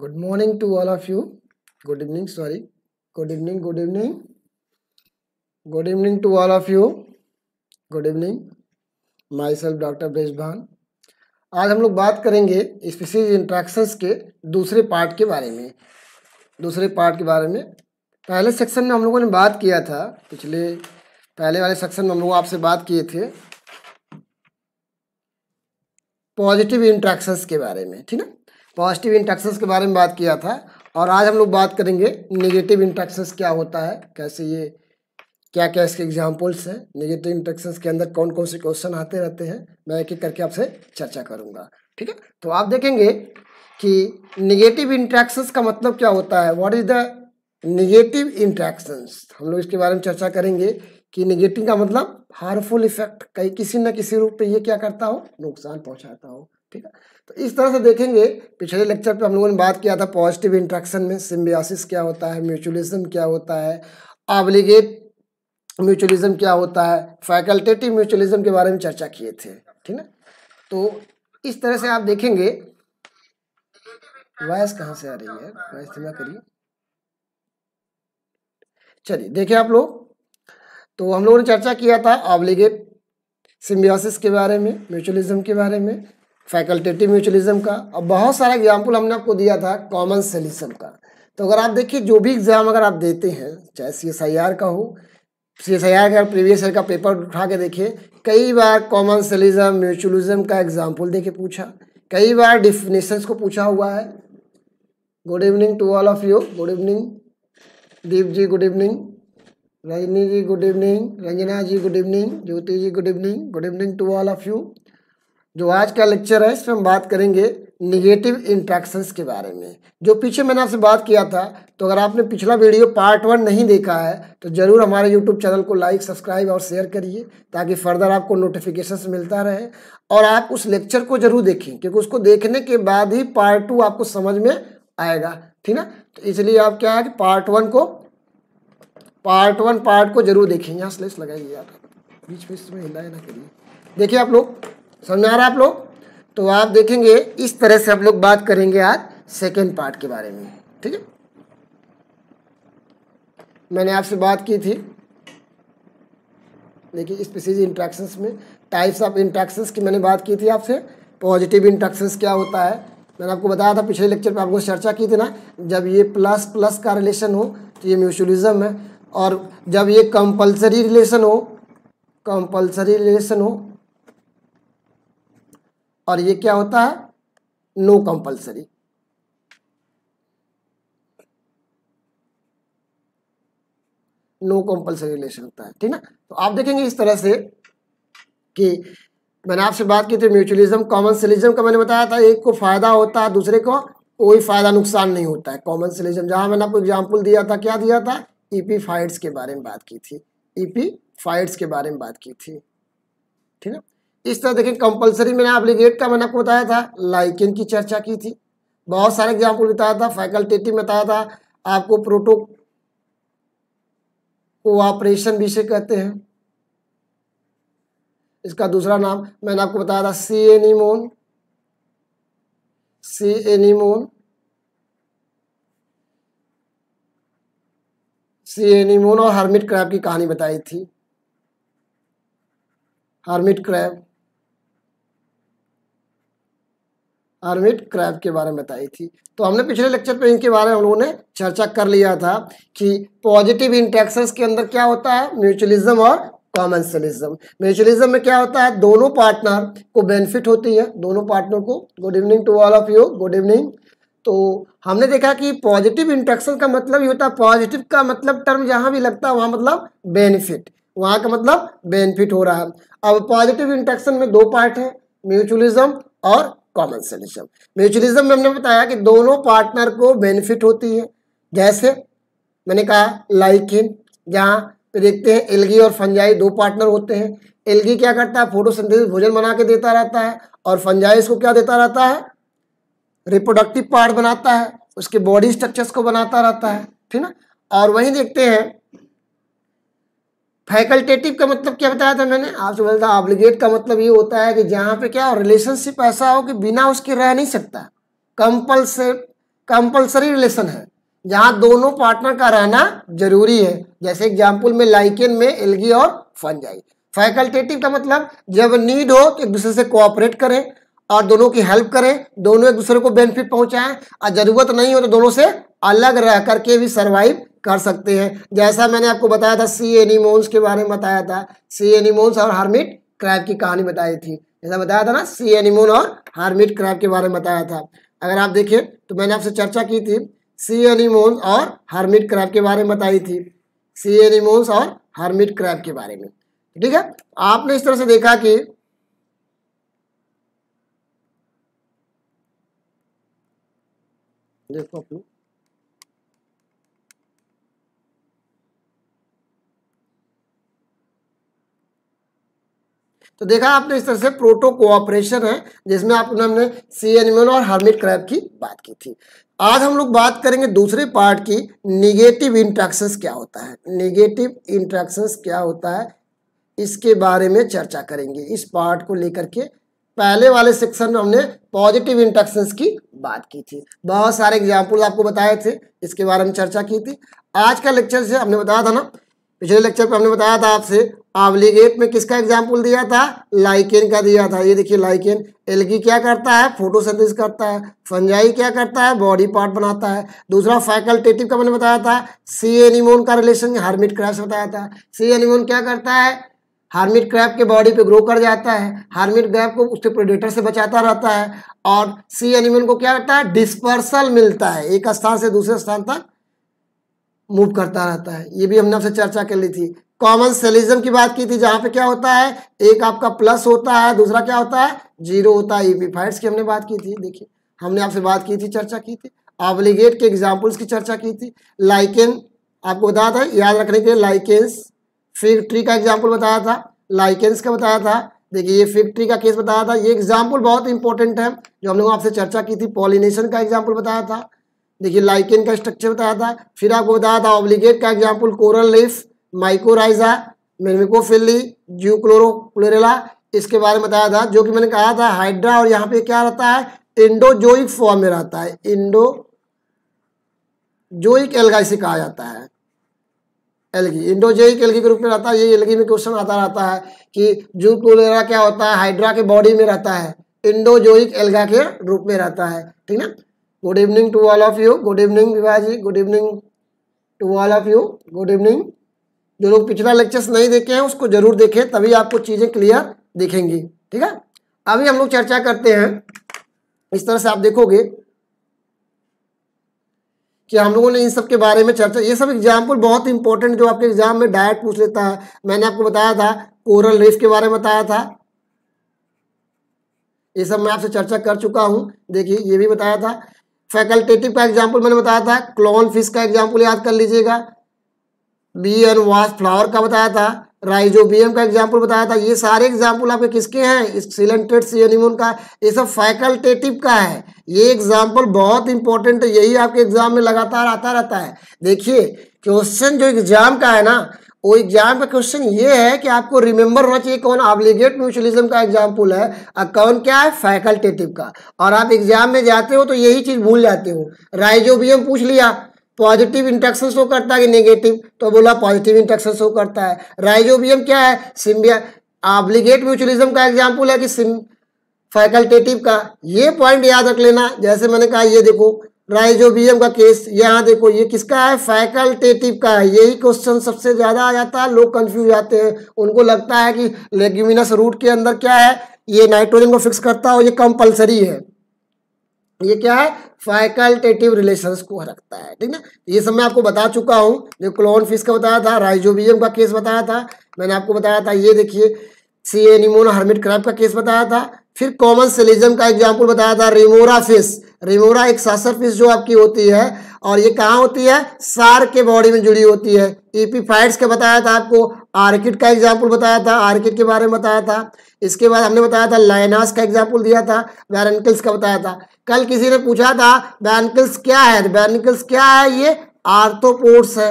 good morning to all of you good evening sorry good evening good evening good evening to all of you good evening myself doctor Brijbhan आज हम लोग बात करेंगे species interactions के दूसरे part के बारे में दूसरे पार्ट के बारे में पहले सेक्शन में हम लोगों ने बात किया था पिछले पहले वाले सेक्शन में हम लोग आपसे बात किए थे पॉजिटिव इंट्रैक्शंस के बारे में ठीक है पॉजिटिव इंट्रैक्शंस के बारे में बात किया था और आज हम लोग बात करेंगे नेगेटिव इंट्रैक्शंस क्या होता है कैसे ये क्या क्या इसके एग्जाम्पल्स हैं नेगेटिव इंट्रैक्शंस के अंदर कौन कौन से क्वेश्चन आते रहते हैं मैं एक एक करके आपसे चर्चा करूँगा ठीक है तो आप देखेंगे कि निगेटिव इंट्रैक्शंस का मतलब क्या होता है what is the negative interactions हम लोग इसके बारे में चर्चा करेंगे कि निगेटिव का मतलब हार्मफुल इफेक्ट कहीं किसी न किसी रूप पे ये क्या करता हो नुकसान पहुंचाता हो ठीक है तो इस तरह से देखेंगे पिछले लेक्चर पे हम लोगों ने बात किया था पॉजिटिव इंट्रैक्शन में सिम्बियासिस क्या होता है म्यूचुअलिज्म क्या होता है ऑब्लिगेट म्यूचुअलिज्म क्या होता है फैकल्टेटिव म्यूचुअलिज्म के बारे में चर्चा किए थे ठीक है तो इस तरह से आप देखेंगे वॉइस कहाँ से आ रही है वॉइस धीमा करिए चलिए देखिए आप लोग तो हम लोगों ने चर्चा किया था ऑब्लिगेट सिम्बियोसिस के बारे में म्यूचुअलिज्म के बारे में फैकल्टेटिव म्यूचुअलिज्म का और बहुत सारा एग्जाम्पल हमने आपको दिया था कॉमन सेलिज्म का तो अगर आप देखिए जो भी एग्ज़ाम अगर आप देते हैं चाहे सी एस आई आर का हो सी एस आई आर का प्रीवियस ईयर का पेपर उठा के देखिए कई बार कॉमन सेलिज्म म्यूचुअलिज्म का एग्जाम्पल दे के पूछा कई बार डिफिनेशंस को पूछा हुआ है good evening to all of you good evening Deep ji good evening Rajni ji good evening Ranjana ji good evening Jyoti ji good evening good evening to all of you जो आज का लेक्चर है इसमें हम बात करेंगे निगेटिव इंट्रैक्शंस के बारे में जो पीछे मैंने आपसे बात किया था तो अगर आपने पिछला वीडियो पार्ट वन नहीं देखा है तो ज़रूर हमारे यूट्यूब चैनल को लाइक सब्सक्राइब और शेयर करिए ताकि फर्दर आपको नोटिफिकेशन मिलता रहे और आप उस लेक्चर को ज़रूर देखें क्योंकि उसको देखने के बाद ही पार्ट टू आपको समझ में आएगा ठीक ना तो इसलिए आप क्या है कि पार्ट वन को पार्ट वन पार्ट को जरूर देखें यहाँ स्लेस लगाइए यार बीच बीच में हिलाए ना करिए देखिए आप लोग समझ आ रहा है आप लोग तो आप देखेंगे इस तरह से हम लोग बात करेंगे आज सेकेंड पार्ट के बारे में ठीक है मैंने आपसे बात की थी देखिए स्पीसीज इंट्रैक्शंस में टाइप्स ऑफ इंट्रैक्शंस की मैंने बात की थी आपसे पॉजिटिव इंट्रैक्शंस क्या होता है मैंने आपको बताया था पिछले लेक्चर में आपको चर्चा की थी ना जब ये प्लस प्लस का रिलेशन हो तो ये म्यूचुअलिज्म है और जब ये कंपलसरी रिलेशन हो कंपलसरी रिलेशन हो और ये क्या होता है no compulsory no compulsory relation होता है ठीक ना तो आप देखेंगे इस तरह से कि मैंने आपसे बात की थी म्यूचुअलिज्म कॉमन सिलिज्म का मैंने बताया था एक को फ़ायदा होता है दूसरे को कोई फ़ायदा नुकसान नहीं होता है कॉमन सिलिज्म जहां मैंने आपको एग्जाम्पल दिया था क्या दिया था ईपी e फाइट्स के बारे में बात की थी ईपी e फाइट्स के बारे में बात की थी ठीक है इस तरह देखें कंपलसरी मैंने लिगेट का मैंने आपको बताया था लाइकिन की चर्चा की थी बहुत सारे एग्जाम्पल बताया था फैकल्टेटिव बताया था आपको प्रोटो कोऑपरेशन से कहते हैं इसका दूसरा नाम मैंने आपको बताया था sea anemone sea anemone sea anemone और हर्मिट क्रैब की कहानी बताई थी हर्मिट क्रैब आर्मिट क्रैब के बारे में बताई थी तो हमने पिछले लेक्चर पे इनके बारे में हम लोगों ने चर्चा कर लिया था कि पॉजिटिव इंट्रैक्शंस के अंदर क्या होता है म्यूचुअलिज्म और कॉमनसलिज्म म्यूचुअलिज्म में क्या होता है दोनों पार्टनर को बेनिफिट होती है दोनों पार्टनर को good evening to all of you good evening तो हमने देखा कि पॉजिटिव इंट्रैक्शन का मतलब ये होता है पॉजिटिव का मतलब टर्म जहाँ भी लगता है वहाँ मतलब बेनिफिट वहाँ का मतलब बेनिफिट हो रहा है अब पॉजिटिव इंट्रैक्शन में दो पार्ट है म्यूचुअलिज्म और कॉमन सोल्यूशन म्यूचुअलिज्म में हमने बताया कि दोनों पार्टनर को बेनिफिट होती है जैसे मैंने कहा लाइक इन जहाँ पे देखते हैं एलगी और फंजाई दो पार्टनर होते हैं एलगी क्या करता है फोटोसिंथेसिस भोजन बना के देता रहता है और फंजाई इसको क्या देता रहता है रिप्रोडक्टिव पार्ट बनाता है उसके बॉडी स्ट्रक्चर्स को बनाता रहता है ठीक ना और वहीं देखते हैं फैकल्टेटिव का मतलब क्या बताया था मैंने आपसे बोला था ऑब्लिगेट का मतलब ये होता है कि जहाँ पे क्या रिलेशनशिप ऐसा हो कि बिना उसके रह नहीं सकता कंपल्स कंपल्सरी रिलेशन है जहाँ दोनों पार्टनर का रहना जरूरी है जैसे एग्जाम्पल में लाइकेन में एलगी और फंजाई फैकल्टेटिव का मतलब जब नीड हो तो एक दूसरे से कोऑपरेट करें और दोनों की हेल्प करें दोनों एक दूसरे को बेनिफिट पहुंचाएं और ज़रूरत नहीं हो तो दोनों से अलग रह करके भी सर्वाइव कर सकते हैं जैसा मैंने आपको बताया था सी एनिमोन्स के बारे में बताया था सी एनिमोन्स और हार्मिट क्रैब की कहानी बताई थी जैसा बताया था ना सी एनिमोन और हार्मिट क्रैब के बारे में बताया था अगर आप देखें तो मैंने आपसे चर्चा की थी सी एनिमोन्स और हार्मिट क्रैब के बारे में बताई थी सी एनिमोन्स और हार्मिट क्रैब के बारे में ठीक है आपने इस तरह से देखा कि देखो अपनी तो देखा आपने इस तरह से प्रोटो कोऑपरेशन है जिसमें आप हमने सी एनिमल और हर्मिट क्रैप की बात की थी आज हम लोग बात करेंगे दूसरे पार्ट की निगेटिव इंट्रैक्शंस क्या होता है निगेटिव इंट्रैक्शंस क्या होता है इसके बारे में चर्चा करेंगे इस पार्ट को लेकर के पहले वाले सेक्शन में हमने पॉजिटिव इंट्रैक्शंस की बात की थी बहुत सारे एग्जाम्पल आपको बताए थे इसके बारे में चर्चा की थी आज का लेक्चर से हमने बताया था ना पिछले लेक्चर पे हमने बताया था आपसे आवलीगेट में किसका एग्जाम्पल दिया था लाइकेन का दिया था ये देखिए लाइकेन एलगी क्या करता है फोटोसिंथेसिस करता है फंजाई क्या करता है बॉडी पार्ट बनाता है दूसरा फैकल्टेटिव का मैंने बताया था सी एनिमोन का रिलेशन हार्मिट क्रैप बताया था सी एनिमोन क्या करता है हार्मिट क्रैप के बॉडी पे ग्रो कर जाता है हार्मिट क्रैप को उसके प्रोडेटर से बचाता रहता है और सी एनिमोन को क्या करता है डिस्पर्सल मिलता है एक स्थान से दूसरे स्थान तक मूव करता रहता है ये भी हमने आपसे चर्चा कर ली थी कॉमन सेलिज्म की बात की थी जहाँ पे क्या होता है एक आपका प्लस होता है दूसरा क्या होता है जीरो होता है ईपीफाइड्स की हमने बात की थी देखिए हमने आपसे बात की थी चर्चा की थी ऑब्लिगेट के एग्जाम्पल्स की चर्चा की थी लाइकेन आपको बताया था याद रखने के लिए लाइकेंस फिग ट्री का एग्जाम्पल बताया था लाइकेंस का बताया था देखिए ये फिग ट्री का केस बताया था ये एग्जाम्पल बहुत इंपॉर्टेंट है जो हम लोगों आपसे चर्चा की थी पॉलिनेशन का एग्जाम्पल बताया था देखिए लाइकेन का स्ट्रक्चर बताया था फिर आपको बताया था ऑब्लिगेट का example coral reef mycorrhiza myrmecophily जू इसके बारे में बताया था जो कि मैंने कहा था हाइड्रा और यहाँ पे क्या रहता है इंडोजोइक फॉर्म में रहता है इंडो जोइक एलगा इसे कहा जाता है एलगी इंडोजोइक एलगी के रूप में रहता है ये एलगी में क्वेश्चन आता रहता है कि जू क्या होता है हाइड्रा के बॉडी में रहता है इंडोजोइक एलगा के रूप में रहता है ठीक ना good evening to all of you good evening Vivah ji good evening to all of you good evening जो लोग पिछला लेक्चर्स नहीं देखे हैं उसको जरूर देखें तभी आपको चीज़ें क्लियर दिखेंगी ठीक है अभी हम लोग चर्चा करते हैं इस तरह से आप देखोगे कि हम लोगों ने इन सब के बारे में चर्चा ये सब एग्जाम्पल बहुत इंपॉर्टेंट जो आपके एग्जाम में डायरेक्ट पूछ लेता है मैंने आपको बताया था कोरल रेफ के बारे में बताया था ये सब मैं आपसे चर्चा कर चुका हूँ देखिए ये भी बताया था फैकल्टेटिव का एग्जाम्पल मैंने बताया था क्लोन फिश का एग्जाम्पल याद कर लीजिएगा बी एन वाश फ्लावर का बताया था राइजोबियम का एग्जाम्पल बताया था ये सारे एग्जाम्पल आपके किसके हैं इस सिलेंटेड सियनिमोन का ये सब फैकल्टेटिव का है ये एग्जाम्पल बहुत इंपॉर्टेंट है यही आपके एग्जाम में लगातार आता रहता है देखिए क्वेश्चन जो एग्जाम का है ना वो एग्जाम का क्वेश्चन ये है कि आपको रिमेंबर होना चाहिए कौन ऑब्लिगेट म्यूचुअलिज्म का एग्जाम्पल है और कौन क्या है फैकल्टेटिव का और आप एग्जाम में जाते हो तो यही चीज भूल जाते हो राइजोबियम पूछ लिया पॉजिटिव इंट्रक्शन शो करता है कि नेगेटिव तो बोला पॉजिटिव इंट्रक्शन शो करता है राइजोबियम क्या है सिम्बिया ऑब्लिगेट म्यूचुअलिज्म का एग्जाम्पल है कि सिम फैकल्टेटिव का ये पॉइंट याद रख लेना जैसे मैंने कहा ये देखो राइजोबियम का केस यहाँ देखो ये किसका है फैकल्टेटिव का है यही क्वेश्चन सबसे ज़्यादा आ जाता है लोग कंफ्यूज आते हैं उनको लगता है कि लेग्यूमिनस रूट के अंदर क्या है ये नाइट्रोजन को फिक्स करता है और ये कंपल्सरी है ये क्या है फैकल्टेटिव रिलेशन को रखता है ठीक ना ये सब मैं आपको बता चुका हूँ जो क्लोन फिश का बताया था राइजोबियम का केस बताया था मैंने आपको बताया था ये देखिए सी एनिमोन हर्मिट क्रैप का केस बताया था फिर कॉमन सेलिज्म का एग्जाम्पल बताया था रिमोरा फिश रिमोरा एक सासर फिश जो आपकी होती है और ये कहाँ होती है सार के बॉडी में जुड़ी होती है ईपीफाइड्स का बताया था आपको आर्किड का एग्जाम्पल बताया था आर्किड के बारे में बताया था इसके बाद हमने बताया था लाइनास का एग्जाम्पल दिया था बैरनकल्स का बताया था कल किसी ने पूछा था बैरनकल्स क्या है बैरनकल्स तो क्या है ये आर्थोपोर्ट्स है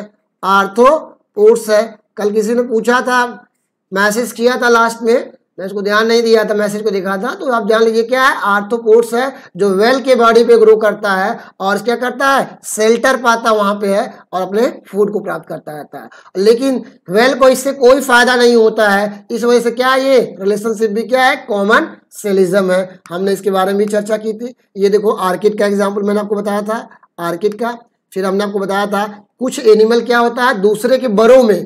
आर्थोपोर्ट्स है कल किसी ने पूछा था मैसेज किया था लास्ट में मैं इसको ध्यान नहीं दिया था मैसेज को देखा था तो आप ध्यान लीजिए क्या है आर्थोपोर्ट्स है जो वेल के बॉडी पे ग्रो करता है और क्या करता है सेल्टर पाता वहां पे है और अपने फूड को प्राप्त करता रहता है लेकिन वेल को इससे कोई फायदा नहीं होता है इस वजह से क्या ये रिलेशनशिप भी क्या है कॉमन सेलिज्म है हमने इसके बारे में भी चर्चा की थी ये देखो आर्किड का एग्जाम्पल मैंने आपको बताया था आर्किड का फिर हमने आपको बताया था कुछ एनिमल क्या होता है दूसरे के बरों में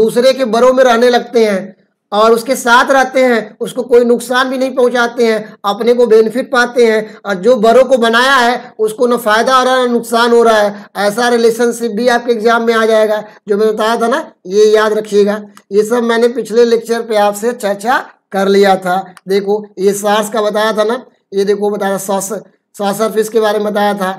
दूसरे के बरों में रहने लगते हैं और उसके साथ रहते हैं उसको कोई नुकसान भी नहीं पहुंचाते हैं अपने को बेनिफिट पाते हैं और जो बड़ों को बनाया है उसको ना फायदा हो रहा है ना नुकसान हो रहा है ऐसा रिलेशनशिप भी आपके एग्जाम में आ जाएगा जो मैंने बताया था ना ये याद रखिएगा ये सब मैंने पिछले लेक्चर पे आपसे चर्चा कर लिया था देखो ये सार्स का बताया था ना ये देखो बताया सॉस सॉसर फिश के बारे में बताया था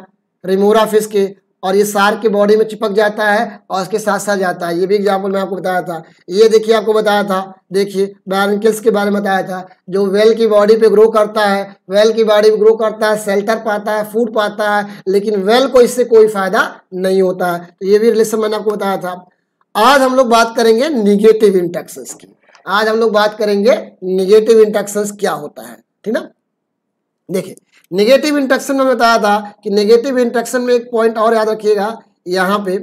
रिमोरा फिश के और ये सार के बॉडी में चिपक जाता है और उसके साथ साथ जाता है ये भी एग्जाम्पल मैं आपको बताया था ये देखिए आपको बताया था देखिए बैरिकल्स के बारे में बताया था जो वेल की बॉडी पे ग्रो करता है वेल की बॉडी पे ग्रो करता है सेल्टर पाता है फूड पाता है लेकिन वेल को इससे कोई फायदा नहीं होता है तो ये भी रिलेशन मैंने आपको बताया था आज हम लोग बात करेंगे निगेटिव इंटेक्शन की आज हम लोग बात करेंगे निगेटिव इंटेक्शन क्या होता है ठीक ना देखिए नेगेटिव इंट्रक्शन में बताया था कि नेगेटिव इंट्रक्शन में एक पॉइंट और याद रखिएगा यहाँ पे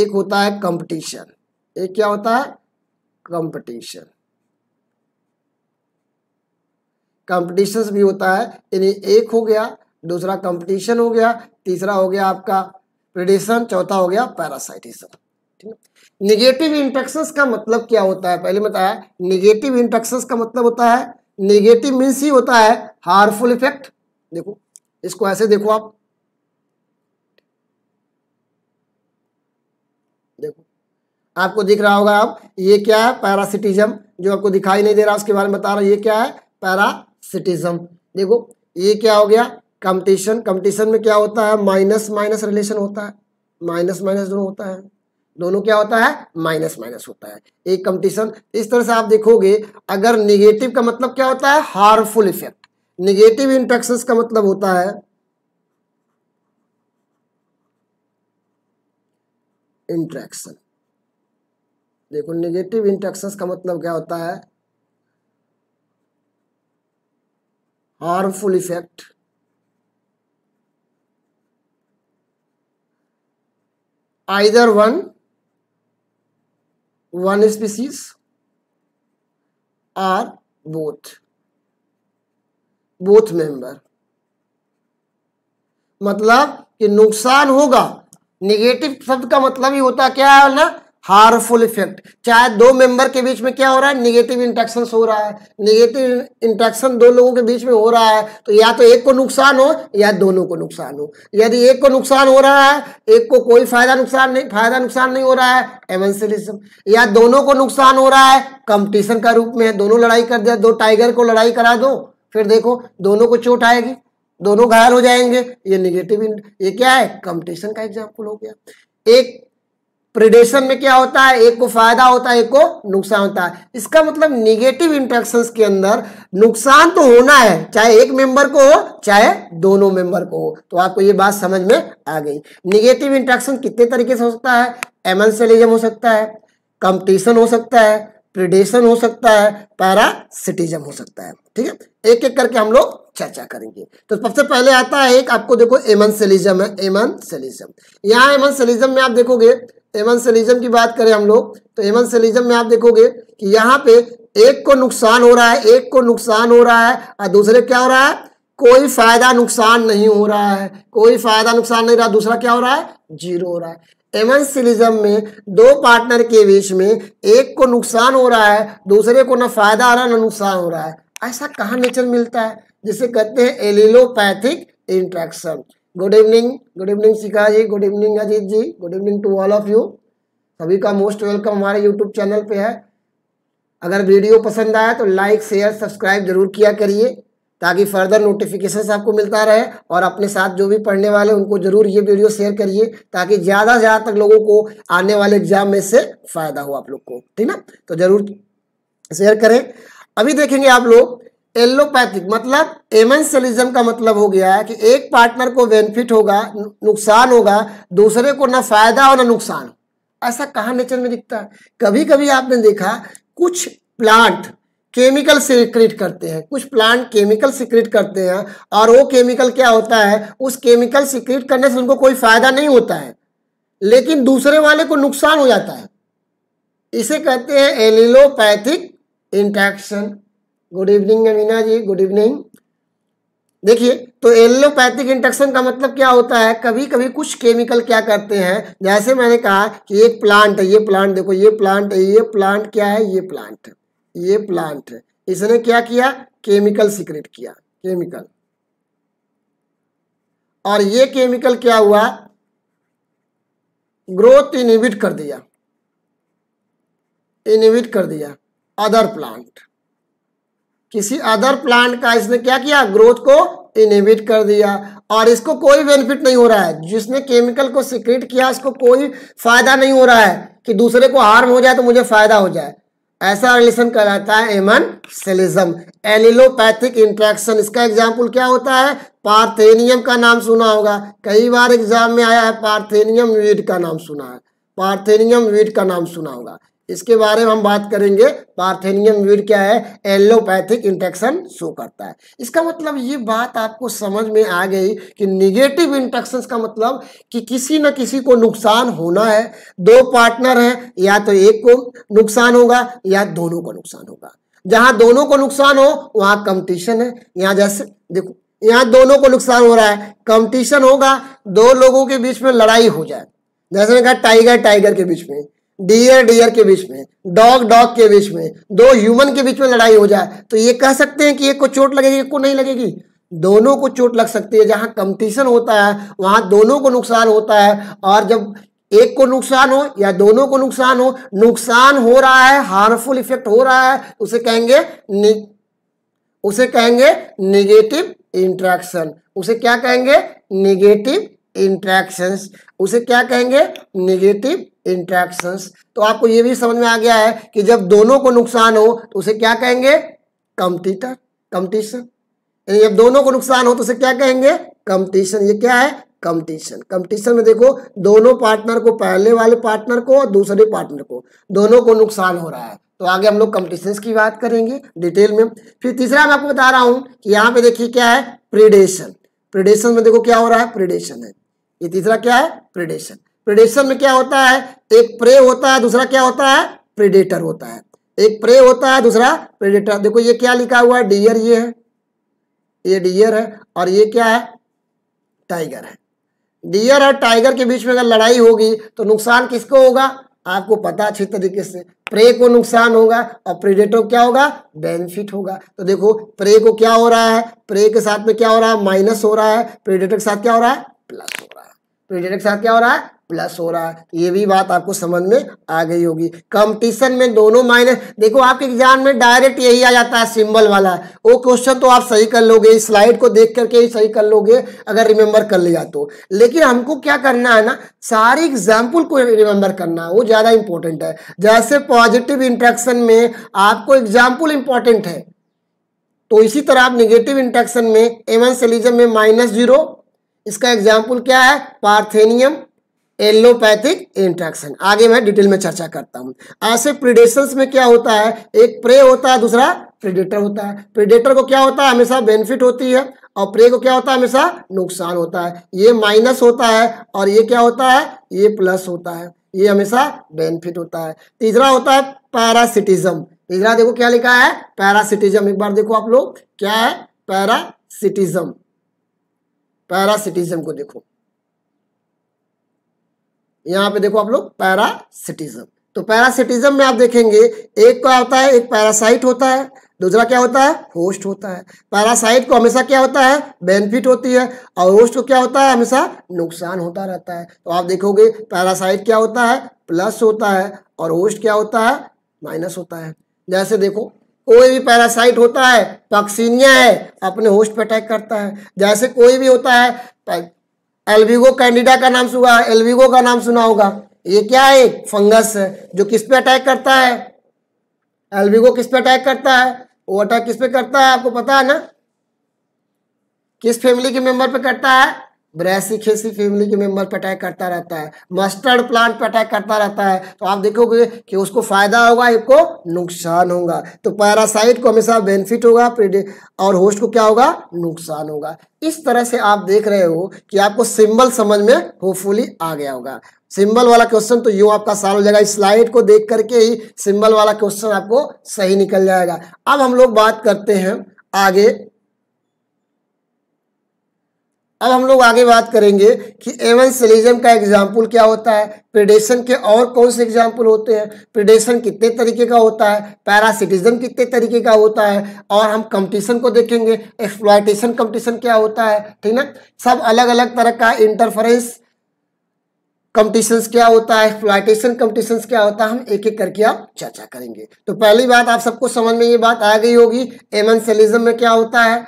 एक होता है कंपटीशन एक क्या होता है कंपटीशन कंपटीशन भी होता है यानी एक हो गया दूसरा कंपटीशन हो गया तीसरा हो गया आपका प्रेडिशन चौथा हो गया पैरासाइटिज्म निगेटिव इंट्रक्शंस का मतलब क्या होता है पहले बताया निगेटिव इंट्रक्शन का मतलब होता है निगेटिव मीन्स ही होता है हार्मफुल इफेक्ट देखो इसको ऐसे देखो आप देखो आपको दिख रहा होगा अब ये क्या है पैरासिटिज्म जो आपको दिखाई नहीं दे रहा उसके बारे में बता रहा ये क्या है पैरासिटिज्म देखो ये क्या हो गया कंपटीशन कंपटीशन में क्या होता है माइनस माइनस रिलेशन होता है माइनस माइनस दोनों होता है दोनों क्या होता है माइनस माइनस होता है एक कंपटीशन इस तरह से आप देखोगे अगर निगेटिव का मतलब क्या होता है हार्मफुल इफेक्ट निगेटिव इंट्रैक्शंस का मतलब होता है इंट्रैक्शन देखो निगेटिव इंट्रैक्शंस का मतलब क्या होता है harmful effect either one one species or both both member मतलब कि नुकसान होगा निगेटिव शब्द का मतलब ही होता क्या है ना हार्मफुल इफेक्ट चाहे दो मेंबर के बीच में क्या हो रहा है निगेटिव इंटेक्शन हो रहा है निगेटिव इंटेक्शन दो लोगों के बीच में हो रहा है तो या तो एक को नुकसान हो या दोनों को नुकसान हो यदि एक को नुकसान हो रहा है एक को कोई फायदा नुकसान नहीं फायदा नुकसान नहीं हो रहा है एवेंसलिज्म या दोनों को नुकसान हो रहा है कंपटीशन का रूप में दोनों लड़ाई कर दिया दो टाइगर को लड़ाई करा दो फिर देखो दोनों को चोट आएगी दोनों घायल हो जाएंगे ये निगेटिव ये क्या है कंपटीशन का एग्जाम्पल हो गया एक प्रिडेशन में क्या होता है एक को फायदा होता है एक को नुकसान होता है इसका मतलब निगेटिव इंट्रेक्शन के अंदर नुकसान तो होना है चाहे एक मेंबर को हो चाहे दोनों मेंबर को हो तो आपको ये बात समझ में आ गई निगेटिव इंट्रेक्शन कितने तरीके से हो सकता है एमनसेलिज्म हो सकता है कंपटीशन हो सकता है प्रिडेशन हो सकता है पैरासिटिज्म हो सकता है ठीक है एक एक करके हम लोग चर्चा करेंगे तो सबसे पहले आता है एक आपको देखो एमन है एमन यहाँ एमन में आप देखोगे एमन सेलिजम की बात करें हम लोग तो एमन सेलिजम में आप देखोगे कि यहाँ पे एक को नुकसान हो रहा है एक को नुकसान हो रहा है और दूसरे क्या हो रहा है कोई फायदा नुकसान नहीं हो रहा है कोई फायदा नुकसान नहीं रहा दूसरा क्या हो रहा है जीरो हो रहा है एमंसिलिज्म में दो पार्टनर के बीच में एक को नुकसान हो रहा है दूसरे को ना फायदा आ रहा ना नुकसान हो रहा है ऐसा कहाँ नेचर मिलता है जिसे कहते हैं allelopathic interaction good evening good evening Shikha ji good evening Ajit ji good evening to all of you सभी का मोस्ट वेलकम हमारे यूट्यूब चैनल पे है अगर वीडियो पसंद आया तो लाइक शेयर सब्सक्राइब जरूर किया करिए ताकि फर्दर नोटिफिकेशन आपको मिलता रहे और अपने साथ जो भी पढ़ने वाले उनको ज़रूर ये वीडियो शेयर करिए ताकि ज़्यादा से ज़्यादा तक लोगों को आने वाले एग्जाम में से फ़ायदा हो आप लोग को ठीक ना तो ज़रूर शेयर करें अभी देखेंगे आप लोग एलोपैथिक मतलब एमेंसलिज्म का मतलब हो गया है कि एक पार्टनर को बेनिफिट होगा नुकसान होगा दूसरे को ना फायदा हो ना नुकसान ऐसा कहा नेचर में दिखता है कभी कभी आपने देखा कुछ प्लांट केमिकल सिक्रिट करते हैं कुछ प्लांट केमिकल सिक्रिट करते हैं और वो केमिकल क्या होता है उस केमिकल सिक्रिट करने से उनको कोई फायदा नहीं होता है लेकिन दूसरे वाले को नुकसान हो जाता है इसे कहते हैं allelopathic interaction good evening Amina ji good evening देखिए तो एलोपैथिक इंट्रक्शन का मतलब क्या होता है कभी कभी कुछ केमिकल क्या करते हैं जैसे मैंने कहा कि एक प्लांट है ये प्लांट देखो ये प्लांट है ये प्लांट क्या है ये प्लांट है ये प्लांट है इसने क्या किया केमिकल सीक्रेट किया केमिकल और ये केमिकल क्या हुआ ग्रोथ इनिबिट कर दिया इनिबिट कर दिया अदर प्लांट किसी अदर प्लांट का इसने क्या किया ग्रोथ को इनिबिट कर दिया और इसको कोई बेनिफिट नहीं हो रहा है जिसने केमिकल को सिक्रेट किया उसको कोई फायदा नहीं हो रहा है कि दूसरे को हार्म हो जाए तो मुझे फायदा हो जाए ऐसा रिलेशन कहलाता है एमन सेलिज्म एलिलोपैथिक इंट्रैक्शन इसका एग्जाम्पल क्या होता है पार्थेनियम का नाम सुना होगा कई बार एग्जाम में आया है पार्थेनियम वीड का नाम सुना है पार्थेनियम वीड का नाम सुना होगा इसके बारे में हम बात करेंगे पार्थेनियम वीड क्या है एलोपैथिक इंटेक्शन शो करता है इसका मतलब ये बात आपको समझ में आ गई कि निगेटिव इंटेक्शन का मतलब कि किसी न किसी को नुकसान होना है दो पार्टनर हैं या तो एक को नुकसान होगा या दोनों को नुकसान होगा जहां दोनों को नुकसान हो वहां कंपटीशन है यहाँ जैसे देखो यहाँ दोनों को नुकसान हो रहा है कंपटीशन होगा दो लोगों के बीच में लड़ाई हो जाए जैसे मैंने कहा टाइगर टाइगर के बीच में डियर डियर के बीच में डॉग डॉग के बीच में दो ह्यूमन के बीच में लड़ाई हो जाए तो ये कह सकते हैं कि एक को चोट लगेगी एक को नहीं लगेगी दोनों को चोट लग सकती है जहां कंपटीशन होता है वहां दोनों को नुकसान होता है और जब एक को नुकसान हो या दोनों को नुकसान हो नुकसान हो रहा है हार्मफुल इफेक्ट हो रहा है उसे कहेंगे उसे कहेंगे निगेटिव इंट्रैक्शन उसे क्या कहेंगे निगेटिव इंट्रैक्शन उसे क्या कहेंगे निगेटिव इंट्रैक्शन तो आपको यह भी समझ में आ गया है कि जब दोनों को नुकसान हो तो उसे क्या कहेंगे कंपटीटर कंपटीशन यानी जब दोनों को नुकसान हो तो उसे क्या कहेंगे कंपटीशन ये क्या है कंपटीशन कंपटीशन में देखो दोनों पार्टनर को पहले वाले पार्टनर को और दूसरे पार्टनर को दोनों को नुकसान हो रहा है तो आगे हम लोग कंपटीशन की बात करेंगे डिटेल में फिर तीसरा मैं आपको बता रहा हूं कि यहां पे देखिए क्या है प्रिडेशन प्रिडेशन में देखो क्या हो रहा है प्रिडेशन है ये तीसरा क्या है प्रिडेशन प्रिडेशन में क्या होता है एक प्रे होता है दूसरा क्या होता है प्रिडेटर होता है एक प्रे होता है दूसरा प्रिडेटर देखो ये क्या लिखा हुआ है डियर ये है ये डियर है और ये क्या है टाइगर है डियर और टाइगर के बीच में अगर लड़ाई होगी तो नुकसान किसको होगा आपको पता अच्छी तरीके से प्रे को नुकसान होगा और प्रेडेटर क्या होगा बेनिफिट होगा तो देखो प्रे को क्या हो रहा है प्रे के साथ में क्या हो रहा है माइनस हो रहा है प्रेडेटर के साथ क्या हो रहा है प्लस हो रहा है प्रेजेंट के साथ क्या हो रहा है प्लस हो रहा है ये भी बात आपको समझ में आ गई होगी कंपटीशन में दोनों माइनस देखो आपके एग्जाम में डायरेक्ट यही आ जाता है सिंबल वाला वो क्वेश्चन तो आप सही कर लोगे स्लाइड को देख करके ही सही कर लोगे अगर रिमेंबर कर लिया तो लेकिन हमको क्या करना है ना सारे एग्जाम्पल को रिमेंबर करना है वो ज़्यादा इंपॉर्टेंट है जैसे पॉजिटिव इंट्रैक्शन में आपको एग्जाम्पल इंपॉर्टेंट है तो इसी तरह आप निगेटिव इंट्रैक्शन में एवं सेलिजम में माइनस जीरो इसका एग्जाम्पल क्या है पार्थेनियम एलोपैथिक इंट्रैक्शन आगे मैं डिटेल में चर्चा करता हूँ ऐसे प्रिडेशंस में क्या होता है एक प्रे होता है दूसरा प्रिडेटर होता है प्रिडेटर को क्या होता है हमेशा बेनिफिट होती है और प्रे को क्या होता है हमेशा नुकसान होता है ये माइनस होता है और ये क्या होता है ये प्लस होता है ये हमेशा बेनिफिट होता है तीसरा होता है पैरासिटिज्म तीसरा देखो क्या लिखा है पैरासिटिज्म एक बार देखो आप लोग क्या है पैरासिटिज्म पैरासिटिज्म को देखो यहां पे देखो आप लोग पैरासिटिज्म तो पैरासिटिज्म में आप देखेंगे एक का होता है एक पैरासाइट होता है दूसरा क्या होता है होस्ट होता है पैरासाइट को हमेशा क्या होता है बेनिफिट होती है और होस्ट को क्या होता है हमेशा नुकसान होता रहता है तो आप देखोगे पैरासाइट क्या होता है प्लस होता है और होस्ट क्या होता है माइनस होता है जैसे देखो कोई भी पैरासाइट होता है टॉक्सीनिया है अपने होस्ट पर अटैक करता है जैसे कोई भी होता है एल्विगो कैंडिडा का नाम सुना एल्विगो का नाम सुना होगा ये क्या है फंगस है जो किस पे अटैक करता है एल्विगो किस पे अटैक करता है वो अटैक किस पे करता है आपको पता है ना किस फैमिली के मेंबर पे करता है ब्रैसी खेसी फैमिली के मेंबर पर अटैक करता रहता है मस्टर्ड प्लांट पर अटैक करता रहता है तो आप देखोगे कि उसको फायदा होगा एक को नुकसान होगा तो पैरासाइट को हमेशा बेनिफिट होगा और होस्ट को क्या होगा नुकसान होगा इस तरह से आप देख रहे हो कि आपको सिंबल समझ में होपफुली आ गया होगा सिंबल वाला क्वेश्चन तो यू आपका सॉल्व हो जाएगा इस स्लाइड को देख करके ही सिंबल वाला क्वेश्चन आपको सही निकल जाएगा अब हम लोग बात करते हैं आगे अब हम लोग आगे बात करेंगे कि एवन सेलिज्म का एग्जाम्पल क्या होता है प्रिडेशन के और कौन से एग्जाम्पल होते हैं प्रिडेशन कितने तरीके का होता है पैरासिटिज्म कितने तरीके का होता है और हम कंपटीशन को देखेंगे एक्सप्लाइटेशन कंपटीशन क्या होता है ठीक ना सब अलग अलग तरह का इंटरफरेंस कंपटीशन क्या होता है एक्सप्लाइटेशन कंपटीशन क्या होता है हम एक एक करके आप चर्चा करेंगे तो पहली बात आप सबको समझ में ये बात आ गई होगी एमन सेलिज्म में क्या होता है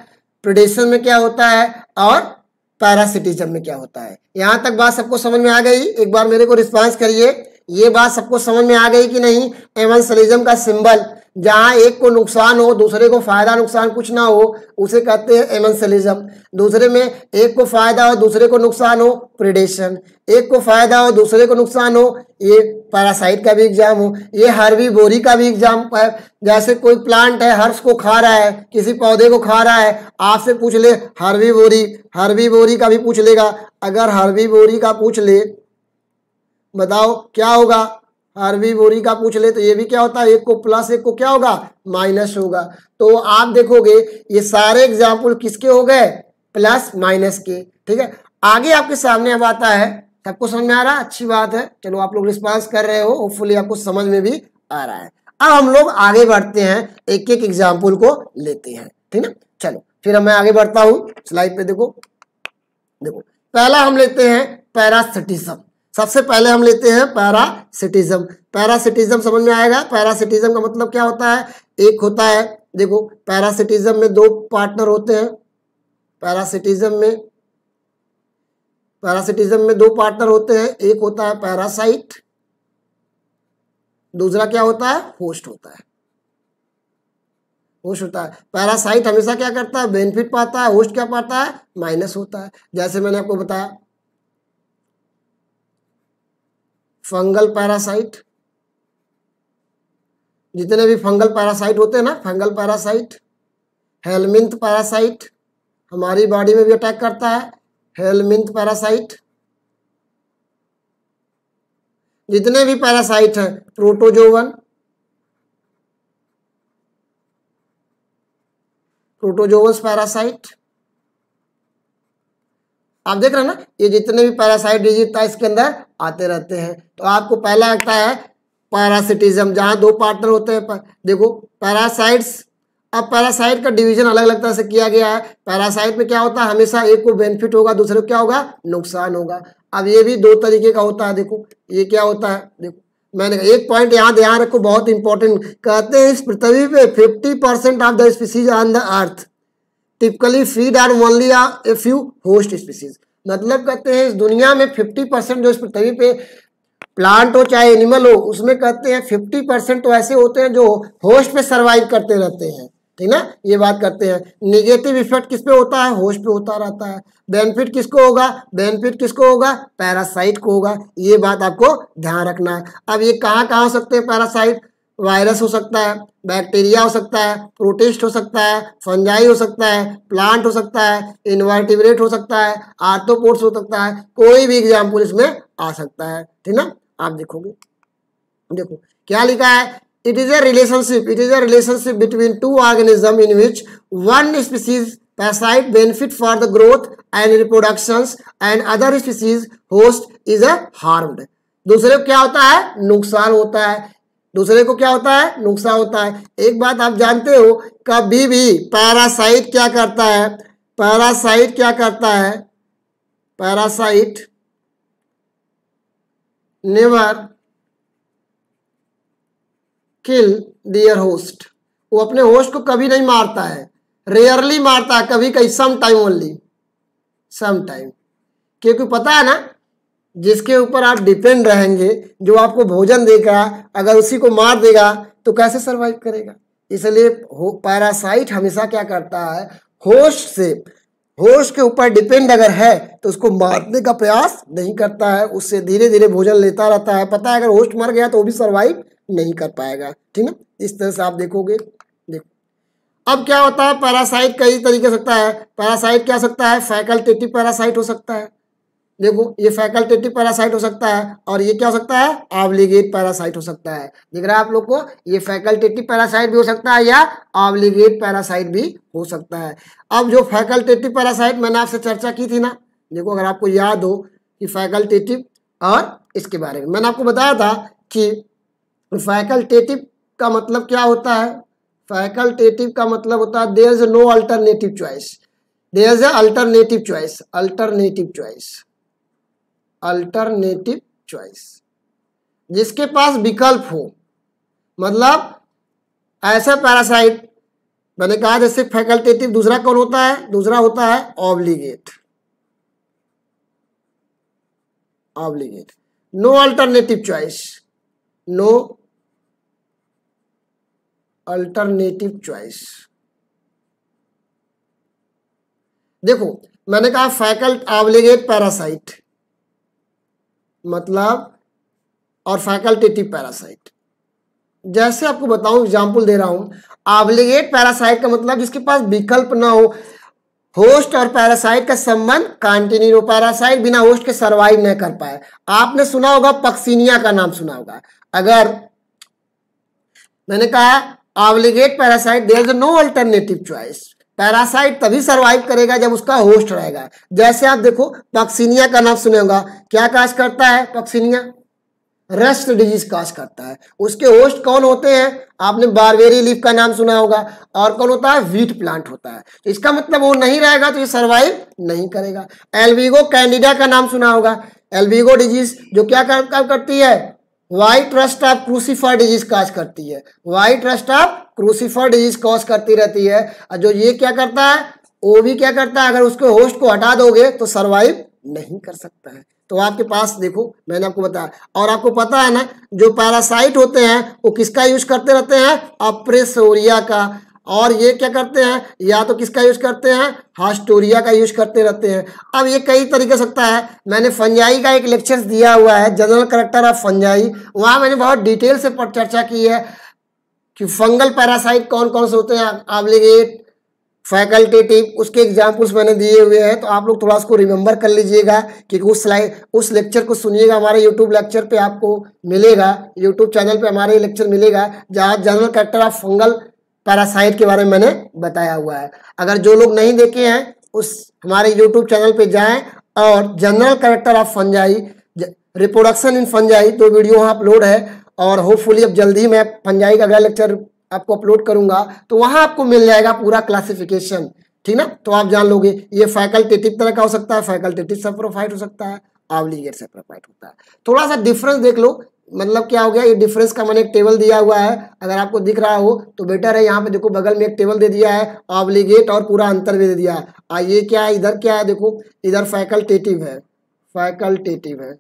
प्रोडेशन में क्या होता है और पैरासिटिज्म में क्या होता है यहां तक बात सबको समझ में आ गई एक बार मेरे को रिस्पॉन्स करिए ये बात सबको समझ में आ गई कि नहीं एवं का सिंबल जहां एक को नुकसान हो दूसरे को फायदा नुकसान कुछ ना हो उसे कहते हैं एमेंसलिज्म दूसरे में एक को फायदा हो दूसरे को नुकसान हो प्रिडेशन एक को फायदा हो दूसरे को नुकसान हो ये पैरासाइट का भी एग्जाम हो ये हरवी बोरी का भी एग्जाम है जैसे कोई प्लांट है हर्ष को खा रहा है किसी पौधे को खा रहा है आपसे पूछ ले हरवी बोरी हरवी बोरी का भी पूछ लेगा अगर हरवी बोरी का पूछ ले बताओ क्या होगा अरबी बोरी का पूछ ले तो ये भी क्या होता है एक को प्लस एक को क्या होगा माइनस होगा तो आप देखोगे ये सारे एग्जाम्पल किसके हो गए प्लस माइनस के ठीक है आगे आपके सामने अब आता है सबको समझ में आ रहा है अच्छी बात है चलो आप लोग रिस्पॉन्स कर रहे हो होपफुली आपको समझ में भी आ रहा है अब हम लोग आगे बढ़ते हैं एक एक एग्जाम्पल को लेते हैं ठीक है चलो फिर मैं आगे बढ़ता हूँ स्लाइड पे देखो देखो पहला हम लेते हैं पैरास्थेटिज्म सबसे पहले हम लेते हैं पैरासिटिज्म पैरासिटिज्म समझ में आएगा पैरासिटिज्म का मतलब क्या होता है एक होता है देखो पैरासिटिज्म में दो पार्टनर होते हैं पैरासिटिज्म में पैरासिटिज्म में दो पार्टनर होते हैं एक होता है पैरासाइट दूसरा क्या होता है होस्ट होता है होस्ट होता है पैरासाइट हमेशा क्या करता है बेनिफिट पाता है होस्ट क्या पाता है माइनस होता है जैसे मैंने आपको बताया फंगल पैरासाइट जितने भी फंगल पैरासाइट होते हैं ना फंगल पैरासाइट हेलमिंथ पैरासाइट हमारी बॉडी में भी अटैक करता है हेलमिंथ पैरासाइट जितने भी पैरासाइट हैं प्रोटोजोवन प्रोटोजोवन पैरासाइट आप देख रहे हैं ना ये जितने भी पैरासाइट डिजीज था इसके अंदर आते रहते हैं तो आपको पहला लगता है पैरासिटिज्म जहां दो पार्टनर होते हैं पर, देखो पैरासाइट्स अब पैरासाइट का डिवीजन अलग अलग तरह से किया गया है पैरासाइट में क्या होता है हमेशा एक को बेनिफिट होगा दूसरे को क्या होगा नुकसान होगा अब ये भी दो तरीके का होता है देखो ये क्या होता है देखो मैंने कहा एक पॉइंट यहाँ ध्यान रखो बहुत इंपॉर्टेंट कहते हैं इस पृथ्वी पे fifty percent of the species on the earth typically feed are only a few host species मतलब कहते हैं इस दुनिया में 50 परसेंट जो इस पृथ्वी पे प्लांट हो चाहे एनिमल हो उसमें कहते हैं 50 परसेंट तो ऐसे होते हैं जो होस्ट पे सरवाइव करते रहते हैं ठीक ना ये बात करते हैं निगेटिव इफेक्ट किस पे होता है होस्ट पे होता रहता है बेनिफिट किसको होगा बेनिफिट किसको होगा पैरासाइट को होगा ये बात आपको ध्यान रखना है अब ये कहाँ कहाँ हो सकते हैं पैरासाइट वायरस हो सकता है बैक्टीरिया हो सकता है प्रोटिस्ट हो सकता है फंजाई हो सकता है प्लांट हो सकता है इन्वर्टिवरेट हो सकता है आर्थोपोर्ट्स हो सकता है कोई भी एग्जाम्पल इसमें आ सकता है ठीक ना आप देखोगे देखो क्या लिखा है it is a relationship it is a relationship between two organism in which one species parasite benefit for the growth and reproduction and other species host is a harm दूसरे क्या होता है नुकसान होता है दूसरे को क्या होता है नुकसान होता है एक बात आप जानते हो कभी भी पैरासाइट क्या करता है पैरासाइट क्या करता है parasite never kill their host वो अपने होस्ट को कभी नहीं मारता है रेयरली मारता है कभी कहीं some time only some time क्योंकि पता है ना जिसके ऊपर आप डिपेंड रहेंगे जो आपको भोजन देगा अगर उसी को मार देगा तो कैसे सर्वाइव करेगा इसलिए पैरासाइट हमेशा क्या करता है होश से होश के ऊपर डिपेंड अगर है तो उसको मारने का प्रयास नहीं करता है उससे धीरे धीरे भोजन लेता रहता है पता है अगर होस्ट मर गया तो वो भी सर्वाइव नहीं कर पाएगा ठीक ना इस तरह से आप देखोगे देखो अब क्या होता है पैरासाइट कई तरीके सकता है पैरासाइट क्या सकता है फैकल्टेटिव पैरासाइट हो सकता है देखो ये फैकल्टेटिव पैरासाइट हो सकता है और ये क्या हो सकता है ऑब्लिगेट पैरासाइट हो सकता है दिख रहा है आप लोग को ये फैकल्टेटिव पैरासाइट भी हो सकता है या ऑब्लिगेट पैरासाइट भी हो सकता है अब जो फैकल्टेटिव पैरासाइट मैंने आपसे चर्चा की थी ना देखो अगर आपको याद हो कि फैकल्टेटिव और इसके बारे में मैंने आपको बताया था कि फैकल्टेटिव का मतलब क्या होता है फैकल्टेटिव का मतलब होता है there is no alternative choice there is alternative choice alternative choice alternative choice जिसके पास विकल्प हो मतलब ऐसा पैरासाइट मैंने कहा जैसे फैकल्टेटिव दूसरा कौन होता है दूसरा होता है obligate obligate no alternative choice no alternative choice देखो मैंने कहा फैकल्ट ऑब्लिगेट पैरासाइट मतलब और फैकल्टेटिव पैरासाइट जैसे आपको बताऊं एग्जाम्पल दे रहा हूं आब्लिगेट पैरासाइट का मतलब जिसके पास विकल्प ना हो होस्ट और पैरासाइट का संबंध कॉन्टिन्यू पैरासाइट बिना होस्ट के सरवाइव नहीं कर पाए आपने सुना होगा पक्सिनिया का नाम सुना होगा अगर मैंने कहा obligate parasite there is no alternative choice parasite तभी सरवाइव करेगा जब उसका होस्ट रहेगा जैसे आप देखो पक्सिनिया का नाम सुने होगा क्या काज करता है पक्सिनिया रेस्ट डिजीज काज करता है उसके होस्ट कौन होते हैं आपने बारवेरी लीफ का नाम सुना होगा और कौन होता है वीट प्लांट होता है इसका मतलब वो नहीं रहेगा तो ये सर्वाइव नहीं करेगा एल्विगो कैंडिडा का नाम सुना होगा एल्विगो डिजीज जो क्या कर, कर करती है white rust of crucifer disease cause करती है white rust of crucifer disease cause करती रहती है और जो ये क्या करता है वो भी क्या करता है अगर उसके होस्ट को हटा दोगे तो सर्वाइव नहीं कर सकता है तो आपके पास देखो मैंने आपको बताया और आपको पता है ना जो पैरासाइट होते हैं वो किसका यूज करते रहते हैं अप्रेसोरिया का और ये क्या करते हैं या तो किसका यूज करते हैं हास्टोरिया का यूज करते रहते हैं अब ये कई तरीके सकता है मैंने फंजाई का एक लेक्चर दिया हुआ है जनरल करेक्टर ऑफ फंजाई वहां मैंने बहुत डिटेल से चर्चा की है कि फंगल पैरासाइट कौन कौन से होते हैं फैकल्टी फैकल्टेटिव उसके एग्जाम्पल्स मैंने दिए हुए हैं तो आप लोग थोड़ा उसको रिमेम्बर कर लीजिएगा क्योंकि उस लाइ उस लेक्चर को सुनिएगा हमारे यूट्यूब लेक्चर पे आपको मिलेगा यूट्यूब चैनल पे हमारे लेक्चर मिलेगा जहाँ general character of fungal parasite के बारे में मैंने बताया हुआ है अगर जो लोग नहीं देखे हैं उस हमारे यूट्यूब चैनल पर जाएँ और general character of fungi reproduction in fungi तो वीडियो वहाँ अपलोड है और होपफुली अब जल्द ही मैं पंजाबी का अगला लेक्चर आपको अपलोड करूंगा तो वहां आपको मिल जाएगा पूरा क्लासिफिकेशन ठीक ना तो आप जान लोगे ये फैकल्टेटिव तरह का हो सकता है फैकल्टेटिव सेप्रोफाइट हो सकता है आवलीगेट सेप्रोफाइट होता है थोड़ा सा डिफरेंस देख लो मतलब क्या हो गया ये डिफरेंस का मैंने एक टेबल दिया हुआ है अगर आपको दिख रहा हो तो बेटर है यहाँ पे देखो बगल में एक टेबल दे दिया है ऑब्लिगेट और पूरा अंतर भी दे दिया है आ ये क्या है इधर क्या है देखो इधर फैकल्टेटिव है फैकल्टेटिव है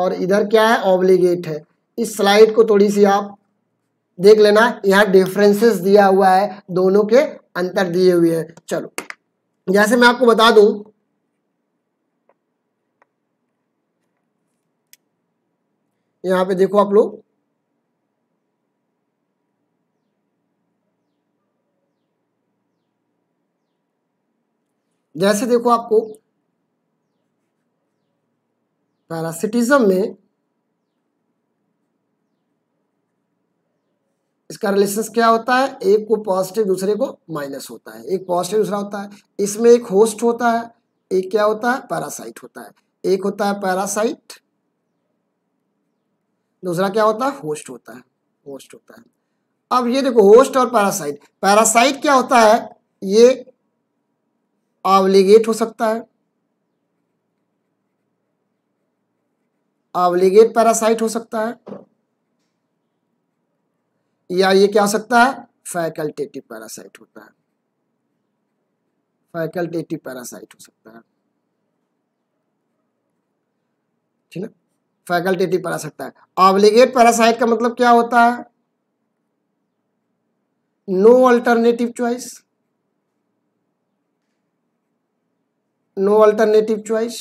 और इधर क्या है ऑब्लिगेट है इस स्लाइड को थोड़ी सी आप देख लेना यहाँ डिफरेंसेस दिया हुआ है दोनों के अंतर दिए हुए हैं चलो जैसे मैं आपको बता दू यहां पे देखो आप लोग जैसे देखो आपको पैरासिटिज्म में इसका रिलेशन क्या होता है एक को पॉजिटिव दूसरे को माइनस होता है एक पॉजिटिव दूसरा होता है इसमें एक होस्ट होता है एक क्या होता है पैरासाइट होता है एक होता है पैरासाइट दूसरा क्या होता है होस्ट होता है होस्ट होता है अब ये देखो होस्ट और पैरासाइट पैरासाइट क्या होता है ये ऑब्लिगेट हो सकता है ऑब्लिगेट पैरासाइट हो सकता है या ये क्या हो सकता है फैकल्टेटिव पैरासाइट होता है फैकल्टेटिव पैरासाइट हो सकता है ठीक है फैकल्टेटिव पैरासाइट है ऑब्लिगेट पैरासाइट का मतलब क्या होता है no alternative choice no alternative choice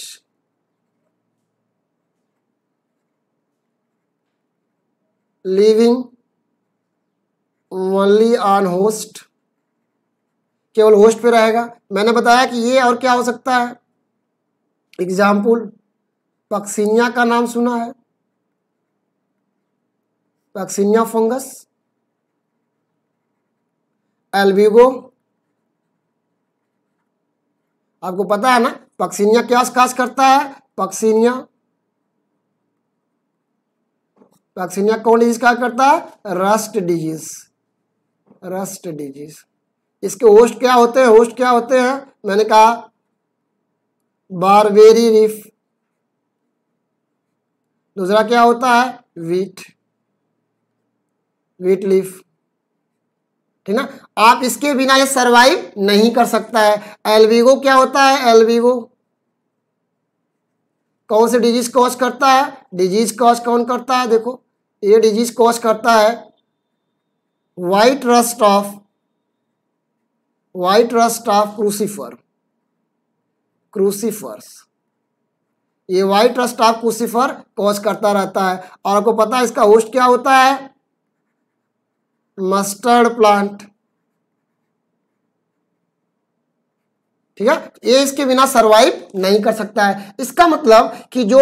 living only on host केवल होस्ट पे रहेगा मैंने बताया कि ये और क्या हो सकता है एग्जाम्पल पक्सिनिया का नाम सुना है पक्सिनिया फंगस एल्बिगो आपको पता है ना पक्सिनिया क्या खास करता है पक्सिनिया पक्सिनिया कौन डिजीज का करता है रस्ट डिजीज रस्ट डिजीज इसके होस्ट क्या होते हैं होस्ट क्या होते हैं मैंने कहा बारबेरी रिफ दूसरा क्या होता है वीट वीट लीफ ठीक ना आप इसके बिना ये सरवाइव नहीं कर सकता है एलवीगो क्या होता है एलवीगो कौन से डिजीज कॉज करता है डिजीज कॉज कौन करता है देखो ये डिजीज कॉज करता है white rust of white rust of crucifer crucifers ये white rust of crucifer cause करता रहता है और आपको पता है इसका होस्ट क्या होता है मस्टर्ड प्लांट ठीक है ये इसके बिना सरवाइव नहीं कर सकता है इसका मतलब कि जो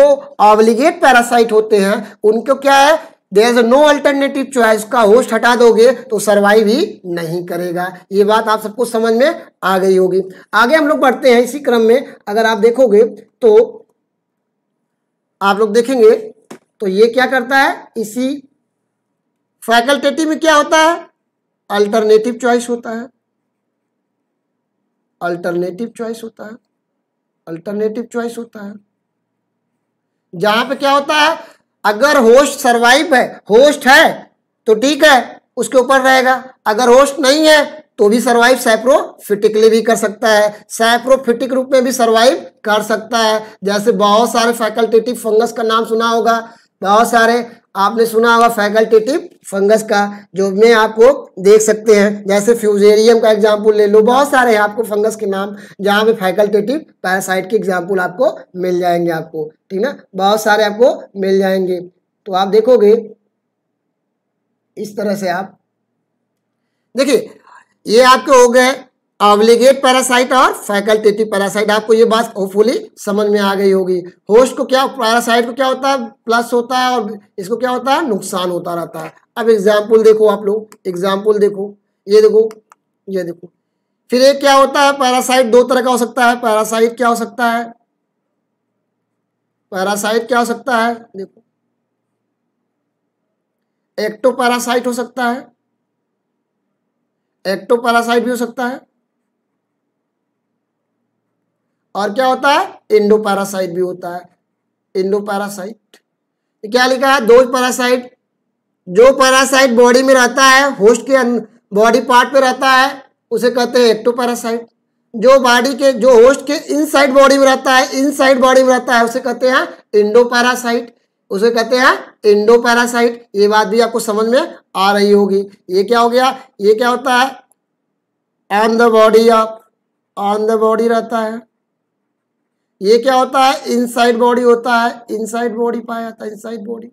ऑब्लिगेट पैरासाइट होते हैं उनको क्या है देर नो अल्टरनेटिव चॉइस का होस्ट हटा दोगे तो सर्वाइव ही नहीं करेगा ये बात आप सबको समझ में आ गई होगी आगे हम लोग बढ़ते हैं इसी क्रम में अगर आप देखोगे तो आप लोग देखेंगे तो ये क्या करता है इसी फैकल्टेटिव में क्या होता है अल्टरनेटिव चॉइस होता है अल्टरनेटिव चॉइस होता है अल्टरनेटिव चॉइस होता है जहां पे क्या होता है अगर होस्ट सर्वाइव है होस्ट है तो ठीक है उसके ऊपर रहेगा अगर होस्ट नहीं है तो भी सर्वाइव सैप्रोफिटिकली भी कर सकता है सैप्रोफिटिक रूप में भी सर्वाइव कर सकता है जैसे बहुत सारे फैकल्टेटिव फंगस का नाम सुना होगा बहुत सारे आपने सुना होगा फैकल्टेटिव फंगस का जो मैं आपको देख सकते हैं जैसे फ्यूजेरियम का एग्जाम्पल ले लो बहुत सारे हैं आपको फंगस के नाम जहाँ पे फैकल्टेटिव पैरासाइट के एग्जाम्पल आपको मिल जाएंगे आपको ठीक ना बहुत सारे आपको मिल जाएंगे तो आप देखोगे इस तरह से आप देखिए ये आपके हो गए ऑब्लिगेट पैरासाइट और फैकल्टेटिव पैरासाइट आपको ये बात होपफुली समझ में आ गई होगी होस्ट को क्या पैरासाइट को क्या होता है प्लस होता है और इसको क्या होता है नुकसान होता रहता है अब एग्जाम्पल देखो आप लोग एग्जाम्पल देखो ये देखो ये देखो फिर एक क्या होता है पैरासाइट दो तरह का हो सकता है पैरासाइट क्या हो सकता है पैरासाइट क्या हो सकता है देखो एक्टो पैरासाइट हो सकता है एक्टो पैरासाइट भी हो सकता है और क्या होता है इंडो पैरासाइट भी होता है इंडो पैरासाइट तो क्या लिखा है दो पैरासाइट जो पैरासाइट बॉडी में रहता है होस्ट के अं-, बॉडी पार्ट पे रहता है उसे कहते हैं एक्टो पैरासाइट जो बॉडी के जो होस्ट के इनसाइड बॉडी में रहता है इनसाइड बॉडी में रहता है उसे कहते हैं इंडो पैरासाइट उसे कहते हैं इंडो पैरासाइट ये बात भी आपको समझ में आ रही होगी ये क्या हो गया ये क्या होता है on the body of on the body रहता है ये क्या होता है इनसाइड बॉडी होता है इनसाइड बॉडी पाया जाता है इनसाइड बॉडी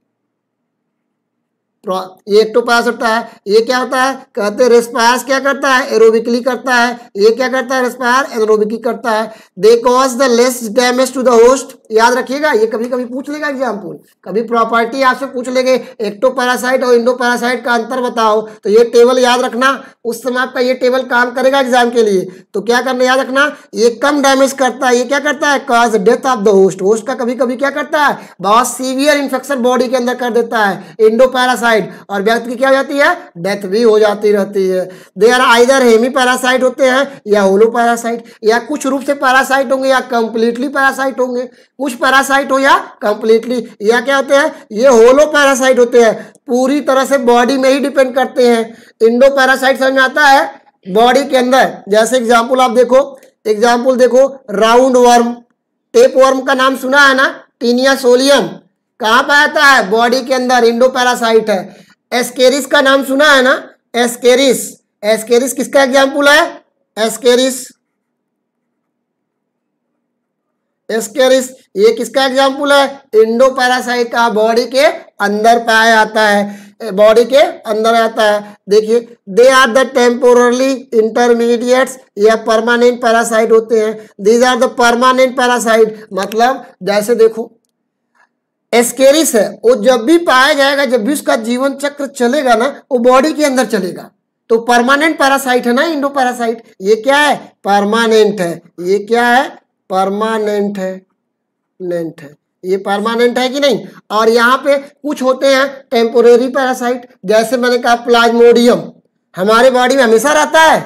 एक तो पास होता है ये क्या होता है कहते हैं रेस्पायर क्या करता है एरोबिकली करता है ये क्या करता है रेस्पायर एरोबिकली करता है they cause the less damage to the host याद रखिएगा ये कभी कभी पूछ लेगा एग्जाम्पल कभी प्रॉपर्टी आपसे पूछ लेंगे एक्टो तो पैरासाइट और इंडो पैरासाइट का अंतर बताओ तो ये टेबल याद रखना उस समय आपका ये टेबल काम करेगा एग्जाम के लिए तो क्या करना याद रखना ये कम डैमेज करता है ये क्या करता है cause death of the host host का कभी कभी क्या करता है बहुत सीवियर इन्फेक्शन बॉडी के अंदर कर देता है इंडो पैरासाइट पैरासाइट और व्यक्ति की क्या हो जाती है डेथ भी हो जाती रहती है they are either hemi parasite होते हैं या होलो पैरासाइट या कुछ रूप से पैरासाइट होंगे या कंप्लीटली पैरासाइट होंगे कुछ पैरासाइट हो या कंप्लीटली या क्या होते हैं ये होलो पैरासाइट होते हैं पूरी तरह से बॉडी में ही डिपेंड करते हैं इंडो पैरासाइट समझ आता है बॉडी के अंदर जैसे एग्जाम्पल आप देखो एग्जाम्पल देखो राउंड वर्म टेप वर्म का नाम सुना है ना टीनिया सोलियम कहाँ पे आता है बॉडी के अंदर इंडो पैरासाइट है एस्केरिस का नाम सुना है ना एस्केरिस एस्केरिस किसका एग्जाम्पल है एस्केरिस एस्केरिस ये किसका एग्जाम्पल है इंडो पैरासाइट का बॉडी के अंदर पाया जाता है बॉडी के अंदर आता है देखिए they are the temporary intermediates या परमानेंट पैरासाइट होते हैं these are the permanent parasite मतलब जैसे देखो एस्केरिस है वो जब भी पाया जाएगा जब भी उसका जीवन चक्र चलेगा ना वो बॉडी के अंदर चलेगा तो परमानेंट पैरासाइट है ना इंडो पैरासाइट ये क्या है परमानेंट है ये क्या है परमानेंट है नेंट है ये परमानेंट है कि नहीं और यहाँ पे कुछ होते हैं टेम्पोरेरी पैरासाइट जैसे मैंने कहा प्लाज्मोडियम हमारे बॉडी में हमेशा रहता है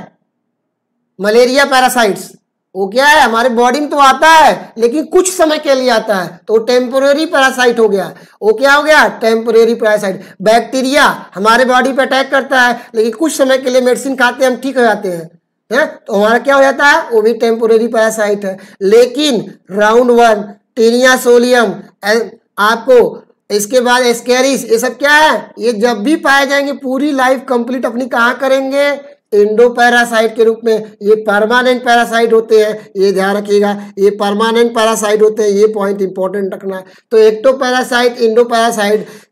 मलेरिया पैरासाइट्स वो क्या है हमारे बॉडी में तो आता है लेकिन कुछ समय के लिए आता है तो टेम्पोरेरी पैरासाइट हो गया वो क्या हो गया टेम्पोरेरी पैरासाइट बैक्टीरिया हमारे बॉडी पे अटैक करता है लेकिन कुछ समय के लिए मेडिसिन खाते हैं हम ठीक हो जाते हैं है तो हमारा क्या हो जाता है वो भी टेम्पोरेरी पैरासाइट है लेकिन राउंड वन टीनिया सोलियम आपको इसके बाद एस्केरिस ये सब क्या है ये जब भी पाए जाएंगे पूरी लाइफ कंप्लीट अपनी कहाँ करेंगे इंडो पैरासाइट के रूप में ये परमानेंट पैरासाइट होते हैं ये ध्यान रखिएगा ये परमानेंट पैरासाइट होते हैं ये पॉइंट इंपॉर्टेंट रखना है तो एक्टो पैरासाइट इंडो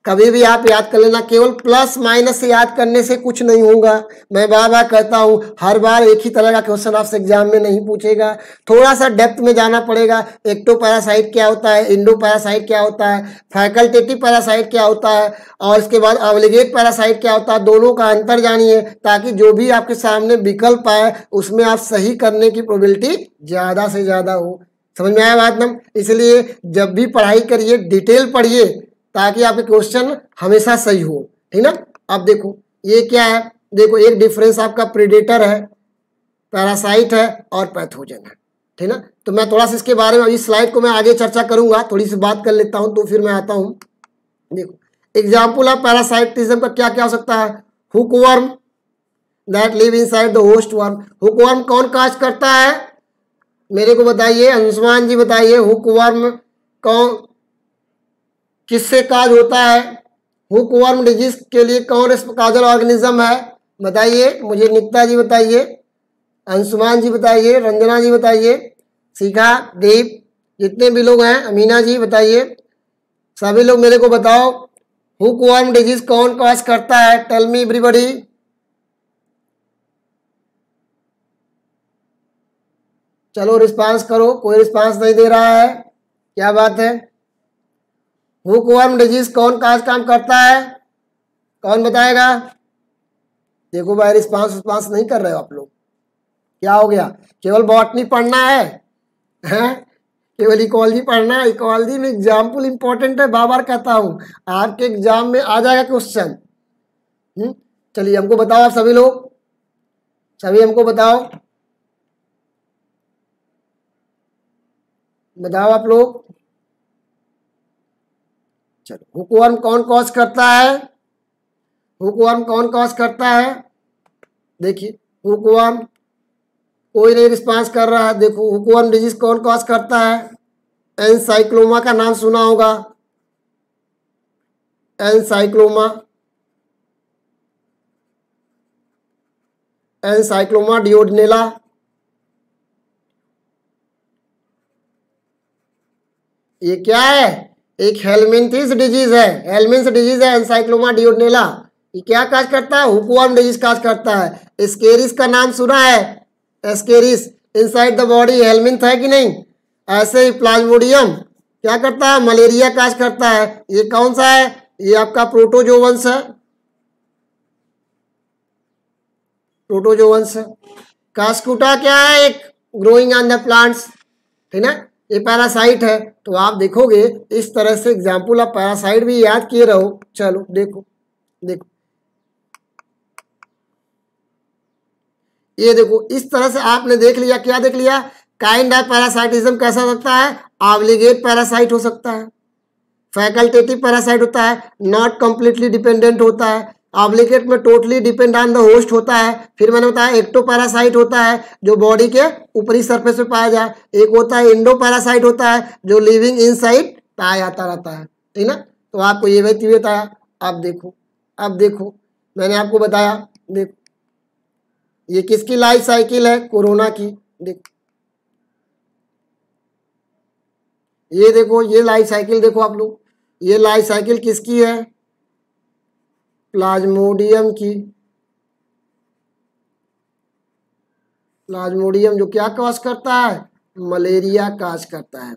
कभी भी आप याद कर लेना केवल प्लस माइनस से याद करने से कुछ नहीं होगा मैं बार बार कहता हूँ हर बार एक ही तरह का क्वेश्चन आपसे एग्जाम में नहीं पूछेगा थोड़ा सा डेप्थ में जाना पड़ेगा एक्टो तो पैरासाइट क्या होता है इंडो पैरासाइट क्या होता है फैकल्टेटिव पैरासाइट क्या होता है और उसके बाद अवलिगेट पैरासाइट क्या होता है दोनों का अंतर जानिए ताकि जो भी आपके सामने विकल्प आए उसमें आप सही करने की प्रोबेबिलिटी ज़्यादा से ज़्यादा हो समझ में आया बात मैम इसलिए जब भी पढ़ाई करिए डिटेल पढ़िए ताकि आपके क्वेश्चन हमेशा सही हो ठीक ना अब देखो ये क्या है देखो एक डिफरेंस आपका प्रिडेटर है पैरासाइट है और पैथोजन है ठीक ना तो मैं थोड़ा सा इसके बारे में अभी स्लाइड को मैं आगे चर्चा करूंगा थोड़ी सी बात कर लेता हूं तो फिर मैं आता हूं देखो एग्जाम्पल ऑफ पैरासाइटिज्म का क्या क्या हो सकता है hookworm that live inside the host worm hookworm कौन काज करता है मेरे को बताइए अंशुमान जी बताइए हुकवर्म कौन किससे काज होता है हुक वर्म डिजीज के लिए कौन काजल ऑर्गेनिज्म है बताइए मुझे निकता जी बताइए अंशुमान जी बताइए रंजना जी बताइए शिखा दीप जितने भी लोग हैं अमीना जी बताइए सभी लोग मेरे को बताओ हुक वर्म डिजीज कौन कॉज करता है टेलमी एवरीबडी चलो रिस्पांस करो कोई रिस्पांस नहीं दे रहा है क्या बात है हुक वर्म डिजीज कौन काज काम करता है कौन बताएगा देखो भाई रिस्पांस रिस्पांस नहीं कर रहे हो आप लोग क्या हो गया केवल बॉटनी पढ़ना है हैं केवल इकोलॉजी पढ़ना है इकोलॉजी में एग्जाम्पल इंपॉर्टेंट है बार बार कहता हूँ आपके एग्जाम में आ जाएगा क्वेश्चन हम्म? चलिए हमको बताओ आप सभी लोग सभी हमको बताओ बताओ आप लोग चलो हुकवर्म कौन कॉज करता है हुकवर्म कौन कॉज करता है देखिए हुकवर्म कोई नहीं रिस्पांस कर रहा है देखो हुकवर्म डिजीज कौन कॉज करता है एनसाइक्लोमा का नाम सुना होगा एनसाइक्लोमा एनसाइक्लोमा डिओडनेला ये क्या है एक हेलमिंथिस डिजीज है हेलमिंस डिजीज है एनसाइक्लोमा डिओनेला ये क्या काज करता है हुकुआम डिजीज काज करता है स्केरिस का नाम सुना है Ascaris inside the body helminth है कि नहीं ऐसे ही प्लाज्मोडियम क्या करता है मलेरिया काज करता है ये कौन सा है ये आपका प्रोटोजोवंस है प्रोटोजोवंस है कास्कुटा क्या है एक ग्रोइंग ऑन द प्लांट्स ठीक है ये पैरासाइट है तो आप देखोगे इस तरह से एग्जाम्पल आप पैरासाइट भी याद किए रहो चलो देखो देखो ये देखो इस तरह से आपने देख लिया क्या देख लिया काइंड ऑफ पैरासाइटिज्म कैसा हो सकता है ऑब्लिगेट पैरासाइट हो सकता है फैकल्टेटिव पैरासाइट होता है नॉट कंप्लीटली डिपेंडेंट होता है ऑब्लिकेट में totally depend on the host होता है फिर मैंने बताया पैरासाइट होता है जो बॉडी के ऊपरी सरफेस पे पाया जाए एक होता है पैरासाइट होता है जो लिविंग इनसाइड पाया जाता रहता है ठीक ना तो आपको ये व्यक्ति बताया आप देखो आप देखो मैंने आपको बताया देखो ये किसकी लाइफ साइकिल है कोरोना की देखो ये देखो ये लाइफ साइकिल देखो आप लोग ये लाइफ साइकिल किसकी है प्लाज्मोडियम की प्लाज्मोडियम जो क्या काज करता है मलेरिया काज करता है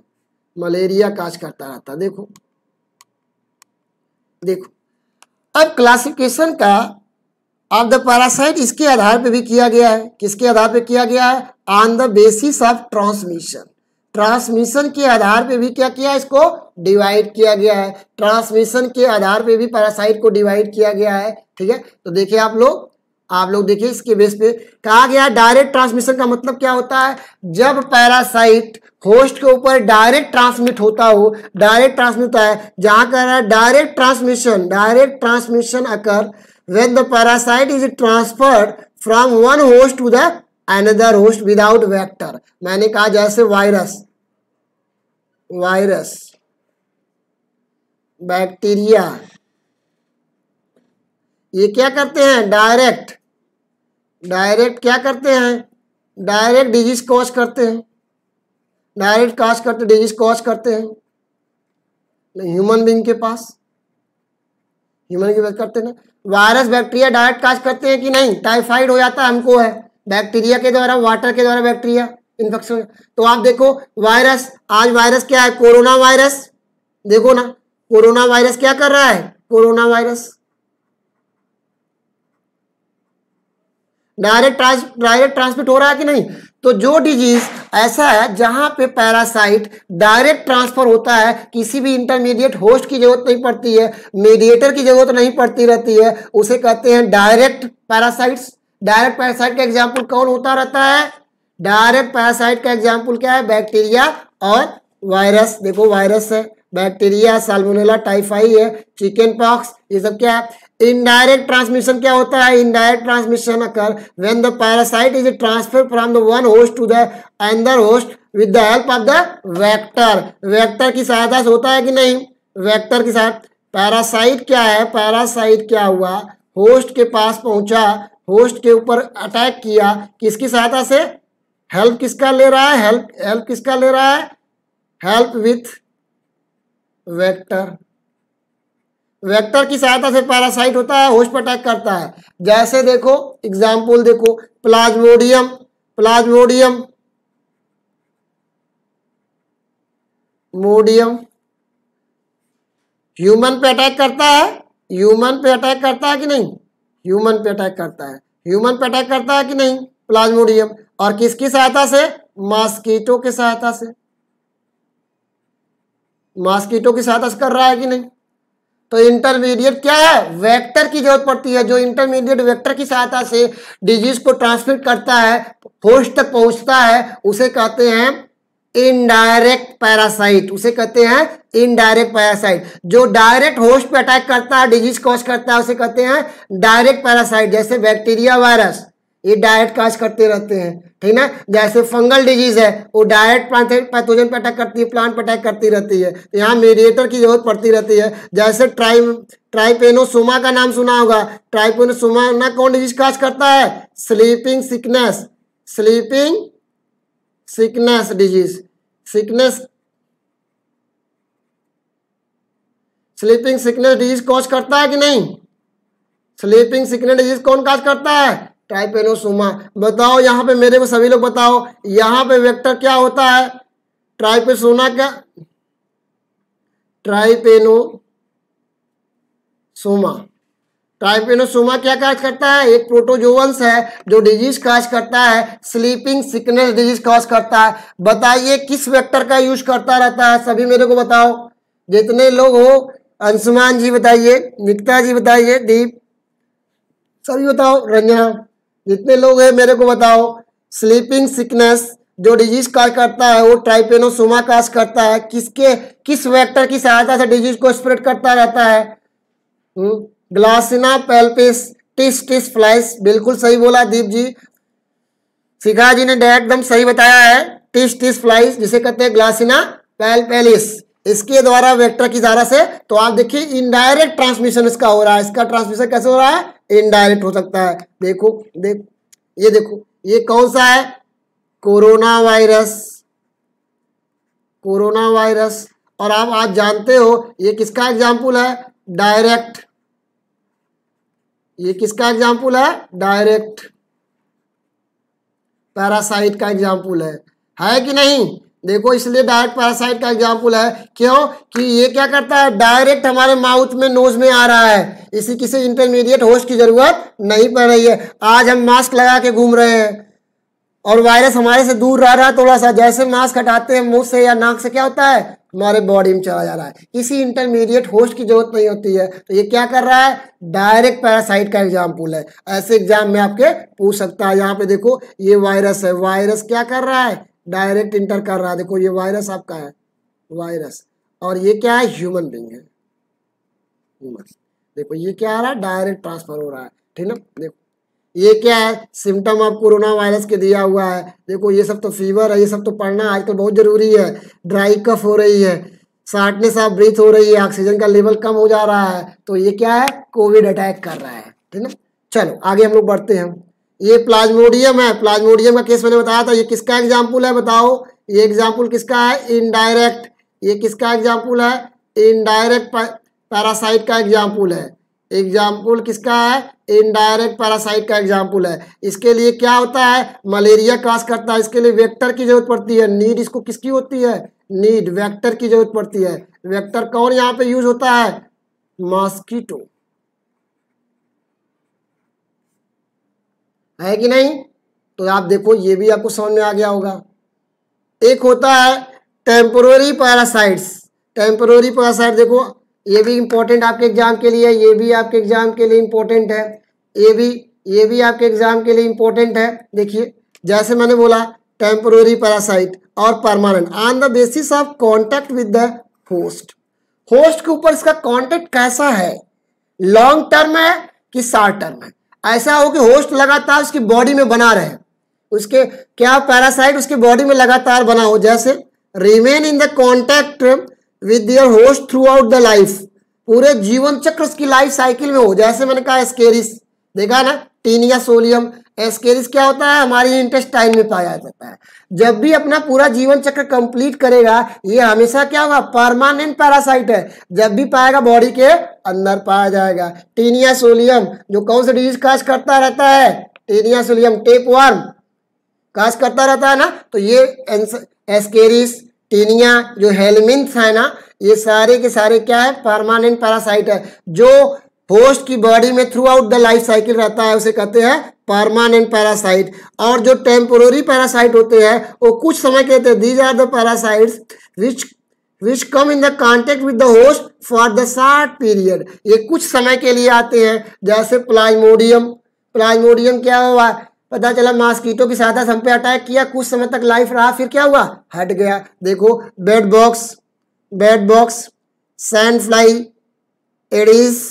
मलेरिया काज करता रहता है देखो देखो अब क्लासिफिकेशन का ऑफ द पैरासाइट इसके आधार पे भी किया गया है किसके आधार पे किया गया है on the basis of transmission transmission के आधार पे भी क्या किया इसको डिवाइड किया गया है ट्रांसमिशन के आधार पे भी पैरासाइट को डिवाइड किया गया है ठीक है तो देखिए आप लोग आप लोग देखिए इसके बेस पे कहा गया डायरेक्ट ट्रांसमिशन का मतलब क्या होता है जब पैरासाइट होस्ट के ऊपर डायरेक्ट ट्रांसमिट होता हो डायरेक्ट ट्रांसमिट होता है जहां कह रहा है direct transmission direct transmission occur when the parasite is transferred from one host to the another host without vector मैंने कहा जैसे वायरस वायरस बैक्टीरिया ये क्या करते हैं डायरेक्ट डायरेक्ट क्या करते हैं डायरेक्ट डिजीज कॉज करते हैं डायरेक्ट कॉज करते डिजीज कॉज करते हैं मतलब ह्यूमन बींग के पास ह्यूमन की बात करते ना वायरस बैक्टीरिया डायरेक्ट काज करते हैं कि नहीं टाइफाइड हो जाता है हमको है बैक्टीरिया के द्वारा वाटर के द्वारा बैक्टीरिया इन्फेक्शन तो आप देखो वायरस आज वायरस क्या है कोरोना वायरस देखो ना कोरोना वायरस क्या कर रहा है corona virus direct trans direct transmit हो रहा है कि नहीं तो जो डिजीज ऐसा है जहां पे पैरासाइट डायरेक्ट ट्रांसफर होता है किसी भी इंटरमीडिएट होस्ट की जरूरत नहीं पड़ती है मीडिएटर की जरूरत नहीं पड़ती रहती है उसे कहते हैं डायरेक्ट पैरासाइट्स डायरेक्ट पैरासाइट का एग्जाम्पल कौन होता रहता है डायरेक्ट पैरासाइट का एग्जाम्पल क्या है बैक्टीरिया और वायरस देखो वायरस है बैक्टीरिया साल्मोनेला टाइफाई है चिकन पॉक्स ये सब क्या है इनडायरेक्ट ट्रांसमिशन क्या होता है indirect transmission occur when the parasite is transfer from the one host to the other host with the help of the vector vector की सहायता से होता है कि नहीं वेक्टर की साथ पैरासाइट क्या है पैरासाइट क्या हुआ होस्ट के पास पहुंचा होस्ट के ऊपर अटैक किया किसकी सहायता से हेल्प किसका ले रहा है हेल्प हेल्प किसका ले रहा है हेल्प विथ वेक्टर वेक्टर की सहायता से पैरासाइट होता है होस्ट पर अटैक करता है जैसे देखो एग्जाम्पल देखो प्लाज्मोडियम प्लाज्मोडियम मोडियम ह्यूमन पे अटैक करता है ह्यूमन पे अटैक करता है कि नहीं ह्यूमन पे अटैक करता है ह्यूमन पे अटैक करता है कि नहीं प्लाज्मोडियम और किसकी सहायता से मॉस्किटो की सहायता से मॉस्किटो के साथ असर रहा है कि नहीं तो इंटरमीडिएट क्या है वेक्टर की जरूरत पड़ती है जो इंटरमीडिएट वेक्टर की सहायता से डिजीज को ट्रांसमिट करता है होस्ट तक पहुंचता है उसे कहते हैं इनडायरेक्ट पैरासाइट उसे कहते हैं इनडायरेक्ट पैरासाइट जो डायरेक्ट होस्ट पे अटैक करता है डिजीज कॉज करता है उसे कहते हैं डायरेक्ट पैरासाइट जैसे बैक्टीरिया वायरस ये डायरेक्ट काज करते रहते हैं ठीक ना जैसे फंगल डिजीज है वो डायरेक्ट पैथोजन पर अटैक करती है प्लांट पर अटैक करती रहती है तो यहाँ मेडिएटर की जरूरत पड़ती रहती है जैसे ट्राई ट्राइपेनोसोमा का नाम सुना होगा ट्राइपेनोसोमा ना कौन डिजीज काज करता है sleeping sickness sleeping sickness disease sickness sleeping sickness disease cause करता है कि नहीं स्लीपिंग सिकनेस डिजीज कौन काज करता है ट्राइपेनोसोमा बताओ यहाँ पे मेरे को सभी लोग बताओ यहाँ पे वेक्टर क्या होता है ट्राइपेसोना का ट्राइपेनोसोमा ट्राइपेनोसोमा क्या काज करता है एक प्रोटोजोवंस है जो डिजीज काज करता है स्लीपिंग सिकनेस डिजीज काज करता है बताइए किस वेक्टर का यूज करता रहता है सभी मेरे को बताओ जितने लोग हो अंशुमान जी बताइए निकिता जी बताइए दीप सभी बताओ रंजना जितने लोग हैं मेरे को बताओ स्लीपिंग सिकनेस जो डिजीज का करता है वो ट्राइपेनोसोमा काज करता है किसके किस वेक्टर की सहायता से डिजीज को स्प्रेड करता रहता है hmm, Glossina palpalis tsetse flies बिल्कुल सही बोला दीप जी शिखा जी ने एकदम सही बताया है टिस टिस फ्लाइस जिसे कहते हैं ग्लासिना पेल्पेलिस इसके द्वारा वेक्टर की धारा से तो आप देखिए इनडायरेक्ट ट्रांसमिशन इसका हो रहा है इसका ट्रांसमिशन कैसे हो रहा है इनडायरेक्ट हो सकता है देखो देख ये देखो ये कौन सा है कोरोना वायरस कोरोना वायरस और आप आज जानते हो ये किसका एग्जाम्पल है डायरेक्ट ये किसका एग्जाम्पल है डायरेक्ट पैरासाइट का एग्जाम्पल है है कि नहीं देखो इसलिए डायरेक्ट पैरासाइट का एग्जाम्पल है क्यों कि ये क्या करता है डायरेक्ट हमारे माउथ में नोज में आ रहा है इसी किसी इंटरमीडिएट होस्ट की जरूरत नहीं पड़ रही है आज हम मास्क लगा के घूम रहे हैं और वायरस हमारे से दूर रह रहा है थोड़ा सा जैसे मास्क हटाते हैं मुंह से या नाक से क्या होता है हमारे बॉडी में चला जा रहा है इसी इंटरमीडिएट होस्ट की जरूरत नहीं होती है तो ये क्या कर रहा है डायरेक्ट पैरासाइट का एग्जाम्पल है ऐसे एग्जाम में आपके पूछ सकता है यहाँ पे देखो ये वायरस है वायरस क्या कर रहा है डायरेक्ट इंटर कर रहा है देखो ये वायरस आपका है वायरस और ये क्या है ह्यूमन बींग है ह्यूमन देखो ये क्या आ रहा है डायरेक्ट ट्रांसफर हो रहा है ठीक ना देखो ये क्या है सिम्टम आप कोरोना वायरस के दिया हुआ है देखो ये सब तो फीवर है ये सब तो पढ़ना आजकल तो बहुत ज़रूरी है ड्राई कफ हो रही है शार्टनेस ऑफ ब्रीथ हो रही है ऑक्सीजन का लेवल कम हो जा रहा है तो ये क्या है कोविड अटैक कर रहा है ठीक ना चलो आगे हम लोग बढ़ते हैं ये प्लाज्मोडियम है प्लाज्मोडियम का केस मैंने बताया था ये किसका एग्जाम्पल है बताओ ये एग्जाम्पल किसका है इनडायरेक्ट ये किसका एग्जाम्पल है इनडायरेक्ट पैरासाइट का एग्जाम्पल है एग्जाम्पल किसका है इनडायरेक्ट पैरासाइट का एग्जाम्पल है इसके लिए क्या होता है मलेरिया क्रॉस करता है इसके लिए वेक्टर की जरूरत पड़ती है नीड इसको किसकी होती है नीड वेक्टर की जरूरत पड़ती है वेक्टर कौन यहाँ पे यूज होता है मॉस्किटो है कि नहीं तो आप देखो ये भी आपको समझ में आ गया होगा एक होता है टेम्पोररी पैरासाइट्स टेम्पोररी पैरासाइट देखो ये भी इम्पोर्टेंट आपके एग्जाम के लिए ये भी आपके एग्जाम के लिए इम्पोर्टेंट है ये भी ये भी आपके एग्जाम के लिए इम्पोर्टेंट है देखिए जैसे मैंने बोला टेम्पोररी पैरासाइट और permanent on the basis of contact with the host host के ऊपर इसका कॉन्टैक्ट कैसा है लॉन्ग टर्म है कि शॉर्ट टर्म है ऐसा हो कि होस्ट लगातार उसकी बॉडी में बना रहे उसके क्या पैरासाइट उसकी बॉडी में लगातार बना हो जैसे remain in the contact with your host throughout the life पूरे जीवन चक्र उसकी लाइफ साइकिल में हो जैसे मैंने कहा एस्केरिस देखा ना टीनिया सोलियम एस्केरिस क्या होता है हमारे इंटेस्टाइन में पाया जाता है जब भी अपना पूरा जीवन चक्र कंप्लीट करेगा ये हमेशा क्या होगा परमानेंट पैरासाइट है जब भी पाएगा बॉडी के अंदर पाया जाएगा टीनिया सोलियम जो कौन सा डिजीज काज करता रहता है Taenia solium tapeworm cause करता रहता है ना तो ये एस्केरिस टीनिया जो हेलमिंथ है ना ये सारे के सारे क्या है परमानेंट पैरासाइट है जो होस्ट की बॉडी में throughout the life cycle रहता है उसे कहते हैं परमानेंट पैरासाइट और जो टेम्पोररी पैरासाइट होते हैं वो कुछ समय के हैं these are the parasites which which come in the contact with the host for the short period ये कुछ समय के लिए आते हैं जैसे प्लाइमोडियम प्लाइमोडियम क्या हुआ पता चला मास्कीटो की सहायता से हम पे अटैक किया कुछ समय तक लाइफ रहा फिर क्या हुआ हट गया देखो bed bugs bed bugs sand fly Aedes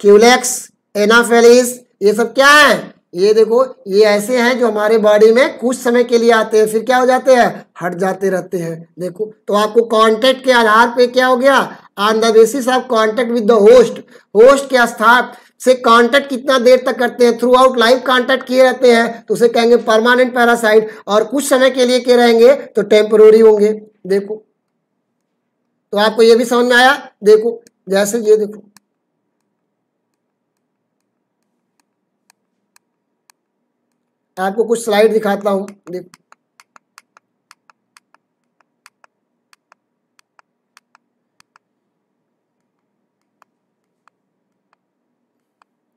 Culex Anopheles ये सब क्या है ये देखो ये ऐसे हैं जो हमारे बॉडी में कुछ समय के लिए आते हैं फिर क्या हो जाते हैं हट जाते रहते हैं देखो तो आपको कांटेक्ट के आधार पे क्या हो गया on the basis of contact with the host host के स्थान से कांटेक्ट कितना देर तक करते हैं थ्रू आउट लाइफ कांटेक्ट किए रहते हैं तो उसे कहेंगे परमानेंट पैरासाइट और कुछ समय के लिए के रहेंगे तो टेम्पोररी होंगे देखो तो आपको ये भी समझ में आया देखो जैसे ये देखो आपको कुछ स्लाइड दिखाता हूँ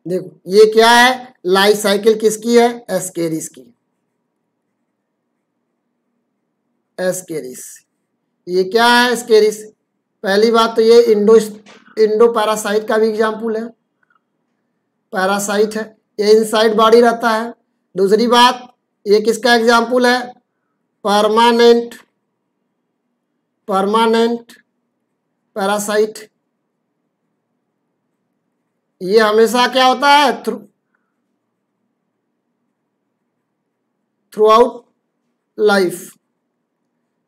देखो ये क्या है लाइफ साइकिल किसकी है एस्केरिस की एस्केरिस ये क्या है एस्केरिस पहली बात तो ये इंडो इंडो पैरासाइट का भी एग्जाम्पल है पैरासाइट है ये इनसाइड बॉडी रहता है दूसरी बात ये किसका एग्जाम्पल है परमानेंट परमानेंट पैरासाइट ये हमेशा क्या होता है थ्रू थ्रू आउट लाइफ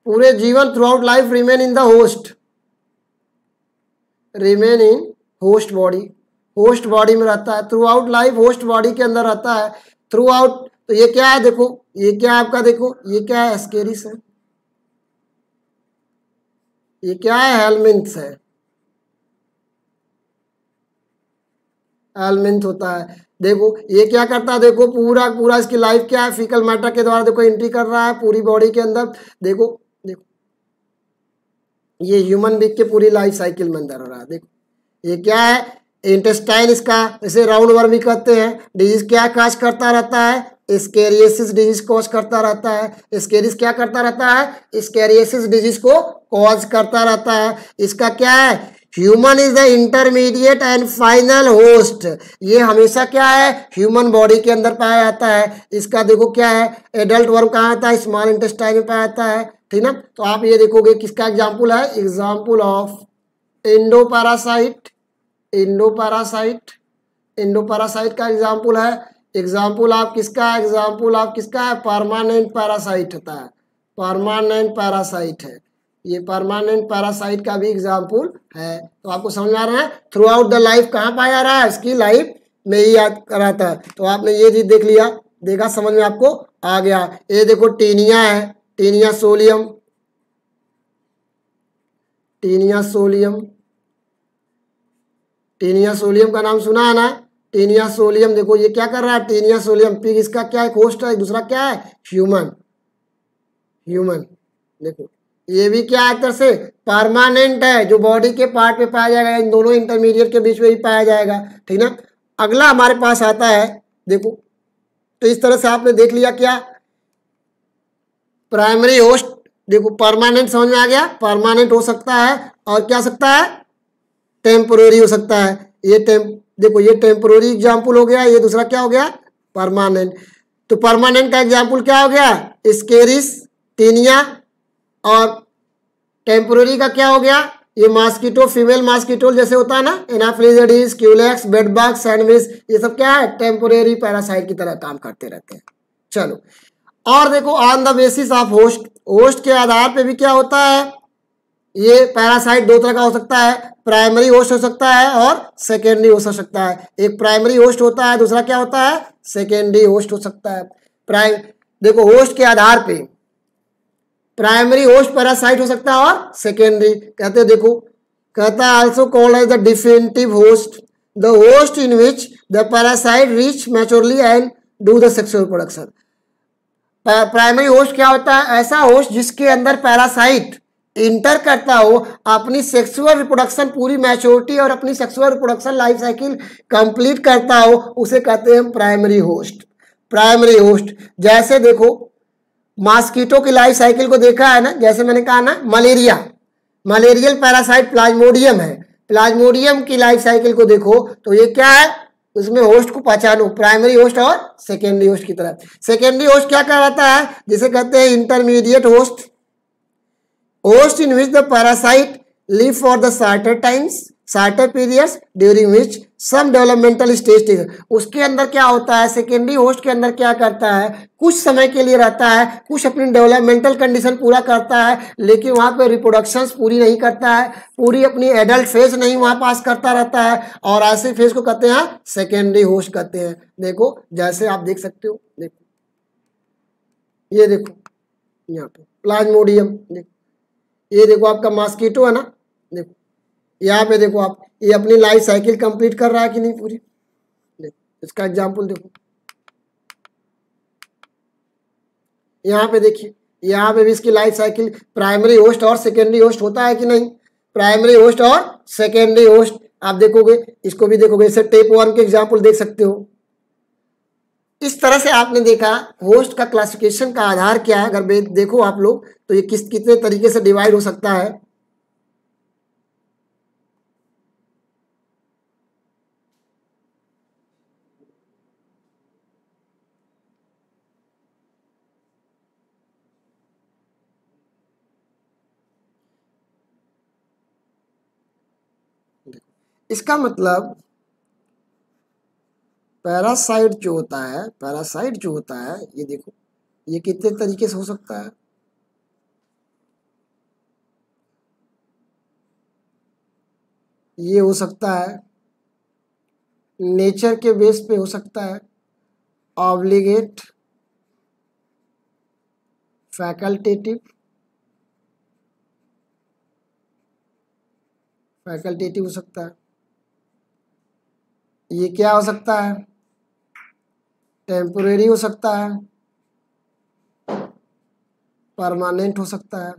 पूरे जीवन throughout life remain in the host remain in host body host body में रहता है throughout life host body के अंदर रहता है थ्रू आउट तो ये क्या है देखो ये क्या है आपका देखो ये क्या है एस्केरिस है ये क्या है हेलमिंथ है एलमिंथ होता है देखो ये क्या करता है देखो पूरा पूरा इसकी लाइफ क्या है फीकल मैटर के द्वारा देखो एंट्री कर रहा है पूरी बॉडी के अंदर देखो देखो ये ह्यूमन बीक के पूरी लाइफ साइकिल में अंदर हो रहा है देखो ये क्या है इंटेस्टाइल इसका इसे राउंड वर्म भी कहते हैं डिजीज क्या काज करता रहता है स्केरियसिस डिजीज कॉज करता रहता है स्केरिस क्या करता रहता है स्केरियसिस डिजीज को कॉज करता रहता है इसका क्या है human is the intermediate and final host ये हमेशा क्या है ह्यूमन बॉडी के अंदर पाया जाता है इसका देखो क्या है एडल्ट वर्म कहाँ आता है स्मॉल इंटेस्टाइन में पाया जाता है ठीक ना तो आप ये देखोगे किसका एग्जाम्पल है example of endoparasite endoparasite endoparasite का एग्जाम्पल है एग्जाम्पल आप किसका है एग्जाम्पल आप किसका है परमानेंट पैरासाइट होता है परमानेंट पैरासाइट है ये परमानेंट पैरासाइट का भी एग्जाम्पल है तो आपको समझ आ रहा है थ्रू आउट द लाइफ कहाँ पाया रहा है इसकी लाइफ में ही याद रहता है तो आपने ये चीज देख लिया देखा समझ में आपको आ गया ये देखो टीनिया है Taenia solium Taenia solium Taenia solium का नाम सुना है ना टीनिया सोलियम देखो ये क्या कर रहा है टीनिया सोलियम पिग इसका क्या है होस्ट है दूसरा क्या है ह्यूमन ह्यूमन देखो ये भी क्या है तरह से परमानेंट है जो बॉडी के पार्ट में पाया जाएगा इन दोनों इंटरमीडिएट के बीच में ही पाया जाएगा ठीक ना अगला हमारे पास आता है देखो तो इस तरह से आपने देख लिया क्या प्राइमरी होस्ट देखो परमानेंट समझ में आ गया परमानेंट हो सकता है और क्या सकता है टेम्पोरी हो सकता है ये टेम देखो ये टेम्पोरी एग्जाम्पल हो गया ये दूसरा क्या हो गया परमानेंट तो परमानेंट का एग्जाम्पल क्या हो गया स्केरिस टीनिया और टेम्पोरी का क्या हो गया ये मास्किटो फीमेल मास्कीटो जैसे होता है ना एनाफ्लिजडीज क्यूलेक्स बेडबाग सैंडविच ये सब क्या है टेम्पोरेरी पैरासाइट की तरह काम करते रहते हैं चलो और देखो on the basis of host host के आधार पे भी क्या होता है ये पैरासाइट दो तरह का हो सकता है प्राइमरी होस्ट हो सकता है और सेकेंडरी होस्ट हो सकता है एक प्राइमरी होस्ट होता है दूसरा क्या होता है सेकेंडरी होस्ट हो सकता है प्राइम देखो होस्ट के आधार पे प्राइमरी होस्ट पैरासाइट हो सकता है और सेकेंडरी कहते देखो कहता है also called as the definitive host the host in which the parasite reach maturely and do the sexual production primary host क्या होता है ऐसा होस्ट जिसके अंदर पैरासाइट इंटर करता हो अपनी सेक्सुअल रिप्रोडक्शन पूरी मैच्योरिटी और अपनी sexual reproduction life cycle complete करता हो उसे कहते हैं प्राइमरी होस्ट प्राइमरी होस्ट जैसे देखो मास्कीटो की लाइफ साइकिल को देखा है ना जैसे मैंने कहा ना मलेरिया मलेरियल पैरासाइट प्लाज्मोडियम है प्लाज्मोडियम की लाइफ साइकिल को देखो तो ये क्या है उसमें होस्ट को पहचानो प्राइमरी होस्ट और सेकेंडरी होस्ट की तरह सेकेंडरी होस्ट क्या कहलाता है जिसे कहते हैं intermediate host host in which the parasite live for the shorter times shorter periods during which some developmental stage take उसके अंदर क्या होता है सेकेंडरी होस्ट के अंदर क्या करता है कुछ समय के लिए रहता है कुछ अपनी डेवलपमेंटल कंडीशन पूरा करता है लेकिन वहाँ पे रिप्रोडक्शन पूरी नहीं करता है पूरी अपनी एडल्ट फेज नहीं वहाँ पास करता रहता है और ऐसे फेज को कहते हैं सेकेंडरी होस्ट कहते हैं देखो जैसे आप देख सकते हो देखो ये देखो यहाँ पे प्लाज्मोडियम देखो ये देखो आपका मास्कीटो है ना देखो यहाँ पे देखो आप ये अपनी लाइफ साइकिल कंप्लीट कर रहा है कि नहीं पूरी देखो इसका एग्जाम्पल देखो यहाँ पे देखिए यहाँ पे भी इसकी लाइफ साइकिल प्राइमरी होस्ट और सेकेंडरी होस्ट होता है कि नहीं प्राइमरी होस्ट और सेकेंडरी होस्ट आप देखोगे इसको भी देखोगे इसे टेप वन के एग्जाम्पल देख सकते हो इस तरह से आपने देखा होस्ट का क्लासिफिकेशन का आधार क्या है अगर देखो आप लोग तो ये किस कितने तरीके से डिवाइड हो सकता है इसका मतलब पैरासाइट जो होता है पैरासाइट जो होता है ये देखो ये कितने तरीके से हो सकता है ये हो सकता है नेचर के बेस पे हो सकता है ऑब्लिगेट फैकल्टेटिव फैकल्टेटिव हो सकता है ये क्या हो सकता है टेम्पोरेरी हो सकता है परमानेंट हो सकता है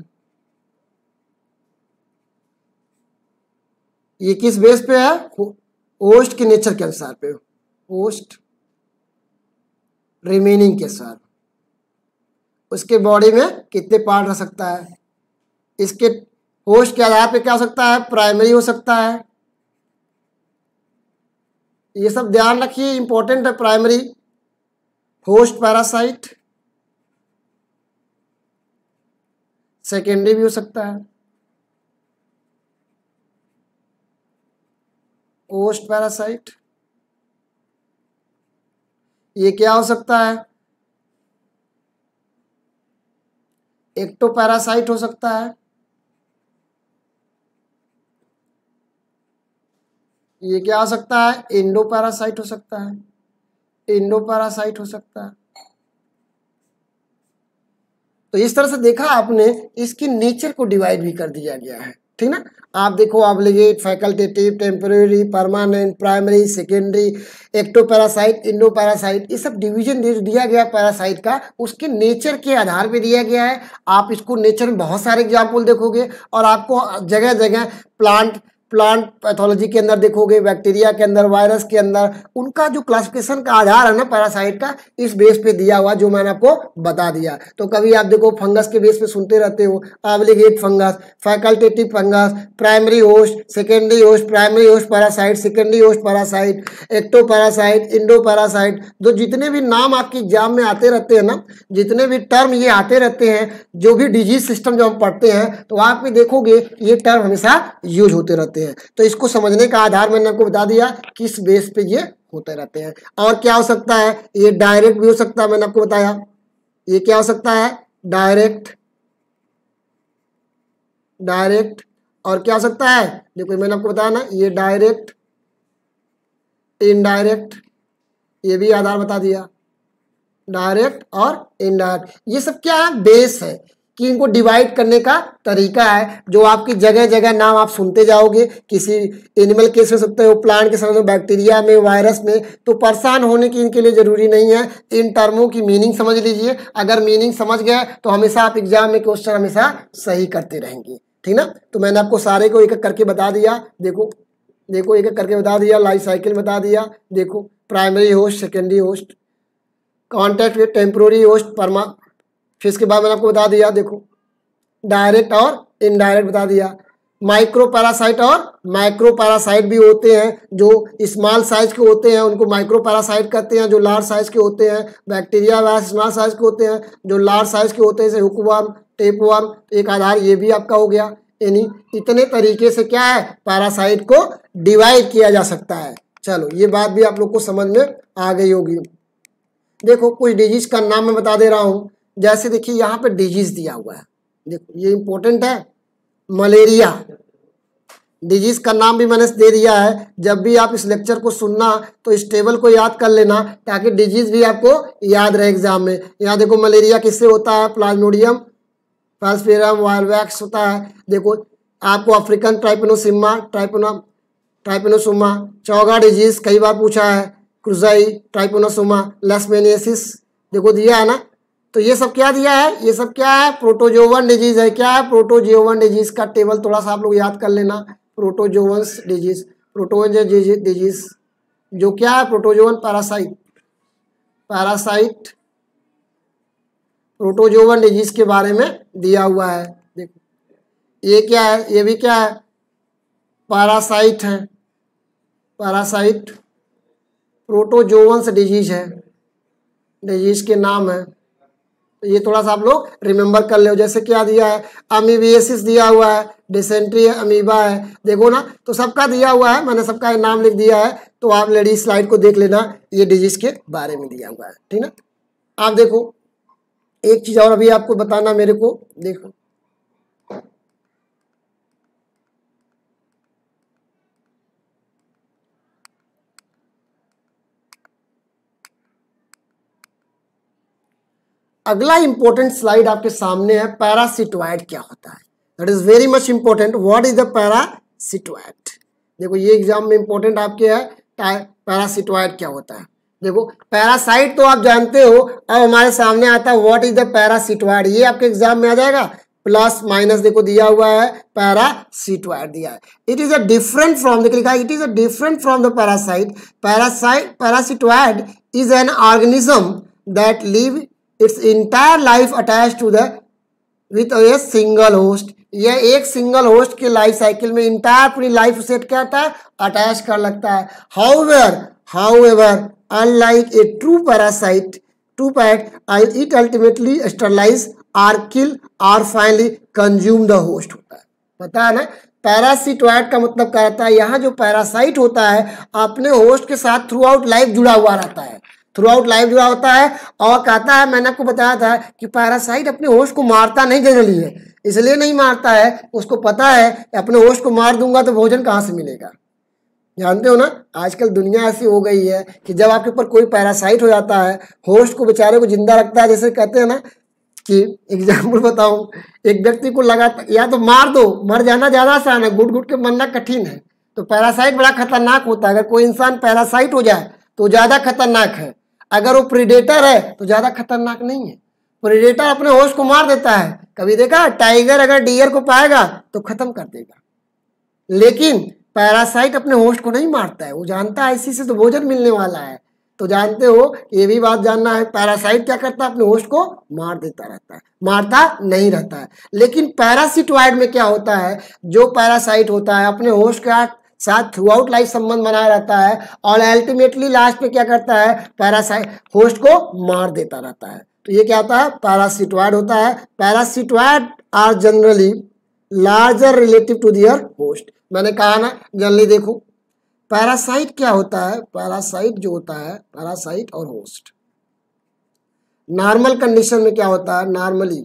ये किस बेस पे है होस्ट के नेचर के अनुसार पे होस्ट रिमेनिंग के अनुसार उसके बॉडी में कितने पार्ट रह सकता है इसके होस्ट के आधार पे क्या हो सकता है प्राइमरी हो सकता है ये सब ध्यान रखिए इंपॉर्टेंट है प्राइमरी होस्ट पैरासाइट सेकेंडरी भी हो सकता है होस्ट पैरासाइट ये क्या हो सकता है एक्टो तो पैरासाइट हो सकता है ये क्या हो सकता है इंडो पैरासाइट हो सकता है एंडोपैरासाइट हो सकता है तो इस तरह से देखा आपने इसकी नेचर को डिवाइड भी कर दिया गया है ठीक ना आप देखो आप obligate facultative temporary permanent primary secondary ectoparasite endoparasite ये सब डिवीजन दिया गया पैरासाइट का उसके नेचर के आधार पे दिया गया है आप इसको नेचर में बहुत सारे एग्जाम्पल देखोगे और आपको जगह जगह प्लांट प्लांट पैथोलॉजी के अंदर देखोगे बैक्टीरिया के अंदर वायरस के अंदर उनका जो क्लासिफिकेशन का आधार है ना पैरासाइट का इस बेस पे दिया हुआ जो मैंने आपको बता दिया तो कभी आप देखो फंगस के बेस पे सुनते रहते हो obligate fungus facultative fungus primary host secondary host primary host parasite secondary host parasite ectoparasite endoparasite जो जितने भी नाम आपके एग्जाम में आते रहते हैं ना जितने भी टर्म ये आते रहते हैं जो भी डिजीज सिस्टम जो हम पढ़ते हैं तो आप भी देखोगे ये टर्म हमेशा यूज होते रहते हैं रहते हैं तो इसको समझने का आधार मैंने आपको बता दिया किस बेस पे ये होते रहते हैं और क्या हो सकता है ये डायरेक्ट भी हो सकता है मैंने आपको बताया ये क्या हो सकता है डायरेक्ट डायरेक्ट और क्या हो सकता है देखो मैंने आपको बताया ना ये डायरेक्ट इनडायरेक्ट ये भी आधार बता दिया डायरेक्ट और इनडायरेक्ट ये सब क्या है बेस है कि इनको डिवाइड करने का तरीका है जो आपकी जगह जगह नाम आप सुनते जाओगे किसी एनिमल केस हो सकते हो प्लांट के साथ बैक्टीरिया में वायरस में तो परेशान होने की इनके लिए ज़रूरी नहीं है इन टर्मों की मीनिंग समझ लीजिए अगर मीनिंग समझ गए तो हमेशा आप एग्जाम में क्वेश्चन हमेशा सही करते रहेंगे ठीक ना तो मैंने आपको सारे को एक एक करके बता दिया देखो देखो एक एक करके बता दिया लाइफ साइकिल बता दिया देखो primary host secondary host contact with temporary host permanent फिर इसके बाद मैंने आपको बता दिया देखो डायरेक्ट और इनडायरेक्ट बता दिया माइक्रो पैरासाइट और माइक्रो पैरासाइट भी होते हैं जो स्मॉल साइज के होते हैं उनको माइक्रो पैरासाइट कहते हैं जो लार्ज साइज के होते हैं बैक्टीरिया वायरस स्मॉल साइज के होते हैं जो लार्ज साइज के होते हैं जैसे हुकवाम टेपवाम एक आधार ये भी आपका हो गया यानी इतने तरीके से क्या है पैरासाइट को डिवाइड किया जा सकता है चलो ये बात भी आप लोग को समझ में आ गई होगी देखो कुछ डिजीज का नाम मैं बता दे रहा हूँ जैसे देखिए यहाँ पे डिजीज दिया हुआ है देखो ये इम्पोर्टेंट है मलेरिया डिजीज का नाम भी मैंने दे दिया है जब भी आप इस लेक्चर को सुनना तो इस टेबल को याद कर लेना ताकि डिजीज भी आपको याद रहे एग्जाम में यहाँ देखो मलेरिया किससे होता है प्लाज्मोडियम फास्पेरम वायरवैक्स होता है देखो आपको African Trypanosoma Trypano Trypanosoma Chagas disease कई बार पूछा है क्रुजाई ट्राइपेनोसोमा लेसमेनियसिस देखो दिया है ना तो ये सब क्या दिया है ये सब क्या है प्रोटोजोवन डिजीज है क्या है प्रोटोजोवन डिजीज का टेबल थोड़ा सा आप लोग याद कर लेना प्रोटोजोवंस डिजीज प्रोटोवन डिजीज जो क्या है protozoan parasite parasite protozoan disease के बारे में दिया हुआ है देखो ये क्या है ये भी क्या है पैरासाइट है पैरासाइट प्रोटोजोवंस डिजीज है डिजीज के नाम है ये थोड़ा सा आप लोग रिमेंबर कर ले जैसे क्या दिया है अमीबियसिस दिया हुआ है डिसेंट्री है अमीबा है देखो ना तो सबका दिया हुआ है मैंने सबका नाम लिख दिया है तो आप लेडी स्लाइड को देख लेना ये डिजीज के बारे में दिया हुआ है ठीक ना आप देखो एक चीज़ और अभी आपको बताना मेरे को देखो अगला इंपॉर्टेंट स्लाइड आपके सामने है पैरासिटोइड क्या होता है that is very much important what is the parasitoid देखो ये एग्जाम में इंपॉर्टेंट आपके है पैरासिटोइड क्या होता है देखो पैरासाइट तो आप जानते हो अब हमारे सामने आता है व्हाट इज द पैरासिटोइड ये आपके एग्जाम में आ जाएगा प्लस माइनस देखो दिया हुआ है पैरासिटोइड दिया है it is a different from देखिए लिखा it is a different from the parasite parasite parasitoid is an organism that live its entire life attach to the with a single host यह एक सिंगल होस्ट के life cycle में entire पूरी life उसे क्या होता है अटैच कर लगता है however however unlike a true parasite true pat it ultimately sterilize or kill are finally consume the host होता है पता है ना पैरासिटॉइड का मतलब क्या रहता है यहाँ जो पैरासाइट होता है अपने होस्ट के साथ थ्रू आउट लाइफ जुड़ा हुआ रहता है थ्रू आउट लाइफ जुड़ा होता है और कहता है मैंने आपको बताया था कि पैरासाइट अपने होश को मारता नहीं जनरली है इसलिए नहीं मारता है उसको पता है कि अपने होश को मार दूंगा तो भोजन कहाँ से मिलेगा जानते हो ना आजकल दुनिया ऐसी हो गई है कि जब आपके ऊपर कोई पैरासाइट हो जाता है होश को बेचारे को जिंदा रखता है जैसे कहते हैं ना कि एग्जाम्पल बताऊँ एक व्यक्ति को लगा या तो मार दो मर जाना ज़्यादा आसान है घुट घुट के मरना कठिन है तो पैरासाइट बड़ा खतरनाक होता है अगर कोई इंसान पैरासाइट हो जाए तो ज़्यादा खतरनाक है अगर वो प्रीडेटर है तो ज़्यादा खतरनाक नहीं है प्रीडेटर अपने होश को मार देता है कभी देखा टाइगर अगर डियर को पाएगा तो खत्म कर देगा लेकिन पैरासाइट अपने होस्ट को नहीं मारता है वो जानता है इसी से तो भोजन मिलने वाला है तो जानते हो ये भी बात जानना है पैरासाइट क्या करता है अपने होस्ट को मार देता रहता है मारता नहीं रहता है लेकिन पैरासिटोइड में क्या होता है जो पैरासाइट होता है अपने होस्ट का साथ थ्रू आउट लाइफ संबंध बनाया रहता है और अल्टीमेटली लास्ट में क्या करता है पैरासाइट होस्ट को मार देता रहता है तो ये क्या होता है पैरासिटॉइड होता है parasitoid are generally larger relative to their host मैंने कहा ना जनरली देखो पैरासाइट क्या होता है पैरासाइट जो होता है पैरासाइट और होस्ट नॉर्मल कंडीशन में क्या होता है नॉर्मली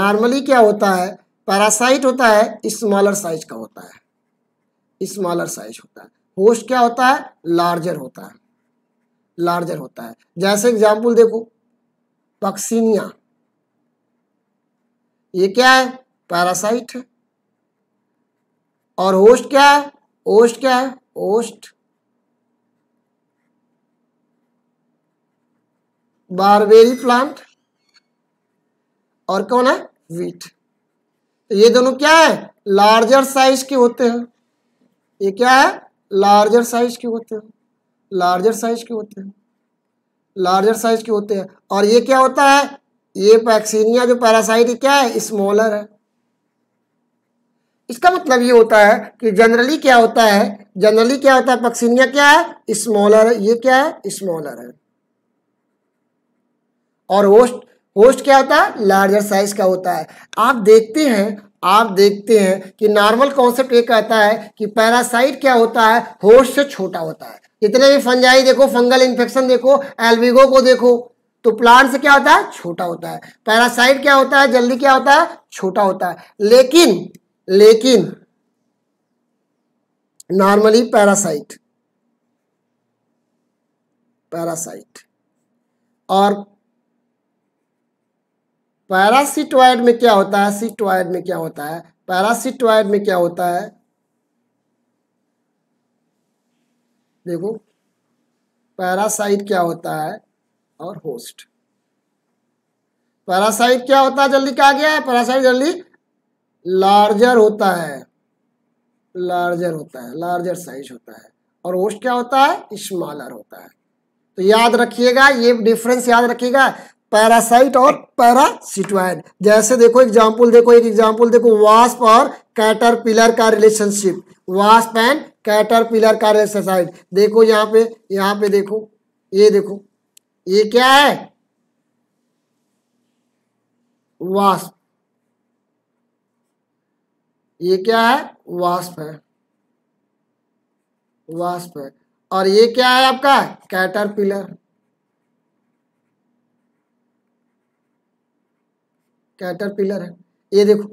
नॉर्मली क्या होता है पैरासाइट होता है स्मॉलर साइज का होता है स्मॉलर साइज होता है होस्ट क्या होता है लार्जर होता है लार्जर होता है जैसे एग्जाम्पल देखो पक्सीनिया ये क्या है पैरासाइट है और होस्ट क्या है होस्ट क्या है होस्ट बारबेरी प्लांट और कौन है वीट ये दोनों क्या है लार्जर साइज के होते हैं ये क्या है लार्जर साइज के होते हैं लार्जर साइज के होते हैं लार्जर साइज के होते हैं और ये क्या होता है ये पैक्सीनिया जो पैरासाइट क्या है स्मॉलर है इसका मतलब ये होता है कि जनरली क्या होता है जनरली क्या होता है पैक्सीनिया क्या है स्मॉलर ये क्या है स्मॉलर है और होस्ट पोस्ट क्या होता है लार्जर साइज का होता है आप देखते हैं आप देखते हैं कि नॉर्मल कॉन्सेप्ट ये कहता है कि पैरासाइट क्या होता है होस्ट से छोटा होता है इतने भी फंजाई देखो फंगल इन्फेक्शन देखो एल्विगो को देखो तो प्लांट से क्या होता है छोटा होता है पैरासाइट क्या होता है जल्दी क्या होता है छोटा होता है लेकिन लेकिन नॉर्मली पैरासाइट पैरासाइट और पैरासिटोइड में क्या होता है सिटॉइड में क्या होता है पैरासिटोइड में क्या होता है देखो पैरासाइट क्या होता है और होस्ट पैरासाइट क्या होता है जल्दी कहा गया है पैरासाइट जल्दी लार्जर होता है लार्जर होता है लार्जर साइज होता है और होस्ट क्या होता है स्मॉलर होता है तो याद रखिएगा ये डिफरेंस याद रखिएगा पैरासाइट और पैरासिटोइड जैसे देखो एग्जाम्पल देखो एक एग्जाम्पल देखो वास्प और कैटरपिलर का रिलेशनशिप वास्प एंड कैटरपिलर का रिलेशनशिप देखो यहाँ पे यहाँ पे देखो ये देखो ये क्या है वास्प ये क्या है वास्प है वास्प है और ये क्या है आपका कैटरपिलर कैटरपिलर है ये देखो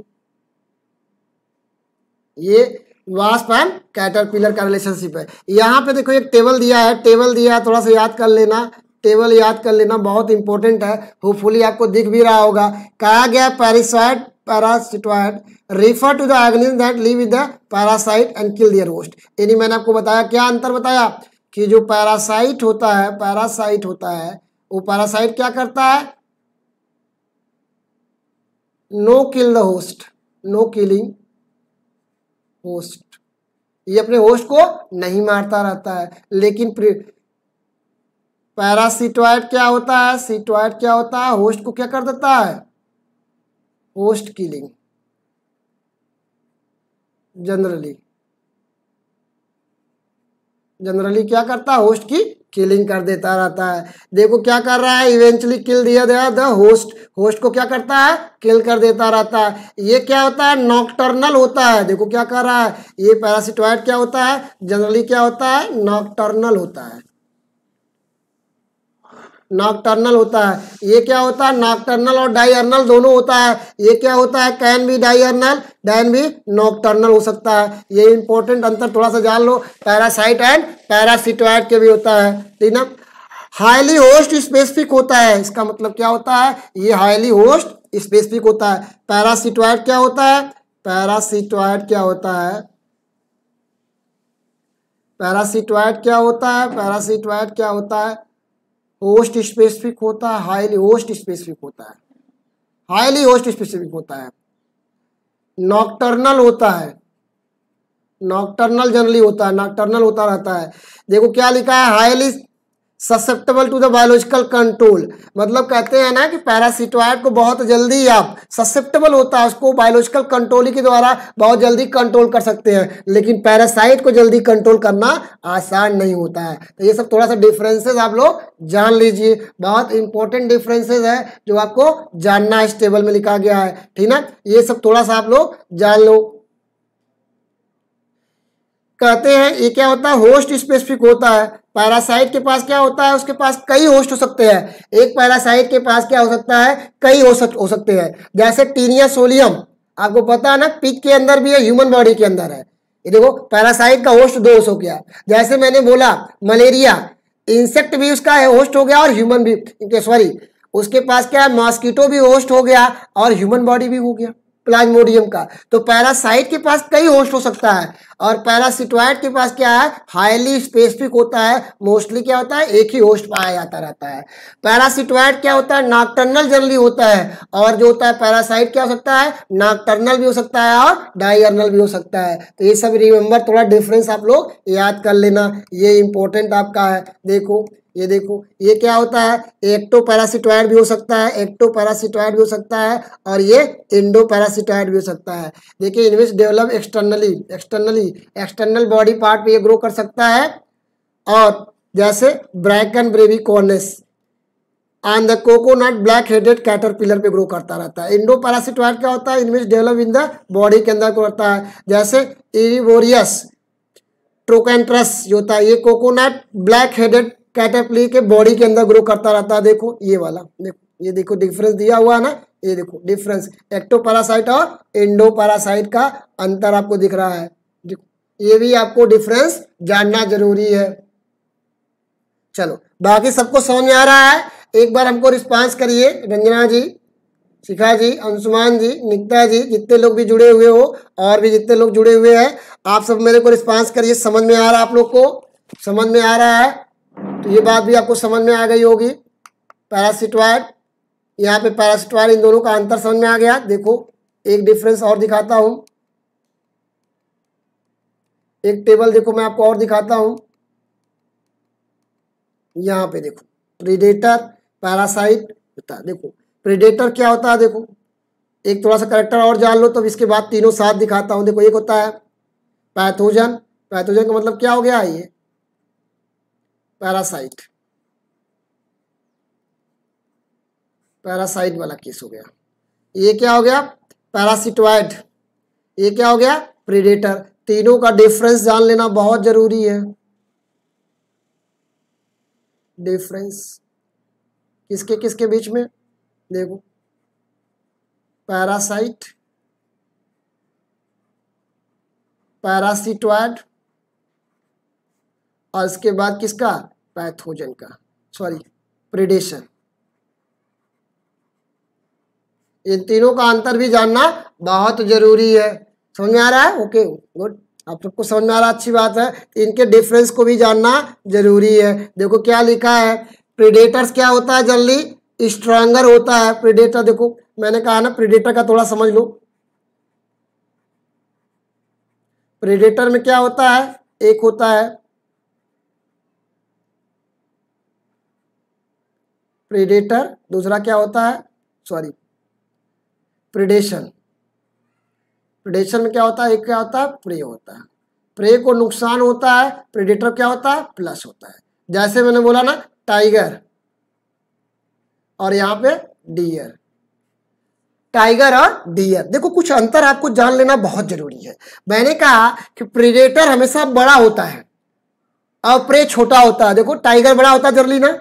ये वास्प एंड कैटरपिलर का रिलेशनशिप है यहाँ पे देखो एक टेबल दिया है टेबल दिया है थोड़ा सा याद कर लेना टेबल याद कर लेना बहुत इंपॉर्टेंट है होपफुली आपको दिख भी रहा होगा कहा गया parasite parasitoid refer to the organism that live in the parasite and kill their host यानी मैंने आपको बताया क्या अंतर बताया कि जो पैरासाइट होता है पैरासाइट होता है वो पैरासाइट क्या करता है no kill the host no killing host ये अपने होस्ट को नहीं मारता रहता है लेकिन पैरासीटॉइड क्या होता है सीटॉइड क्या होता है होस्ट को क्या कर देता है होस्ट किलिंग जनरली जनरली क्या करता है होस्ट की किलिंग कर देता रहता है देखो क्या कर रहा है इवेंचुअली किल दिया गया द होस्ट होस्ट को क्या करता है किल कर देता रहता है ये क्या होता है नॉकटर्नल होता है देखो क्या कर रहा है ये पैरासिटॉइड क्या होता है जनरली क्या होता है नॉकटर्नल होता है नॉकटर्नल होता है ये क्या होता है नॉकटर्नल और डायर्नल दोनों होता है ये क्या होता है कैन भी डायर्नल डैन भी नॉकटर्नल हो सकता है ये इंपॉर्टेंट अंतर थोड़ा सा जान लो पैरासाइट एंड पैरासिटोइड के भी होता है ठीक ना हाईली होस्ट स्पेसिफिक होता है इसका मतलब क्या होता है ये हाईली होस्ट स्पेसिफिक होता है पैरासिटोइड क्या होता है पैरासिटोइड क्या होता है पैरासिटोइड क्या होता है पैरासिटोइड क्या होता है होस्ट स्पेसिफिक होता है हाईली होस्ट स्पेसिफिक होता है हाईली होस्ट स्पेसिफिक होता है नॉक्टर्नल होता है नॉक्टर्नल जनरली होता है नॉक्टर्नल होता रहता है देखो क्या लिखा है highly susceptible to the biological control मतलब कहते हैं ना कि पैरासिटोइड को बहुत जल्दी आप ससेप्टेबल होता है उसको बायोलॉजिकल कंट्रोल के द्वारा बहुत जल्दी कंट्रोल कर सकते हैं लेकिन पैरासाइट को जल्दी कंट्रोल करना आसान नहीं होता है तो ये सब थोड़ा सा डिफरेंसेस आप लोग जान लीजिए बहुत इंपॉर्टेंट डिफरेंसेज है जो आपको जानना इस टेबल में लिखा गया है ठीक ना ये सब थोड़ा सा आप लोग जान लो कहते हैं ये क्या होता है होस्ट स्पेसिफिक होता है पैरासाइट के पास क्या होता है उसके पास कई होस्ट हो सकते हैं एक पैरासाइट के पास क्या हो सकता है कई हो, सक, हो सकते हैं जैसे टीनिया सोलियम आपको पता है ना पिक के अंदर भी है ह्यूमन बॉडी के अंदर है ये देखो पैरासाइट का होस्ट दो हो गया जैसे मैंने बोला मलेरिया इंसेक्ट भी उसका होस्ट हो गया और ह्यूमन भी सॉरी उसके पास क्या है मॉस्किटो भी होस्ट हो गया और ह्यूमन बॉडी भी हो गया प्लाज्मोडियम का तो पैरासाइट के पास कई होस्ट हो सकता है और पैरासिटोइड के पास क्या है हाईली स्पेसिफिक होता है मोस्टली क्या होता है एक ही होस्ट पाया जाता रहता है पैरासिटोइड क्या होता है नॉकटर्नल जनरली होता है और जो होता है पैरासाइट क्या हो सकता है नॉकटर्नल भी हो सकता है और डायर्नल भी हो सकता है तो ये सब रिमेंबर थोड़ा डिफरेंस आप लोग याद कर लेना ये इंपॉर्टेंट आपका है देखो ये देखो ये क्या होता है एक्टो तो पैरासिटॉइड भी हो सकता है एक्टो तो पैरासिटॉइड भी हो सकता है और ये इंडो पैरासिटॉइड भी हो सकता है देखिए इनमें से develop externally externally external body part पे ये ग्रो कर सकता है और जैसे Bracon brevicornis on the coconut black headed caterpillar पे ग्रो करता रहता है इंडो पैरासिटॉइड क्या होता है इनमें डेवलप इन द बॉडी के अंदर करता है जैसे इरिवोरियस ट्रोकेंट्रस जो होता है ये कोकोनट ब्लैक हेडेड कैटरपिली के बॉडी के अंदर ग्रो करता रहता है देखो ये वाला देखो ये देखो डिफरेंस दिया हुआ है ना ये देखो डिफरेंस एक्टोपैरासाइट और एंडोपैरासाइट का अंतर आपको दिख रहा है ये भी आपको डिफरेंस जानना जरूरी है चलो बाकी सबको समझ में आ रहा है एक बार हमको रिस्पांस करिए रंजना जी शिखा जी अंशुमान जी निकिता जी जितने लोग भी जुड़े हुए हो और भी जितने लोग जुड़े हुए हैं आप सब मेरे को रिस्पांस करिए समझ में आ रहा है आप लोग को समझ में आ रहा है तो ये बात भी आपको समझ में आ गई होगी पैरासिटवाइड यहाँ पे पैरासिटवाइड इन दोनों का अंतर समझ में आ गया देखो एक डिफरेंस और दिखाता हूँ एक टेबल देखो मैं आपको और दिखाता हूँ यहाँ पे देखो प्रीडेटर पैरासाइट होता है देखो प्रीडेटर क्या होता है देखो एक थोड़ा सा करेक्टर और जान लो तो इसके बाद तीनों साथ दिखाता हूँ देखो एक होता है पैथोजन पैथोजन का मतलब क्या हो गया ये पैरासाइट पैरासाइट वाला केस हो गया ये क्या हो गया पैरासिटॉइड ये क्या हो गया प्रीडेटर तीनों का डिफरेंस जान लेना बहुत जरूरी है डिफरेंस किसके किसके बीच में देखो पैरासाइट पैरासिटोइड और इसके बाद किसका पैथोजन का सॉरी प्रिडेशन इन तीनों का अंतर भी जानना बहुत जरूरी है समझ में आ रहा है ओके गुड आप सबको समझ में आ रहा अच्छी बात है इनके डिफरेंस को भी जानना जरूरी है देखो क्या लिखा है प्रिडेटर्स क्या होता है जल्दी स्ट्रांगर होता है प्रिडेटर देखो मैंने कहा ना प्रिडेटर का थोड़ा समझ लो प्रिडेटर में क्या होता है एक होता है प्रेडेटर दूसरा क्या होता है सॉरी प्रिडेशन प्रिडेशन में क्या होता है एक क्या होता है प्रे होता है प्रे को नुकसान होता है प्रेडेटर क्या होता है प्लस होता है जैसे मैंने बोला ना टाइगर और यहां पे डियर टाइगर और डियर देखो कुछ अंतर आपको जान लेना बहुत जरूरी है मैंने कहा कि प्रेडेटर हमेशा बड़ा होता है और प्रे छोटा होता है देखो टाइगर बड़ा होता है जरूरी ना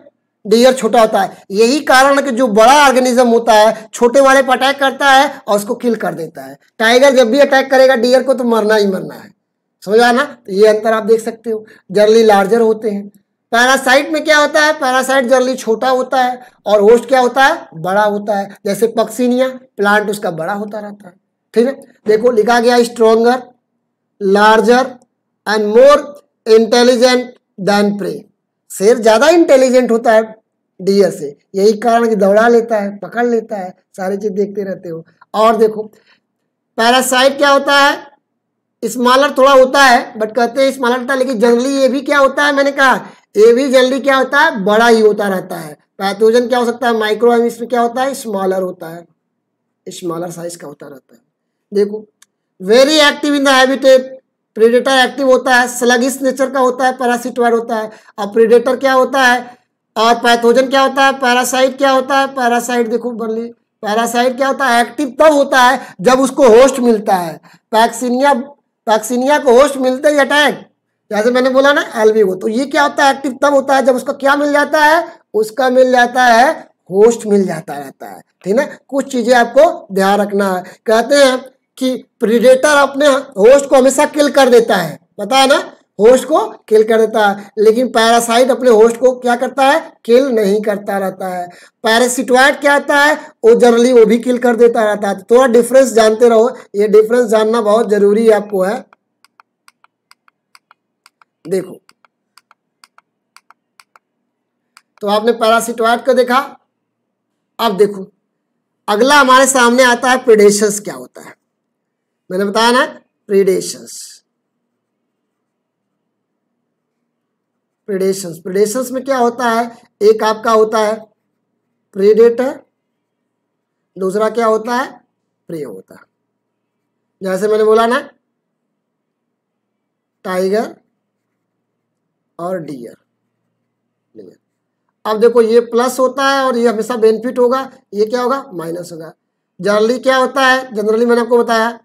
डियर छोटा होता है यही कारण है कि जो बड़ा ऑर्गेनिज्म होता है छोटे वाले पर अटैक करता है और उसको किल कर देता है टाइगर जब भी अटैक करेगा डियर को तो मरना ही मरना है समझा ना तो ये अंतर आप देख सकते हो जर्ली लार्जर होते हैं पैरासाइट में क्या होता है पैरासाइट जर्ली छोटा होता है और होस्ट क्या होता है बड़ा होता है जैसे पक्सीनिया प्लांट उसका बड़ा होता रहता है ठीक है देखो लिखा गया stronger larger and more intelligent than prey शेर ज़्यादा इंटेलिजेंट होता है डियर से यही कारण कि दौड़ा लेता है पकड़ लेता है सारी चीज़ देखते रहते हो और देखो पैरासाइट क्या होता है स्मॉलर थोड़ा होता है बट कहते हैं स्मॉलर होता है लेकिन जनरली ये भी क्या होता है मैंने कहा ये भी जनरली क्या होता है बड़ा ही होता रहता है पैथोजन क्या हो सकता है माइक्रो में क्या होता है स्मॉलर होता है स्मॉलर साइज का होता रहता है देखो very active in the habitat predator active होता है स्लगिस नेचर का होता है पैरासिटवाइड होता है और प्रेडेटर क्या होता है और पैथोजन क्या होता है पैरासाइट क्या होता है पैरासाइट देखो बन पैरासाइट क्या होता है एक्टिव तब होता है जब उसको होस्ट मिलता है पैक्सिनिया पैक्सिनिया को होस्ट मिलते ही अटैक जैसे मैंने बोला ना एलवी को तो ये क्या होता है एक्टिव तब होता है जब उसका क्या मिल जाता है उसका मिल जाता है होस्ट मिल जाता रहता है ठीक है कुछ चीज़ें आपको ध्यान रखना है कहते हैं कि प्रीडेटर अपने होस्ट को हमेशा किल कर देता है पता है ना होस्ट को किल कर देता है लेकिन पैरासाइट अपने होस्ट को क्या करता है किल नहीं करता रहता है पैरासिटोइड क्या आता है वो जनरली वो भी किल कर देता रहता है थोड़ा डिफरेंस जानते रहो ये डिफरेंस जानना बहुत जरूरी है आपको है देखो तो आपने पैरासिटोइड को देखा अब देखो अगला हमारे सामने आता है प्रिडेशंस क्या होता है मैंने बताया ना प्रीडेशंस प्रीडेशंस प्रीडेशंस में क्या होता है एक आपका होता है प्रीडेटर दूसरा क्या होता है प्रिय होता है जैसे मैंने बोला ना टाइगर और डियर डियर अब देखो ये प्लस होता है और ये हमेशा बेनिफिट होगा ये क्या होगा माइनस होगा जनरली क्या होता है जनरली मैंने आपको बताया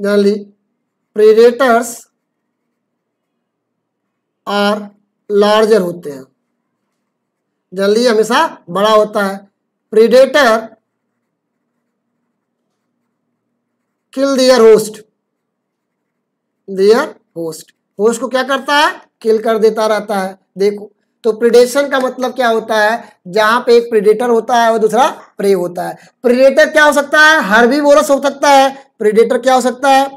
generally predators आर larger होते हैं जल्दी हमेशा बड़ा होता है predator kill their host their host host को क्या करता है किल कर देता रहता है देखो तो प्रिडेशन का मतलब क्या होता है जहां पे एक प्रिडेटर होता है और दूसरा प्रे होता है प्रिडेटर क्या हो सकता है हर्बी बोरस हो सकता है प्रिडेटर क्या हो सकता है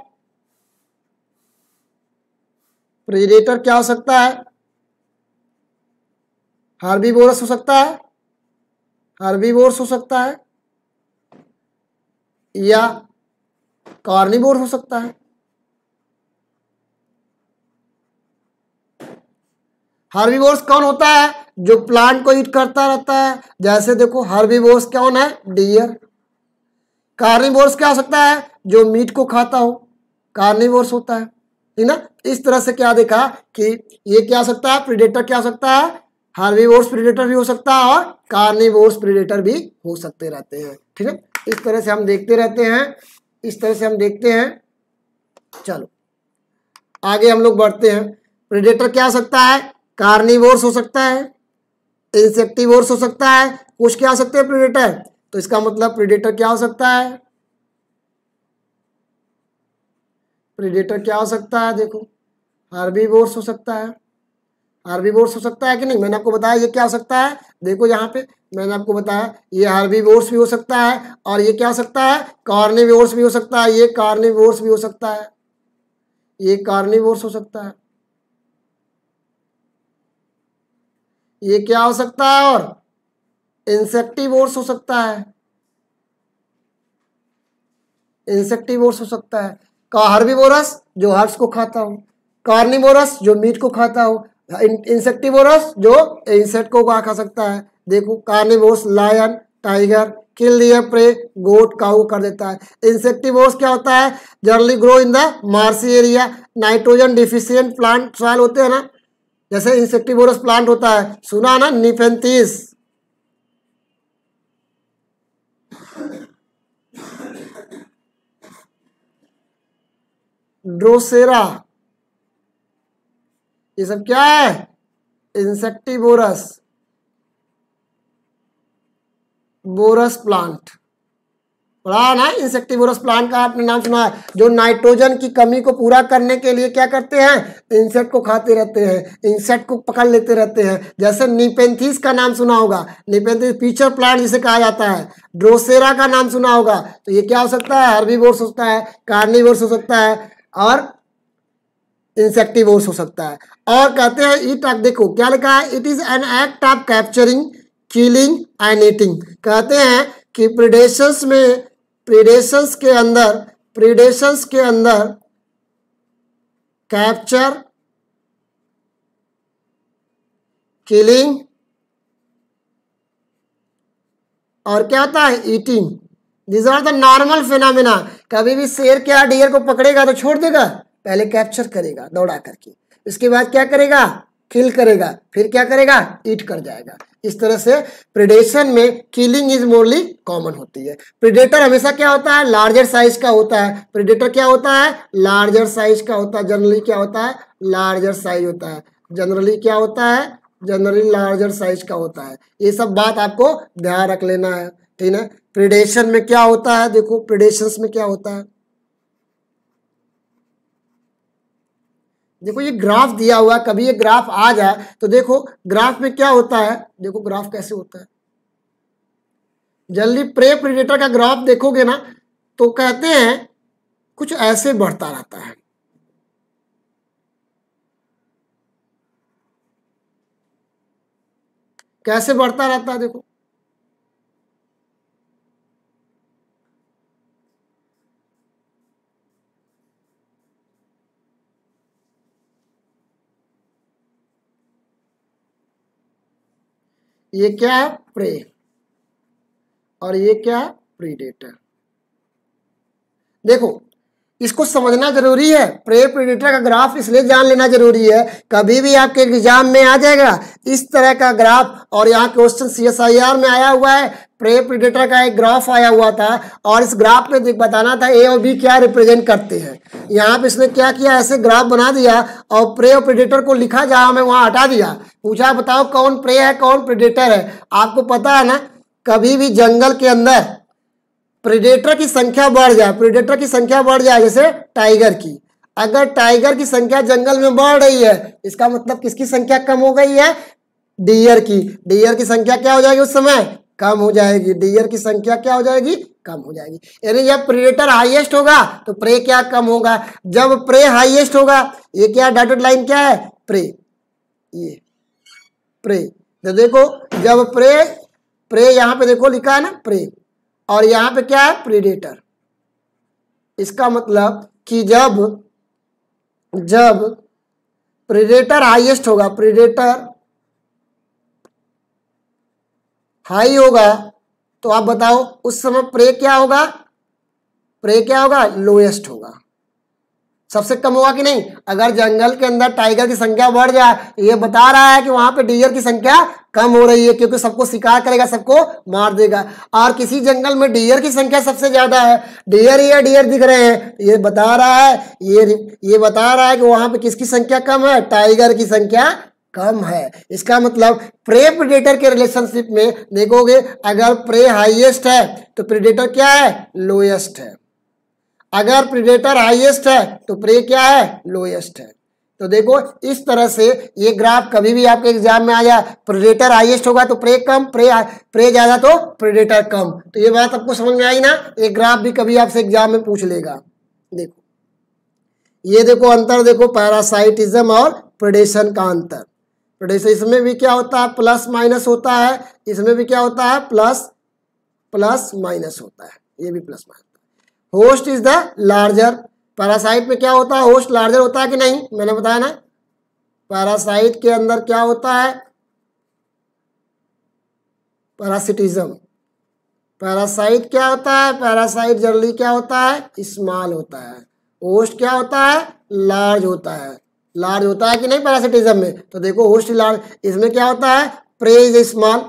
प्रिडेटर क्या हो सकता है हर्बी बोरस हो सकता है हर्बी बोर्स हो सकता है या कार्निवोर हो सकता है हर्बीवोर्स कौन होता है जो प्लांट को ईट करता रहता है जैसे देखो हर्बीवोर्स कौन है डियर कार्निवोर्स क्या हो सकता है जो मीट को खाता हो कार्निवोर्स होता है ठीक ना इस तरह से क्या देखा कि ये क्या हो सकता है प्रीडेटर क्या हो सकता है हार्बीवोर्स प्रीडेटर भी हो सकता है और कार्निवोर्स प्रीडेटर भी हो सकते रहते हैं ठीक है इस तरह से हम देखते रहते हैं इस तरह से हम देखते हैं चलो आगे हम लोग बढ़ते हैं प्रीडेटर क्या हो सकता है कार्निवोर्स हो सकता है इंसेक्टिवोर्स हो सकता है कुछ क्या हो सकते हैं प्रीडेटर तो इसका मतलब प्रीडेटर क्या हो सकता है प्रीडेटर क्या हो सकता है देखो हार्बीवोर्स हो सकता है हार्बीवोर्स हो सकता है कि नहीं मैंने आपको बताया ये क्या हो सकता है देखो यहाँ पे मैंने आपको बताया ये हार्बीवोर्स भी हो सकता है और ये क्या हो सकता है कार्निवोर्स भी हो सकता है ये कार्निवोर्स भी हो सकता है ये कार्निवोर्स हो सकता है ये क्या हो सकता है और इंसेक्टिवोर्स हो सकता है इंसेक्टिवोर्स हो सकता है का हर्बीवोरस जो हर्ब्स को खाता हो कार्निवोरस जो मीट को खाता हो इंसेक्टिवोरस जो इंसेक्ट को खा सकता है देखो कार्निवोर्स लायन टाइगर किल दिया प्रे गोट काउ कर देता है इंसेक्टिवोर्स क्या होता है generally grow in the marshy area nitrogen deficient plant soil होते हैं ना जैसे इंसेक्टिवोरस प्लांट होता है सुना ना निफेंतीस ड्रोसेरा ये सब क्या है इंसेक्टिवोरस बोरस प्लांट पढ़ा है ना इंसेक्टिवोरस प्लांट का आपने नाम सुना है जो नाइट्रोजन की कमी को पूरा करने के लिए क्या करते हैं इंसेक्ट को खाते रहते हैं इंसेक्ट को पकड़ लेते रहते हैं जैसे निपेंथिस का नाम सुना होगा निपेंथिस पीचर प्लांट जिसे कहा जाता है ड्रोसेरा का नाम सुना होगा तो ये क्या हो सकता है हर्बी हो सकता है कार्नी हो सकता है और इंसेक्टिवोर्स हो सकता है और कहते हैं इट देखो क्या लिखा है it is an act of capturing killing and eating कहते हैं कि प्रिडेशर्स में प्रीडेशंस के अंदर प्रीडेशंस के अंदर कैप्चर किलिंग और क्या होता है eating these are the normal phenomena कभी भी शेर क्या डियर को पकड़ेगा तो छोड़ देगा पहले कैप्चर करेगा दौड़ा करके इसके बाद क्या करेगा किल करेगा फिर क्या करेगा ईट कर जाएगा इस तरह से प्रिडेशन में किलिंग इज मोरली कॉमन होती है प्रिडेटर हमेशा क्या होता है लार्जर साइज का होता है प्रिडेटर क्या होता है लार्जर साइज का होता है जनरली क्या होता है लार्जर साइज होता है जनरली क्या होता है जनरली लार्जर साइज का होता है ये सब बात आपको ध्यान रख लेना है ठीक है प्रिडेशन में क्या होता है देखो प्रिडेशन में क्या होता है देखो ये ग्राफ दिया हुआ कभी ये ग्राफ आ जाए तो देखो ग्राफ में क्या होता है देखो ग्राफ कैसे होता है जल्दी प्रे प्रीडेटर का ग्राफ देखोगे ना तो कहते हैं कुछ ऐसे बढ़ता रहता है कैसे बढ़ता रहता है देखो ये क्या है प्रे और ये क्या है प्रीडेटर देखो इसको समझना जरूरी है प्रे प्रेडिटर का ग्राफ इसलिए जान लेना जरूरी है कभी भी आपके एग्जाम में आ जाएगा इस तरह का ग्राफ और यहाँ question C S I R में आया हुआ है प्रे प्रेडिटर का एक ग्राफ आया हुआ था और इस ग्राफ में बताना था ए और बी क्या रिप्रेजेंट करते हैं यहाँ पे इसने क्या किया ऐसे ग्राफ बना दिया और प्रे और प्रेडिटर को लिखा जहाँ हमें वहाँ हटा दिया पूछा बताओ कौन प्रे है कौन प्रेडिटर है आपको पता है ना कभी भी जंगल के अंदर प्रिडेटर की संख्या बढ़ जाए प्रिडेटर की संख्या बढ़ जाए जैसे टाइगर की अगर टाइगर की संख्या जंगल में बढ़ रही है इसका मतलब किसकी संख्या कम हो गई है डियर की डियर की संख्या क्या हो जाएगी उस समय कम हो जाएगी डियर की संख्या क्या हो जाएगी कम हो जाएगी यानी जब प्रीडेटर हाईएस्ट होगा तो प्रे क्या कम होगा जब प्रे हाईएस्ट होगा ये क्या डॉटेड लाइन क्या है प्रे ये प्रे तो देखो जब प्रे प्रे यहां पे देखो लिखा है ना प्रे और यहां पे क्या है प्रीडेटर इसका मतलब कि जब जब प्रीडेटर हाईएस्ट होगा प्रीडेटर हाई होगा तो आप बताओ उस समय प्रे क्या होगा प्रे क्या होगा लोएस्ट होगा सबसे कम होगा कि नहीं अगर जंगल के अंदर टाइगर की संख्या बढ़ जाए तो ये बता रहा है कि वहां पे डीजर की संख्या कम हो रही है क्योंकि सबको शिकार करेगा सबको मार देगा और किसी जंगल में डियर की संख्या सबसे ज्यादा है डियर या डियर दिख रहे हैं ये बता रहा है ये ये बता रहा है कि वहां पे किसकी संख्या कम है टाइगर की संख्या कम है इसका मतलब प्रे प्रीडेटर के रिलेशनशिप में देखोगे अगर प्रे हाईएस्ट है तो प्रीडेटर क्या है लोएस्ट है अगर प्रिडेटर हाईएस्ट है तो प्रे क्या है लोएस्ट है तो देखो इस तरह से ये ग्राफ कभी भी आपके एग्जाम में आ जाए प्रिडेटर हाईएस्ट होगा तो प्रे कम प्रे प्रे ज़्यादा तो प्रिडेटर कम तो ये बात आपको समझ में आई ना ये ग्राफ भी कभी आपसे एग्जाम में पूछ लेगा देखो ये देखो अंतर देखो पैरासाइटिज्म और प्रेडेशन का अंतर प्रेडेशन इसमें भी क्या होता है प्लस माइनस होता है इसमें भी क्या होता है प्लस प्लस माइनस होता है ये भी plus minus host is the larger parasite में क्या होता है होस्ट लार्जर होता है कि नहीं मैंने बताया ना पैरासाइट के अंदर क्या होता है पैरासिटिज्म पैरासाइट क्या होता है पैरासाइट जर्ली क्या होता है स्मॉल होता है होस्ट क्या होता है लार्ज होता है लार्ज होता है कि नहीं पैरासिटिज्म में तो देखो होस्ट लार्ज इसमें क्या होता है प्रे इज स्मॉल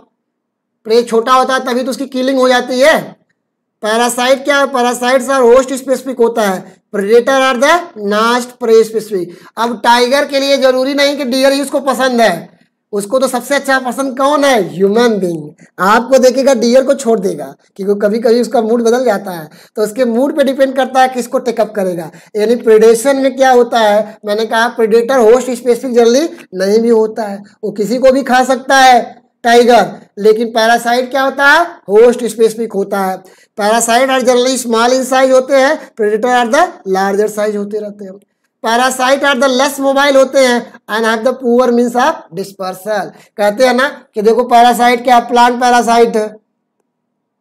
प्रे छोटा होता है तभी तो उसकी किलिंग हो जाती है पैरासाइट क्या है पैरासाइट्स आर होस्ट स्पेसिफिक होता है predator are the not prey specific अब टाइगर के लिए जरूरी नहीं कि डियर ही उसको पसंद है उसको तो सबसे अच्छा पसंद कौन है ह्यूमन बींग आपको देखेगा डियर को छोड़ देगा क्योंकि कभी कभी उसका मूड बदल जाता है तो उसके मूड पे डिपेंड करता है किसको टेकअप करेगा यानी प्रेडेशन में क्या होता है मैंने कहा प्रेडेटर होस्ट स्पेसिफिक जल्दी नहीं भी होता है वो किसी को भी खा सकता है टाइगर लेकिन पैरासाइट क्या होता है होस्ट स्पेसिफिक होता है parasite are generally small in size होते हैं predator are the larger size होते रहते हैं parasite are the less mobile होते हैं and have the poor means of dispersal कहते हैं ना कि देखो पैरासाइट क्या plant parasite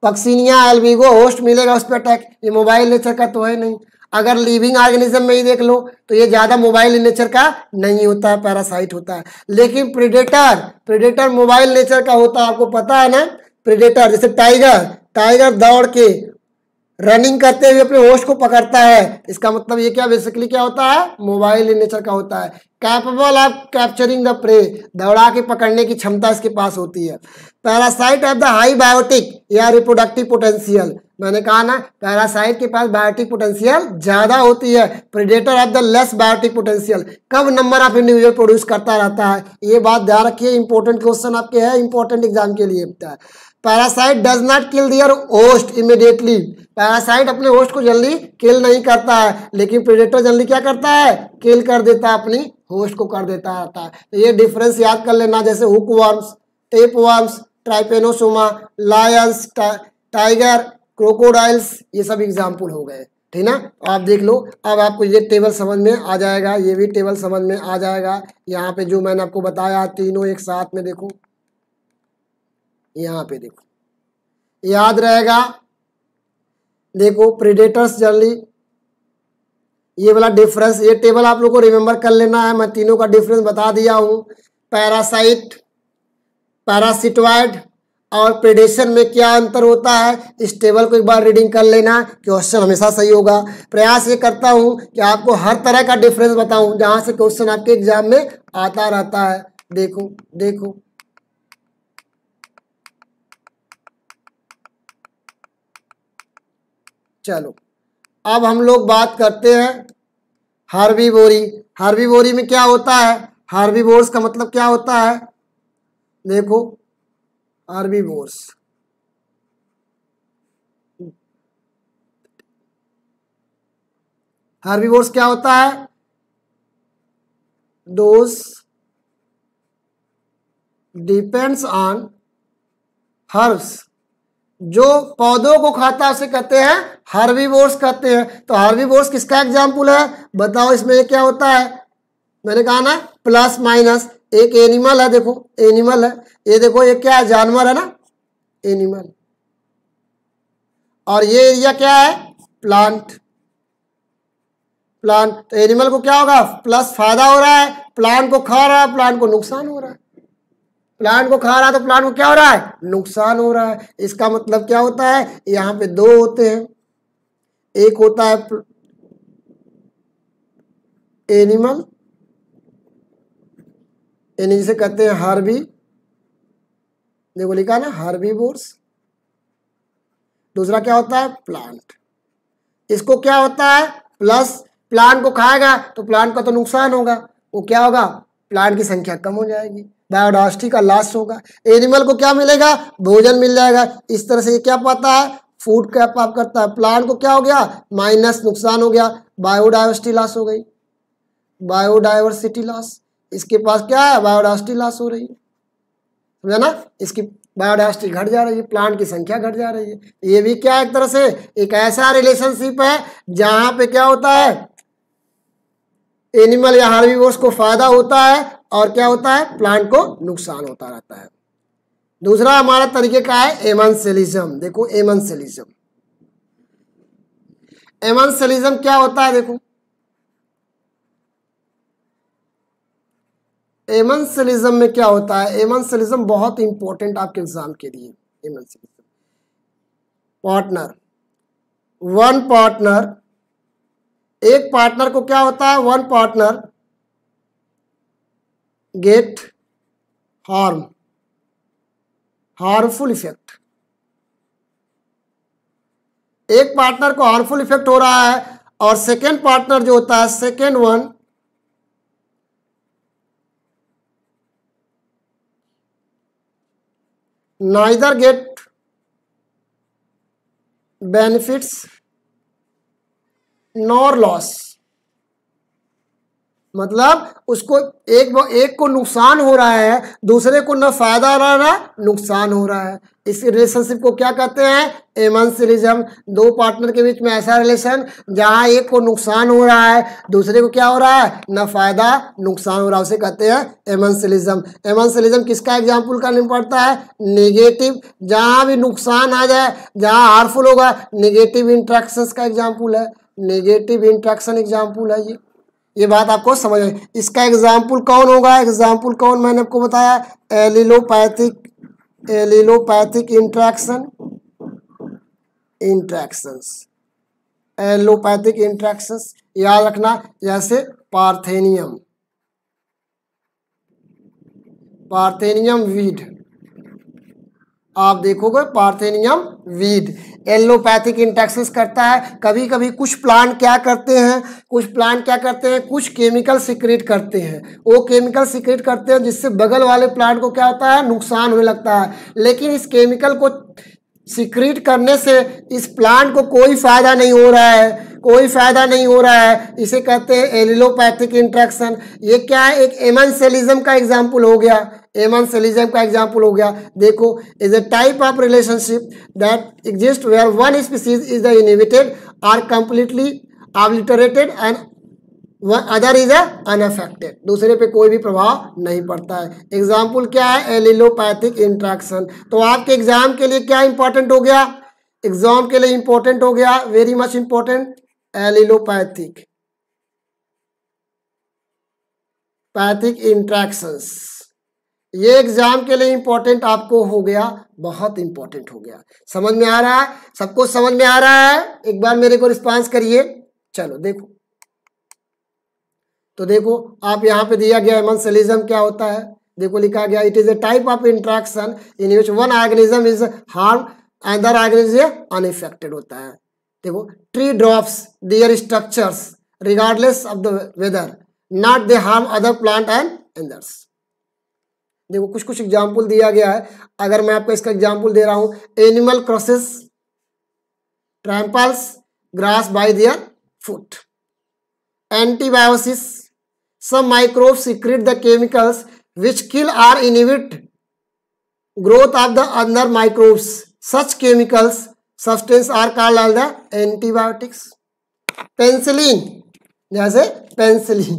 Puccinia Albugo host मिलेगा उस पर अटैक ये मोबाइल नेचर का तो है नहीं अगर लिविंग ऑर्गेनिज्म में ही देख लो तो ये ज़्यादा मोबाइल नेचर का नहीं होता है पैरासाइट होता है लेकिन प्रिडेटर प्रिडेटर मोबाइल नेचर का होता है आपको पता है ना प्रिडेटर जैसे टाइगर टाइगर दौड़ के रनिंग करते हुए अपने होश को पकड़ता है इसका मतलब ये क्या बेसिकली क्या होता है मोबाइल इन नेचर का होता है capable of capturing the prey दौड़ा के पकड़ने की क्षमता इसके पास होती है parasite of the high biotic या रिप्रोडक्टिव पोटेंशियल मैंने कहा ना पैरासाइट के पास बायोटिक पोटेंशियल ज़्यादा होती है predator of the less biotic potential कब नंबर ऑफ इंडिविजुअल प्रोड्यूस करता रहता है ये बात ध्यान रखिए इंपॉर्टेंट क्वेश्चन आपके है इंपॉर्टेंट एग्जाम के लिए parasite does not kill their host immediately parasite अपने होस्ट को जल्दी किल नहीं करता है लेकिन प्रेडेटर जल्दी क्या करता है किल कर देता है अपनी होस्ट को कर देता रहता है तो ये डिफरेंस याद कर लेना जैसे hookworms tapeworms Trypanosoma lions tiger crocodiles ये सब एग्जाम्पल हो गए ठीक ना तो आप देख लो अब आपको ये टेबल समझ में आ जाएगा ये भी टेबल समझ में आ जाएगा यहाँ पे जो मैंने आपको बताया तीनों एक साथ में देखो यहाँ पे देखो याद रहेगा देखो प्रीडेटर्स जर्नली ये वाला डिफरेंस ये टेबल आप लोग को रिमेंबर कर लेना है मैं तीनों का डिफरेंस बता दिया हूँ पैरासाइट पैरासिटवाइड और प्रेडेशन में क्या अंतर होता है इस टेबल को एक बार रीडिंग कर लेना क्वेश्चन हमेशा सही होगा प्रयास ये करता हूँ कि आपको हर तरह का डिफरेंस बताऊँ जहाँ से क्वेश्चन आपके एग्जाम में आता रहता है देखो देखो चलो अब हम लोग बात करते हैं हार्वी बोरी हार्वी बोरी में क्या होता है हार्वी बोर्स का मतलब क्या होता है देखो हार्वी बोर्स हार्वी बोर्स क्या होता है डोज डिपेंड्स ऑन हर्ब्स जो पौधों को खाता उसे कहते हैं बोर्स कहते हैं तो बोर्स किसका एग्जाम्पल है बताओ इसमें क्या होता है मैंने कहा ना प्लस माइनस एक एनिमल है देखो एनिमल है ये देखो ये क्या है जानवर है ना एनिमल और ये एरिया क्या है प्लांट प्लांट तो एनिमल को क्या होगा प्लस फायदा हो रहा है प्लांट को खा रहा है प्लांट को नुकसान हो रहा है प्लांट को खा रहा है तो प्लांट को क्या हो रहा है नुकसान हो रहा है इसका मतलब क्या होता है यहाँ पे दो होते हैं एक होता है एनिमल यानी जिसे कहते हैं हार्बी देखो लिखा ना हार्बी बोर्स दूसरा क्या होता है प्लांट इसको क्या होता है प्लस प्लांट को खाएगा तो प्लांट का तो नुकसान होगा वो क्या होगा प्लांट की संख्या कम हो जाएगी बायोडाइवर्सिटी का लॉस होगा एनिमल को क्या मिलेगा भोजन मिल जाएगा इस तरह से ये क्या पाता है फूड क्रैप आप करता है प्लांट को क्या हो गया माइनस नुकसान हो गया बायोडाइवर्सिटी लॉस हो गई बायोडाइवर्सिटी लॉस इसके पास क्या है बायोडाइवर्सिटी लॉस हो रही है ना इसकी बायोडाइवर्सिटी घट जा रही है प्लांट की संख्या घट जा रही है ये भी क्या एक तरह से एक ऐसा रिलेशनशिप है जहां पे क्या होता है एनिमल या हार्बीवर्स को फायदा होता है और क्या होता है प्लांट को नुकसान होता रहता है दूसरा हमारा तरीके का है एमनसेलिज्म देखो एमनसेलिज्म एमनसेलिज्म क्या होता है देखो एमनसेलिज्म में क्या होता है एमनसेलिज्म बहुत इंपॉर्टेंट आपके एग्जाम के लिए एमनसेलिज्म पार्टनर वन पार्टनर एक पार्टनर को क्या होता है one partner get harm harmful effect एक पार्टनर को हार्मफुल इफेक्ट हो रहा है और सेकेंड पार्टनर जो होता है second one neither get benefits nor loss मतलब उसको एक एक को नुकसान हो रहा है दूसरे को न फायदा रहा नुकसान हो रहा है इस रिलेशनशिप को क्या कहते हैं एमंसिलिज्म दो पार्टनर के बीच में ऐसा रिलेशन जहां एक को नुकसान हो रहा है दूसरे को क्या हो रहा है न फायदा नुकसान हो रहा है उसे कहते हैं एमंसिलिज्म एमंसलिज्म किसका एग्जाम्पल का नहीं पड़ता है निगेटिव जहां भी नुकसान आ जाए जहां हार्मफुल होगा निगेटिव इंट्रैक्शन का एग्जाम्पल है निगेटिव इंट्रैक्शन एग्जाम्पल है ये ये बात आपको समझ आई इसका एग्जाम्पल कौन होगा एग्जाम्पल कौन मैंने आपको बताया allelopathic allelopathic interaction interactions allopathic interactions याद रखना जैसे पार्थेनियम पार्थेनियम वीड आप देखोगे पार्थेनियम वीड एलोपैथिक इंटेक्सिस करता है कभी कभी कुछ प्लांट क्या करते हैं कुछ प्लांट क्या करते हैं कुछ केमिकल सिक्रेट करते हैं वो केमिकल सिक्रेट करते हैं जिससे बगल वाले प्लांट को क्या होता है नुकसान होने लगता है लेकिन इस केमिकल को सिक्रीट करने से इस प्लांट को कोई फायदा नहीं हो रहा है कोई फायदा नहीं हो रहा है इसे कहते हैं एलिलोपैथिक इंट्रैक्शन ये क्या है एक एमनसेलिज्म सेलिज्म का एग्जाम्पल हो गया एमनसेलिज्म का एग्जाम्पल हो गया देखो is a type of relationship that exist where one species is the inhibited or completely obliterated and other is unaffected दूसरे पे कोई भी प्रभाव नहीं पड़ता है एग्जाम्पल क्या है एलिलोपैथिक इंट्रैक्शन तो आपके एग्जाम के लिए क्या इंपॉर्टेंट हो गया एग्जाम के लिए इंपॉर्टेंट हो गया very much important allelopathic pathic interactions ये एग्जाम के लिए इंपॉर्टेंट आपको हो गया बहुत इंपॉर्टेंट हो गया समझ में आ रहा है सबको समझ में आ रहा है एक बार मेरे को रिस्पॉन्स करिए चलो देखो तो देखो आप यहाँ पे दिया गया एमंसलिज्म क्या होता है देखो लिखा गया it is a type of interaction in which one organism is harm other organism unaffected होता है देखो tree drops their structures regardless of the whether not they harm other plant and एंडर्स देखो कुछ कुछ एग्जाम्पल दिया गया है अगर मैं आपको इसका एग्जाम्पल दे रहा हूँ animal crosses tramples grass by their foot antibiosis some microbes secrete the chemicals which kill or inhibit growth of the other microbes. Such chemicals substance are called as the antibiotics. Penicillin जैसे penicillin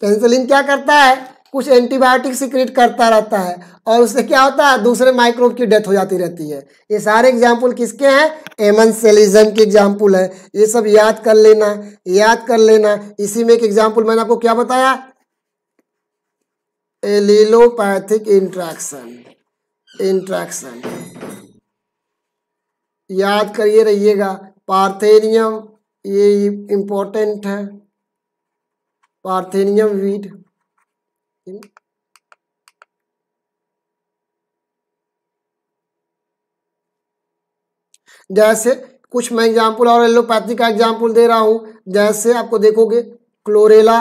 penicillin क्या करता है कुछ antibiotic secrete करता रहता है और उससे क्या होता है दूसरे माइक्रोब की डेथ हो जाती रहती है ये सारे एग्जाम्पल किसके हैं एमन सेलिज्म के एग्जाम्पल है ये सब याद कर लेना याद कर लेना इसी में एक एग्जाम्पल मैंने आपको क्या बताया एलिलोपैथिक इंट्रैक्शन इंट्रैक्शन याद करिए रहिएगा पार्थेनियम ये इंपॉर्टेंट है पार्थेनियम वीड in जैसे कुछ मैं एग्जाम्पल और एलोपैथी का एग्जाम्पल दे रहा हूं जैसे आपको देखोगे क्लोरेला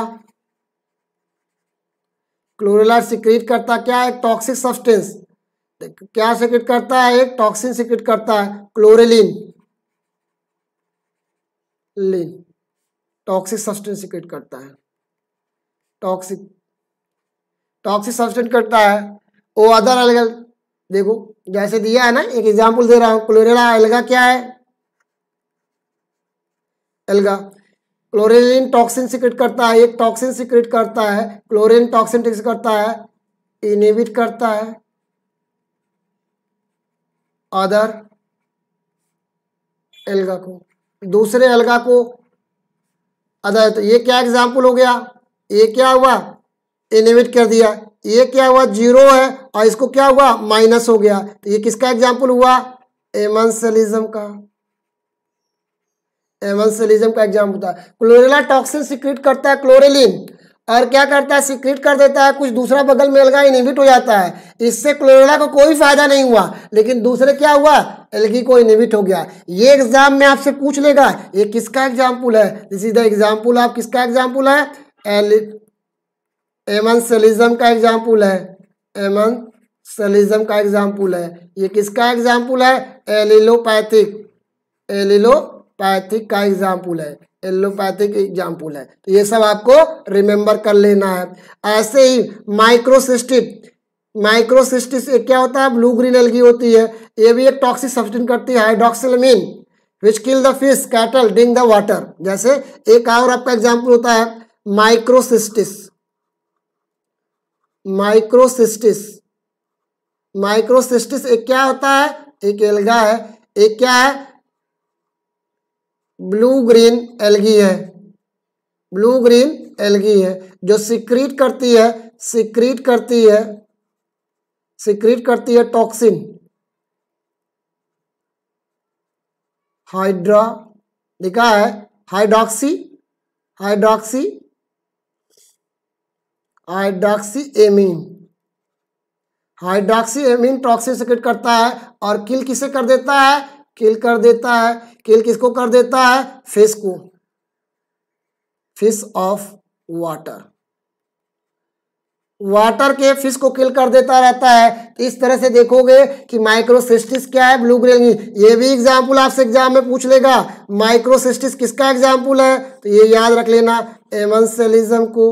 क्लोरेला सिक्रेट करता क्या है टॉक्सिक सब्सटेंस क्या सिक्रेट करता है एक टॉक्सिन सिक्रेट करता है chlorellin lin toxic substance secrete करता है टॉक्सिक टॉक्सिक सब्सटेंट करता है ओ अदर अलगल देखो जैसे दिया है ना एक एग्जाम्पल दे रहा हूँ क्लोरेला एल्गा क्या है एल्गा क्लोरेलिन टॉक्सिन सिक्रेट करता है एक टॉक्सिन सिक्रेट करता है क्लोरिन टॉक्सिन करता है इनिबिट करता है अदर एल्गा को दूसरे एल्गा को अदर तो ये क्या एग्जाम्पल हो गया ये क्या हुआ एलिमिट कर दिया ये क्या हुआ जीरो है और इसको क्या हुआ माइनस हो गया तो ये किसका एग्जाम्पल हुआ एमसलिज्म का एमसलिज्म का एग्जाम्पल होता है क्लोरेला टॉक्सिन सिक्रिट करता है क्लोरेलिन और क्या करता है सिक्रिट कर देता है कुछ दूसरा बगल में अलगा इनिबिट हो जाता है इससे क्लोरेला को कोई फायदा नहीं हुआ लेकिन दूसरे क्या हुआ एलगी को इनिबिट हो गया ये एग्जाम में आपसे पूछ लेगा ये किसका एग्जाम्पल है दिस इज द एग्जाम्पल आप किसका एग्जाम्पल है एल एमन सेलिज्म का एग्जाम्पल है एमन सेलिज्म का एग्जाम्पल है ये किसका एग्जाम्पल है एलिलोपैथिक एलिलोपैथिक का एग्जाम्पल है एलोपैथिक एग्जाम्पल है तो ये सब आपको रिमेंबर कर लेना है ऐसे ही माइक्रोसिस्टिक माइक्रोसिस्टिस क्या होता है ब्लू ग्रीन एलगी होती है ये भी एक टॉक्सिक सब्सटेंस करती है hydroxylamine which kill the fish cattle drink the water जैसे एक और आपका एग्जाम्पल होता है माइक्रोसिस्टिस माइक्रोसिस्टिस माइक्रोसिस्टिस एक क्या होता है एक एल्गा है एक क्या है ब्लू ग्रीन एल्गी है ब्लू ग्रीन एल्गी है जो सिक्रीट करती है सिक्रीट करती है सिक्रीट करती है टॉक्सिन हाइड्रा लिखा है hydroxy hydroxy hydroxy amine hydroxy amine toxin secrete करता है और किल किसे कर देता है किल कर देता है किल किसको कर देता है फिश को फिश ऑफ वाटर वाटर के फिश को किल कर देता रहता है तो इस तरह से देखोगे कि माइक्रोसिस्टिस क्या है ब्लू ग्रेनी ये भी एग्जाम्पल आपसे एग्जाम में पूछ लेगा माइक्रोसिस्टिस किसका एग्जाम्पल है तो ये याद रख लेना एमसेलिज्म को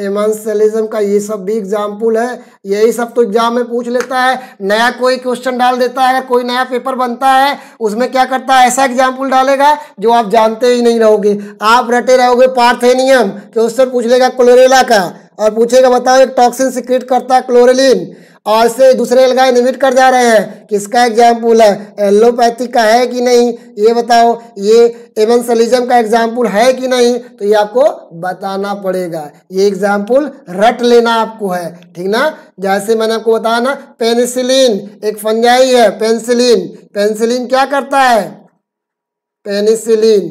एमांसलिज्म का ये सब भी एग्जाम्पल है यही सब तो एग्जाम में पूछ लेता है नया कोई क्वेश्चन डाल देता है कोई नया पेपर बनता है उसमें क्या करता है ऐसा एग्जाम्पल डालेगा जो आप जानते ही नहीं रहोगे आप रटे रहोगे पार्थेनियम क्वेश्चन तो पूछ लेगा क्लोरेला का और पूछेगा बताओ एक टॉक्सिन सिक्रेट करता है क्लोरेलिन और से दूसरे लगाए लिमिट कर जा रहे हैं किसका एग्जाम्पल है एलोपैथिक का है कि नहीं ये बताओ ये एवेंसलिज्म का एग्जाम्पल है कि नहीं तो ये आपको बताना पड़ेगा ये एग्जाम्पल रट लेना आपको है ठीक ना जैसे मैंने आपको बताया ना पेनिसिलिन एक फंजाई है पेंसिलिन पेंसिलिन क्या करता है पेनिसिलिन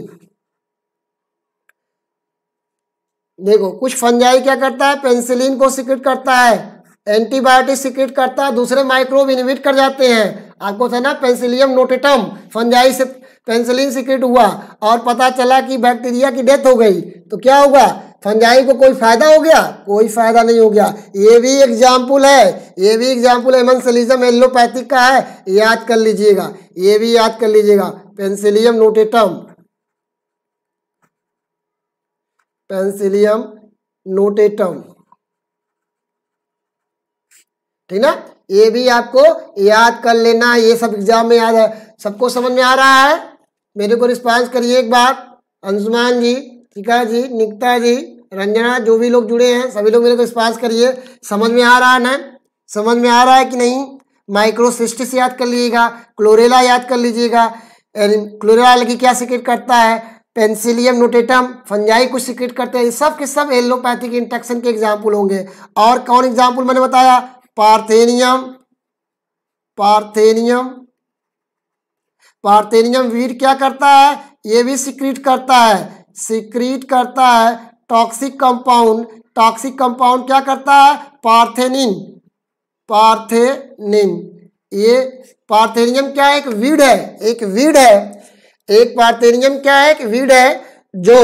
देखो कुछ फंजाई क्या करता है पेंसिलिन को सिक्रेट करता है एंटीबायोटिक सिक्रेट करता है दूसरे माइक्रोब इनविट कर जाते हैं आपको था ना पेंसिलियम नोटेटम फंजाई से पेंसिलिन सिक्रेट हुआ और पता चला कि बैक्टीरिया की डेथ हो गई तो क्या होगा फंजाई को कोई फायदा हो गया कोई फायदा नहीं हो गया ये भी एग्जाम्पल है ये भी एग्जाम्पल एमनसलिज्म एलोपैथिक का है याद कर लीजिएगा ये भी याद कर लीजिएगा पेंसिलियम नोटेटम पेंसिलियम नोटेटम ठीक ना ये भी आपको याद कर लेना ये सब एग्जाम में याद है सबको समझ में आ रहा है मेरे को रिस्पॉन्स करिए एक बार अंशुमान जी टीका जी निकता जी रंजना जो भी लोग जुड़े हैं सभी लोग मेरे को रिस्पॉन्स करिए समझ में आ रहा है ना समझ में आ रहा है कि नहीं माइक्रोसिस्टिस याद कर लीजिएगा क्लोरेला याद कर लीजिएगा क्लोरेला लगी क्या सिक्रेट करता है पेंसिलियम नोटेटम फंजाई कुछ सिक्रेट करते हैं सब के सब एलोपैथिक इंटेक्शन के एग्जाम्पल होंगे और कौन एग्जाम्पल मैंने बताया पार्थेनियम पार्थेनियम पार्थेनियम वीर क्या करता है ये भी सिक्रीट करता है सिक्रीट करता है टॉक्सिक कंपाउंड टॉक्सिक कंपाउंड क्या करता है पार्थेनिन पार्थेनिन ये पार्थेनियम क्या है एक वीड है एक वीड है एक पार्थेनियम क्या है एक वीड है जो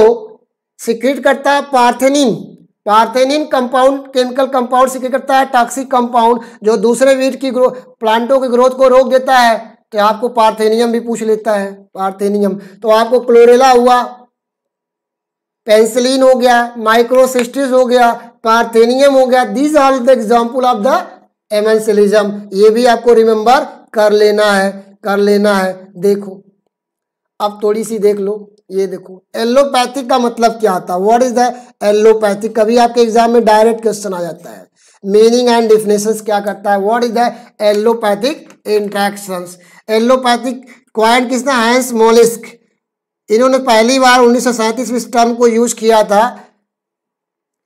सिक्रीट करता है parthenin parthenin compound chemical compound से क्या करता है टॉक्सिक कंपाउंड जो दूसरे वीट की ग्रोथ प्लांटों की ग्रोथ को रोक देता है तो आपको पार्थेनियम भी पूछ लेता है पार्थेनियम तो आपको क्लोरेला हुआ पेंसिलिन हो गया माइक्रोसिस्टिस हो गया पार्थेनियम हो गया these are the example of the amensalism ये भी आपको रिमेंबर कर लेना है कर लेना है देखो अब थोड़ी सी देख लो ये देखो एलोपैथिक का मतलब क्या आता है व्हाट इज द एलोपैथिक कभी आपके एग्जाम में डायरेक्ट क्वेश्चन आ जाता है मीनिंग एंड डिफिनेशन क्या करता है what is the allelopathic interaction allelopathic coined किसने हैंस मोलिस्क इन्होंने पहली बार उन्नीस में इस टर्म को यूज किया था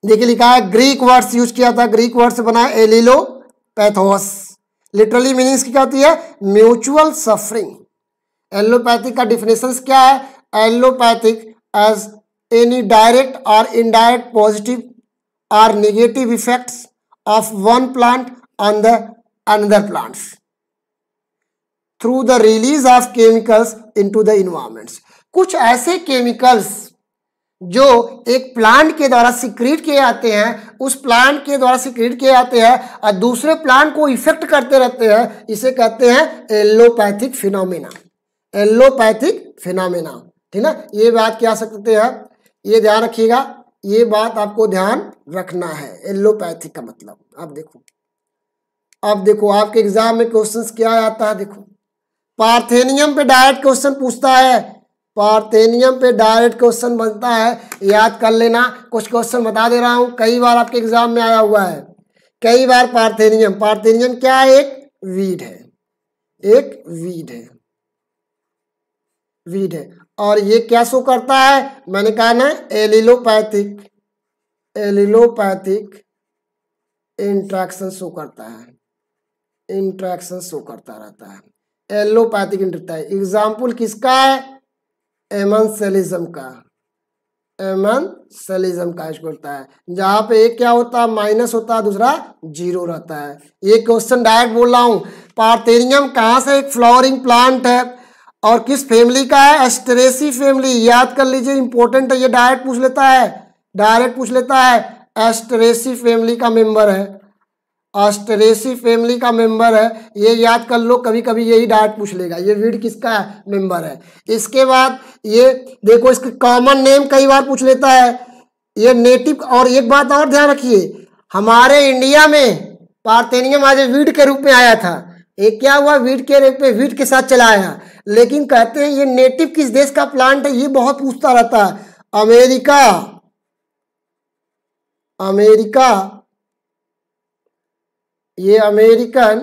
देखिए लिखा है ग्रीक वर्ड्स यूज किया था ग्रीक वर्ड्स से बना एलिलो पैथोस लिटरली मीनिंग्स क्या होती है म्यूचुअल सफरिंग एलोपैथिक का डिफिनेशन क्या है एलोपैथिक एज एनी डायरेक्ट और indirect positive or negative effects of one plant on the another plants through the release of chemicals into the environments कुछ ऐसे chemicals जो एक प्लांट के द्वारा सिक्रीट किए जाते हैं उस प्लांट के द्वारा सिक्रीट किए जाते हैं और दूसरे प्लांट को इफेक्ट करते रहते हैं इसे कहते हैं एलोपैथिक फिनोमिना एलोपैथिक फिनोमिना ठीक ना ये बात क्या सकते हैं ये ध्यान रखिएगा ये बात आपको ध्यान रखना है एलोपैथी का मतलब आप देखो अब देखो आपके एग्जाम में क्वेश्चंस क्या आता है देखो पार्थेनियम पे डायरेक्ट क्वेश्चन पूछता है पार्थेनियम पे डायरेक्ट क्वेश्चन बनता है याद कर लेना कुछ क्वेश्चन बता दे रहा हूँ कई बार आपके एग्जाम में आया हुआ है कई बार पार्थेनियम पार्थेनियम क्या है एक वीड है एक वीड है वीड है और ये क्या शो करता है मैंने कहा ना एलिलोपैथिक एलिलोपैथिक इंट्रैक्शन शो करता है इंट्रैक्शन शो करता रहता है एलोपैथिक रहता है एग्जाम्पल किसका है एमन सेलिज्म का एमन सेलिज्म का होता है जहाँ पे एक क्या होता है माइनस होता है दूसरा जीरो रहता है ये क्वेश्चन डायरेक्ट बोल रहा हूँ पार्थेरियम कहाँ से एक फ्लावरिंग प्लांट है और किस फैमिली का है एस्टरेसी फैमिली याद कर लीजिए इंपॉर्टेंट है ये डायरेक्ट पूछ लेता है डायरेक्ट पूछ लेता है एस्टरेसी फैमिली का मेंबर है एस्टरेसी फैमिली का मेंबर है ये याद कर लो कभी कभी यही डायरेक्ट पूछ लेगा ये वीड किसका मेंबर है इसके बाद ये देखो इसके कॉमन नेम कई बार पूछ लेता है ये नेटिव और एक बात और ध्यान रखिए हमारे इंडिया में पार्थेनियम आज वीड के रूप में आया था ये क्या हुआ वीड के रूप में वीड के साथ चला आया लेकिन कहते हैं ये नेटिव किस देश का प्लांट है ये बहुत पूछता रहता है अमेरिका अमेरिका ये अमेरिकन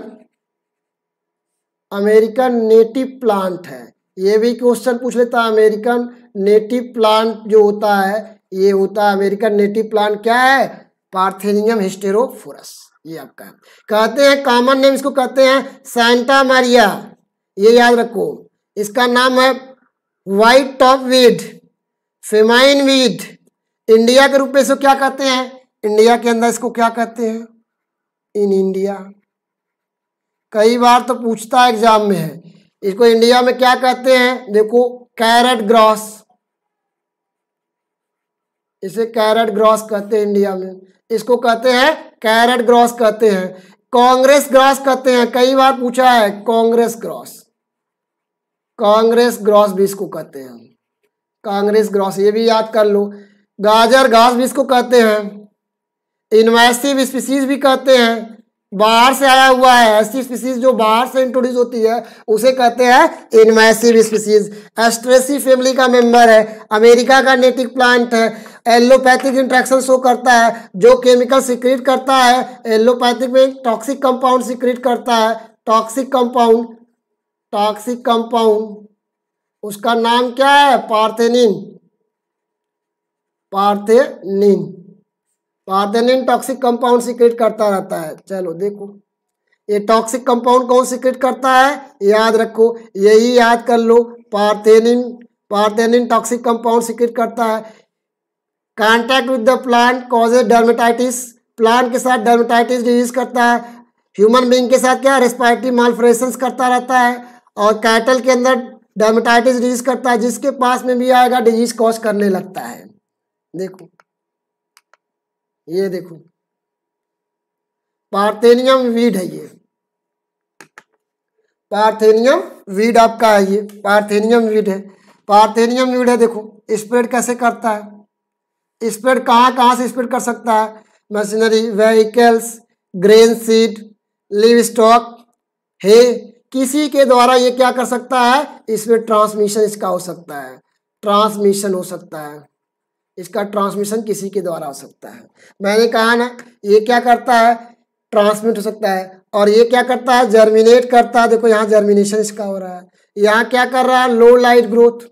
अमेरिकन नेटिव प्लांट है ये भी क्वेश्चन पूछ लेता है अमेरिकन नेटिव प्लांट जो होता है ये होता है अमेरिकन नेटिव प्लांट क्या है पार्थेनियम हिस्टेरोफोरस ये आपका कहते हैं कॉमन नेम इसको कहते हैं सेंटा मारिया ये याद रखो इसका नाम है white top weed famine weed India के रूप में इसको क्या कहते हैं इंडिया के अंदर इसको क्या कहते हैं इन इंडिया कई बार तो पूछता है एग्जाम में है इसको इंडिया में क्या कहते हैं देखो कैरेट ग्रॉस इसे कैरेट ग्रॉस कहते हैं इंडिया में इसको कहते हैं कैरेट ग्रॉस कहते हैं कांग्रेस ग्रॉस कहते हैं कई बार पूछा है कांग्रेस ग्रॉस कांग्रेस ग्रॉस बीस को कहते हैं कांग्रेस ग्रॉस ये भी याद कर लो गाजर घास बीस को कहते हैं इन्वेस्टिव स्पीसीज भी कहते हैं बाहर से आया हुआ है ऐसी स्पीसीज जो बाहर से इंट्रोड्यूस होती है उसे कहते हैं इन्वेस्टिव स्पीसीज एस्ट्रेसी फैमिली का मेंबर है अमेरिका का नेटिव प्लांट है एलोपैथिक इंट्रैक्शन शो करता है जो केमिकल सिक्रीट करता है एलोपैथिक में टॉक्सिक कंपाउंड सिक्रीट करता है टॉक्सिक कंपाउंड टॉक्सिक कंपाउंड उसका नाम क्या है parthenin parthenin parthenin toxic compound secrete करता रहता है चलो देखो ये टॉक्सिक कंपाउंड कौन सिक्रेट करता है याद रखो यही याद कर लो parthenin parthenin toxic compound secrete करता है contact with the plant causes dermatitis plant के साथ डर्मेटाइटिस डिजीज करता है ह्यूमन बींग के साथ क्या रेस्पायरेटरी मालफ्रेशन करता रहता है और कैटल के अंदर डायमेटाइटिस डिजीज करता है जिसके पास में भी आएगा डिजीज कॉज करने लगता है देखो ये देखो पार्थेनियम वीड है ये पार्थेनियम वीड आपका है ये पार्थेनियम वीड है पार्थेनियम वीड है देखो स्प्रेड कैसे करता है स्प्रेड कहाँ कहाँ से स्प्रेड कर सकता है machinery vehicles grain seed livestock है किसी के द्वारा ये क्या कर सकता है इसमें ट्रांसमिशन इसका हो सकता है ट्रांसमिशन हो सकता है इसका ट्रांसमिशन किसी के द्वारा हो सकता है मैंने कहा ना ये क्या करता है ट्रांसमिट हो सकता है और ये क्या करता है जर्मिनेट करता है देखो यहाँ जर्मिनेशन इसका हो रहा है यहाँ क्या कर रहा है low light growth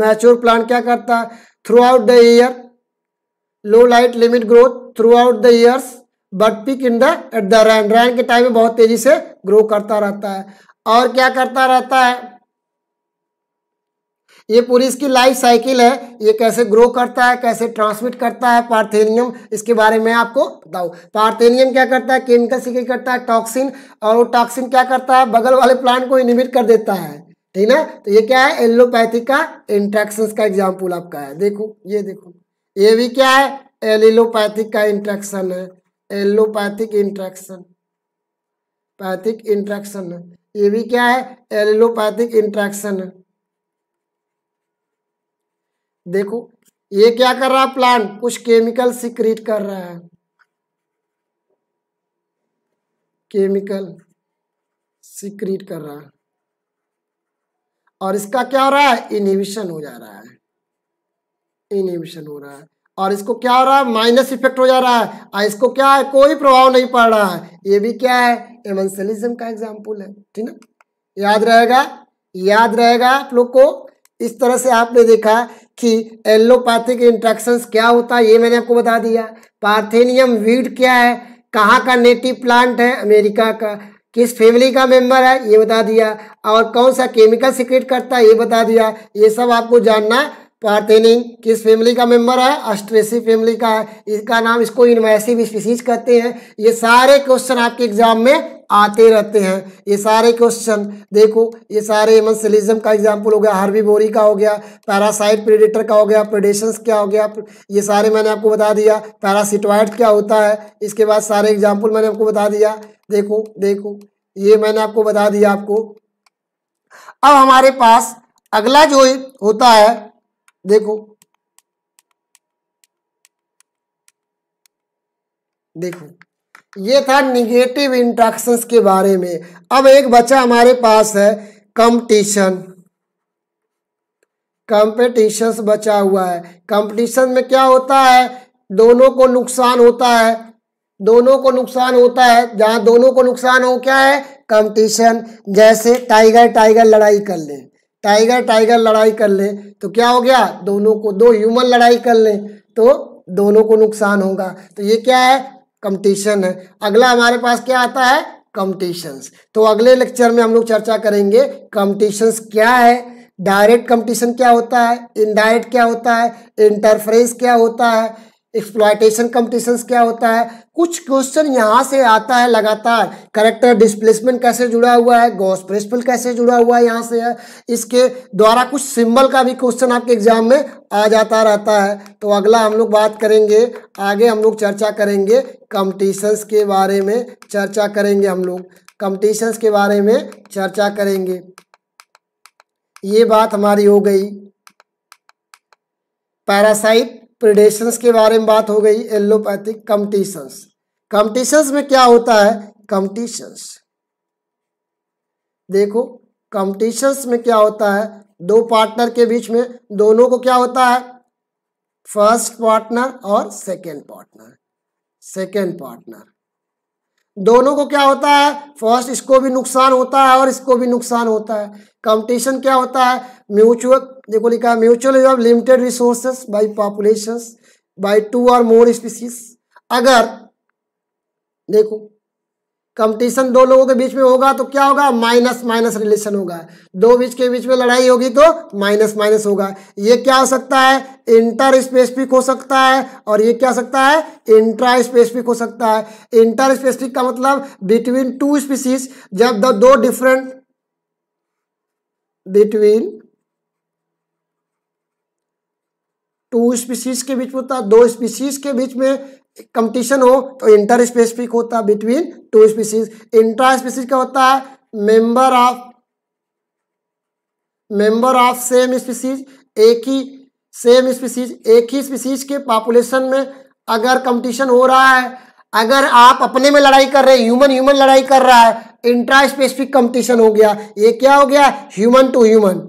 mature plant क्या करता है throughout the year low light limit growth throughout the years but peak in the at the rain rain के टाइम में बहुत तेजी से ग्रो करता रहता है और क्या करता रहता है ये पूरी इसकी लाइफ साइकिल है ये कैसे ग्रो करता है कैसे ट्रांसमिट करता है पार्थेनियम इसके बारे में आपको बताऊँ पार्थेनियम क्या करता है केमिकल सीखे करता है टॉक्सिन और वो टॉक्सिन क्या करता है बगल वाले प्लांट को इनिमिट कर देता है ठीक ना तो ये क्या है एलोपैथी का इंट्रैक्शन का एग्जाम्पल आपका है देखो ये देखो ये भी क्या है एलिलोपैथिक का इंट्रैक्शन है एलोपैथिक इंट्रैक्शन पैथिक इंट्रैक्शन ये भी क्या है एलोपैथिक इंट्रैक्शन देखो ये क्या कर रहा है प्लांट कुछ केमिकल सिक्रीट कर रहा है केमिकल सिक्रीट कर रहा है और इसका क्या हो रहा है इनिविशन हो जा रहा है इनिविशन हो रहा है और इसको क्या हो रहा है माइनस इफेक्ट हो जा रहा है और इसको क्या है कोई प्रभाव नहीं पड़ रहा है ये भी क्या है एमेंसलिज्म का एग्जाम्पल है ठीक है याद रहेगा याद रहेगा आप लोग को इस तरह से आपने देखा कि एलोपैथिक इंट्रेक्शन क्या होता है ये मैंने आपको बता दिया पार्थेनियम वीड क्या है कहाँ का नेटिव प्लांट है अमेरिका का किस फैमिली का मेंबर है ये बता दिया और कौन सा केमिकल सीक्रेट करता है ये बता दिया ये सब आपको जानना पार्थेनिन किस फैमिली का मेंबर है अस्ट्रेसी फैमिली का है इसका नाम इसको इन्वेसिव स्पीसीज कहते हैं ये सारे क्वेश्चन आपके एग्जाम में आते रहते हैं ये सारे क्वेश्चन देखो ये सारे एमनसलिज्म का एग्जाम्पल हो गया हार्वी बोरी का हो गया पैरासाइट प्रीडेटर का हो गया प्रोडेशंस क्या हो गया ये सारे मैंने आपको बता दिया पैरासिटोइड क्या होता है इसके बाद सारे एग्जाम्पल मैंने आपको बता दिया देखो देखो ये मैंने आपको बता दिया आपको अब हमारे पास अगला जो होता है देखो देखो ये था निगेटिव इंट्रैक्शंस के बारे में अब एक बच्चा हमारे पास है कंपटीशन कंपटीशन बचा हुआ है कंपटीशन में क्या होता है दोनों को नुकसान होता है दोनों को नुकसान होता है जहां दोनों को नुकसान हो क्या है कंपटीशन जैसे टाइगर टाइगर लड़ाई कर ले टाइगर टाइगर लड़ाई कर ले तो क्या हो गया दोनों को दो ह्यूमन लड़ाई कर ले तो दोनों को नुकसान होगा तो ये क्या है कंपटीशन है अगला हमारे पास क्या आता है कंपटीशंस तो अगले लेक्चर में हम लोग चर्चा करेंगे कंपटीशंस क्या है डायरेक्ट कंपटीशन क्या होता है इनडायरेक्ट क्या होता है इंटरफ्रेंस क्या होता है एक्सप्लाइटेशन कंपटीशन क्या होता है कुछ क्वेश्चन यहाँ से आता है लगातार करेक्टर डिस्प्लेसमेंट कैसे जुड़ा हुआ है गॉस प्रिंसिपल कैसे जुड़ा हुआ है यहाँ से है इसके द्वारा कुछ सिंबल का भी क्वेश्चन आपके एग्जाम में आ जाता रहता है तो अगला हम लोग बात करेंगे आगे हम लोग चर्चा करेंगे कंपटीशंस के बारे में चर्चा करेंगे हम लोग कंपटीशंस के बारे में चर्चा करेंगे ये बात हमारी हो गई पैरासाइट प्रिडेशंस के बारे में बात हो गई एलोपैथिक कम्पटिशंस कम्पटिशंस में क्या होता है कम्पटिशंस देखो कम्पटिशंस में क्या होता है दो पार्टनर के बीच में दोनों को क्या होता है फर्स्ट पार्टनर और सेकेंड पार्टनर सेकेंड पार्टनर दोनों को क्या होता है फर्स्ट इसको भी नुकसान होता है और इसको भी नुकसान होता है कंपटीशन क्या होता है म्यूचुअल देखो लिखा है mutual use of limited resources by population by two और मोर स्पीसीज अगर देखो कंपटीशन दो लोगों के बीच में होगा तो क्या होगा माइनस माइनस रिलेशन होगा दो बीच के बीच में लड़ाई होगी तो माइनस माइनस होगा ये क्या हो सकता है इंटर स्पेसिफिक हो सकता है और ये क्या हो सकता है इंट्रा स्पेसिफिक हो सकता है इंटर स्पेसिफिक का मतलब बिटवीन टू स्पीसीज जब दो डिफरेंट बिटवीन टू स्पीसीज के बीच में होता दो स्पीसीज के बीच में कंपटीशन हो तो इंटर स्पेसिफिक होता between two species intra species क्या होता है member of member of same species एक ही सेम स्पीसीज एक ही स्पीसीज के पॉपुलेशन में अगर कंपटीशन हो रहा है अगर आप अपने में लड़ाई कर रहे हैं ह्यूमन ह्यूमन लड़ाई कर रहा है इंट्रा स्पेसिफिक कंपटीशन हो गया ये क्या हो गया human to human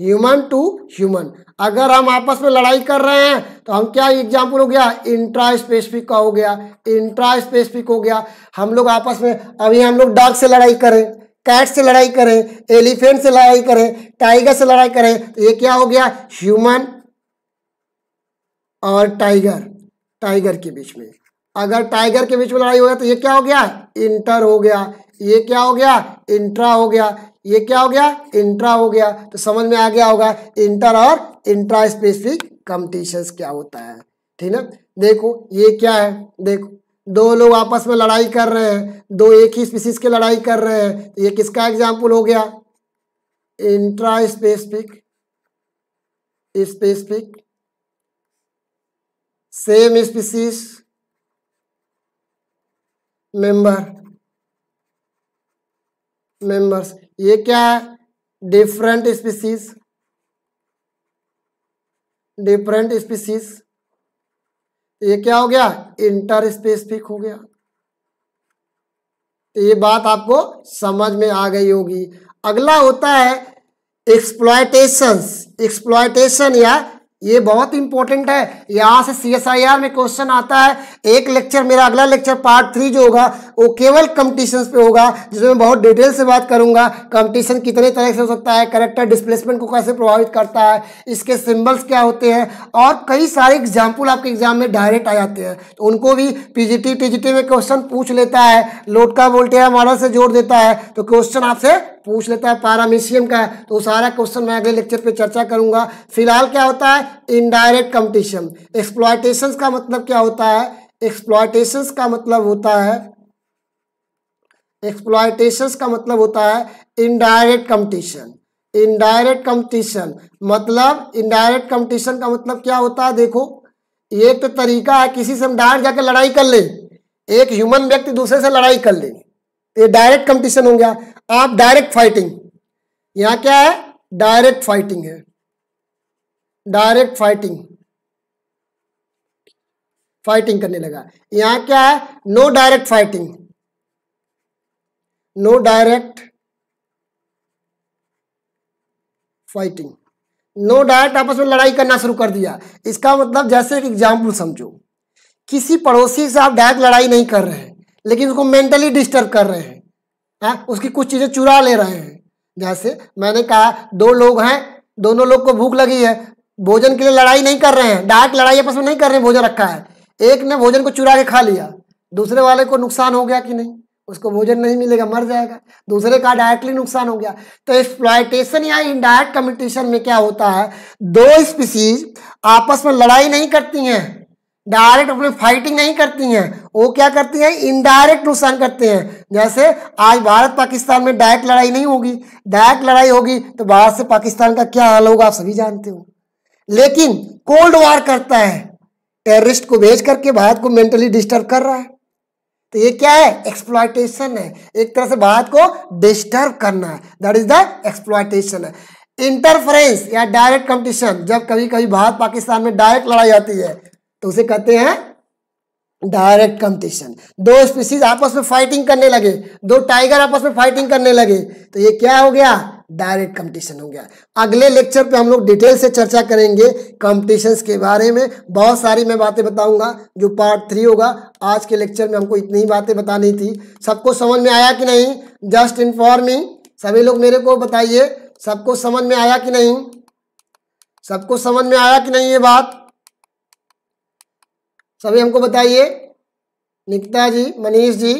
human to human अगर हम आपस में लड़ाई कर रहे हैं तो हम क्या एग्जाम्पल हो गया इंट्रा स्पेसिफिक का हो गया इंट्रा स्पेसिफिक हो गया हम लोग आपस में अभी हम लोग डॉग से लड़ाई करें कैट से लड़ाई करें एलिफेंट से लड़ाई करें टाइगर से लड़ाई करें तो ये क्या हो गया ह्यूमन और टाइगर टाइगर के बीच में अगर टाइगर के बीच में लड़ाई हो गया तो ये क्या हो गया इंटर हो गया ये क्या हो गया इंट्रा हो गया ये क्या हो गया इंट्रा हो गया तो समझ में आ गया होगा इंटर और इंट्रा स्पेसिफिक कॉम्पिटिशन्स क्या होता है ठीक ना देखो ये क्या है देखो दो लोग आपस में लड़ाई कर रहे हैं दो एक ही स्पीसीज की लड़ाई कर रहे हैं तो ये किसका एग्जाम्पल हो गया intraspecific specific same species member members ये क्या है डिफरेंट स्पीसीज डिफरेंट स्पीसीज ये क्या हो गया इंटर स्पेसिफिक हो गया तो ये बात आपको समझ में आ गई होगी अगला होता है एक्सप्लाइटेशन एक्सप्लॉयटेशन या ये बहुत इंपॉर्टेंट है यहाँ से सी एस आई आर में क्वेश्चन आता है एक लेक्चर मेरा अगला लेक्चर पार्ट थ्री जो होगा वो केवल कम्पटिशन पे होगा जिसमें मैं बहुत डिटेल से बात करूंगा कंपटीशन कितने तरह से हो सकता है करेक्टर डिस्प्लेसमेंट को कैसे प्रभावित करता है इसके सिम्बल्स क्या होते हैं और कई सारे एग्जाम्पल आपके एग्जाम में डायरेक्ट आ जाते हैं तो उनको भी पीजीटी जी टी में क्वेश्चन पूछ लेता है लोटका वोल्टे मॉडल से जोड़ देता है तो क्वेश्चन आपसे पूछ लेता है पैरामीशियम का है तो सारा क्वेश्चन मैं अगले लेक्चर पे चर्चा करूंगा फिलहाल क्या होता है इनडायरेक्ट कंपटीशन एक्सप्लॉयटेशन का मतलब क्या होता है एक्सप्लॉयटेशन का मतलब होता है एक्सप्लॉयटेशन का मतलब होता है इनडायरेक्ट कंपटीशन इनडायरेक्ट कंपटीशन मतलब इनडायरेक्ट कंपटीशन का मतलब क्या होता है देखो ये तो तरीका है किसी से हम डायरेक्ट जाकर लड़ाई कर ले एक ह्यूमन व्यक्ति दूसरे से लड़ाई कर ले ये डायरेक्ट कंपटीशन हो गया आप डायरेक्ट फाइटिंग यहां क्या है डायरेक्ट फाइटिंग है डायरेक्ट फाइटिंग फाइटिंग करने लगा यहां क्या है no direct fighting no direct fighting no direct आपस में लड़ाई करना शुरू कर दिया इसका मतलब जैसे एक एग्जाम्पल समझो किसी पड़ोसी से आप डायरेक्ट लड़ाई नहीं कर रहे हैं लेकिन उसको मेंटली डिस्टर्ब कर रहे हैं है उसकी कुछ चीज़ें चुरा ले रहे हैं जैसे मैंने कहा दो लोग हैं दोनों लोग को भूख लगी है भोजन के लिए लड़ाई नहीं कर रहे हैं डायरेक्ट लड़ाई आपस में नहीं कर रहे हैं भोजन रखा है एक ने भोजन को चुरा के खा लिया दूसरे वाले को नुकसान हो गया कि नहीं उसको भोजन नहीं मिलेगा मर जाएगा दूसरे का डायरेक्टली नुकसान हो गया तो एक्सप्लाइटेशन या इनडायरेक्ट कम्पिटिशन में क्या होता है दो स्पीसीज आपस में लड़ाई नहीं करती हैं डायरेक्ट अपनी फाइटिंग नहीं करती हैं वो क्या करती हैं इनडायरेक्ट नुकसान करते हैं जैसे आज भारत पाकिस्तान में डायरेक्ट लड़ाई नहीं होगी डायरेक्ट लड़ाई होगी तो भारत से पाकिस्तान का क्या हाल होगा आप सभी जानते हो लेकिन कोल्ड वार करता है टेररिस्ट को भेज करके भारत को मेंटली डिस्टर्ब कर रहा है तो ये क्या है एक्सप्लाइटेशन है एक तरह से भारत को डिस्टर्ब करना है दैट इज द एक्सप्लाइटेशन है इंटरफ्रेंस या डायरेक्ट कंपटीशन जब कभी कभी भारत पाकिस्तान में डायरेक्ट लड़ाई आती है तो उसे कहते हैं डायरेक्ट कंपटीशन दो स्पीसीज आपस में फाइटिंग करने लगे दो टाइगर आपस में फाइटिंग करने लगे तो ये क्या हो गया डायरेक्ट कंपटीशन हो गया अगले लेक्चर पे हम लोग डिटेल से चर्चा करेंगे कंपटीशंस के बारे में बहुत सारी मैं बातें बताऊंगा जो पार्ट थ्री होगा आज के लेक्चर में हमको इतनी बातें बतानी थी सबको समझ में आया कि नहीं जस्ट इन्फॉर्मिंग सभी लोग मेरे को बताइए सबको समझ में आया कि नहीं सबको समझ में आया कि नहीं ये बात सभी हमको बताइए निकिता जी मनीष जी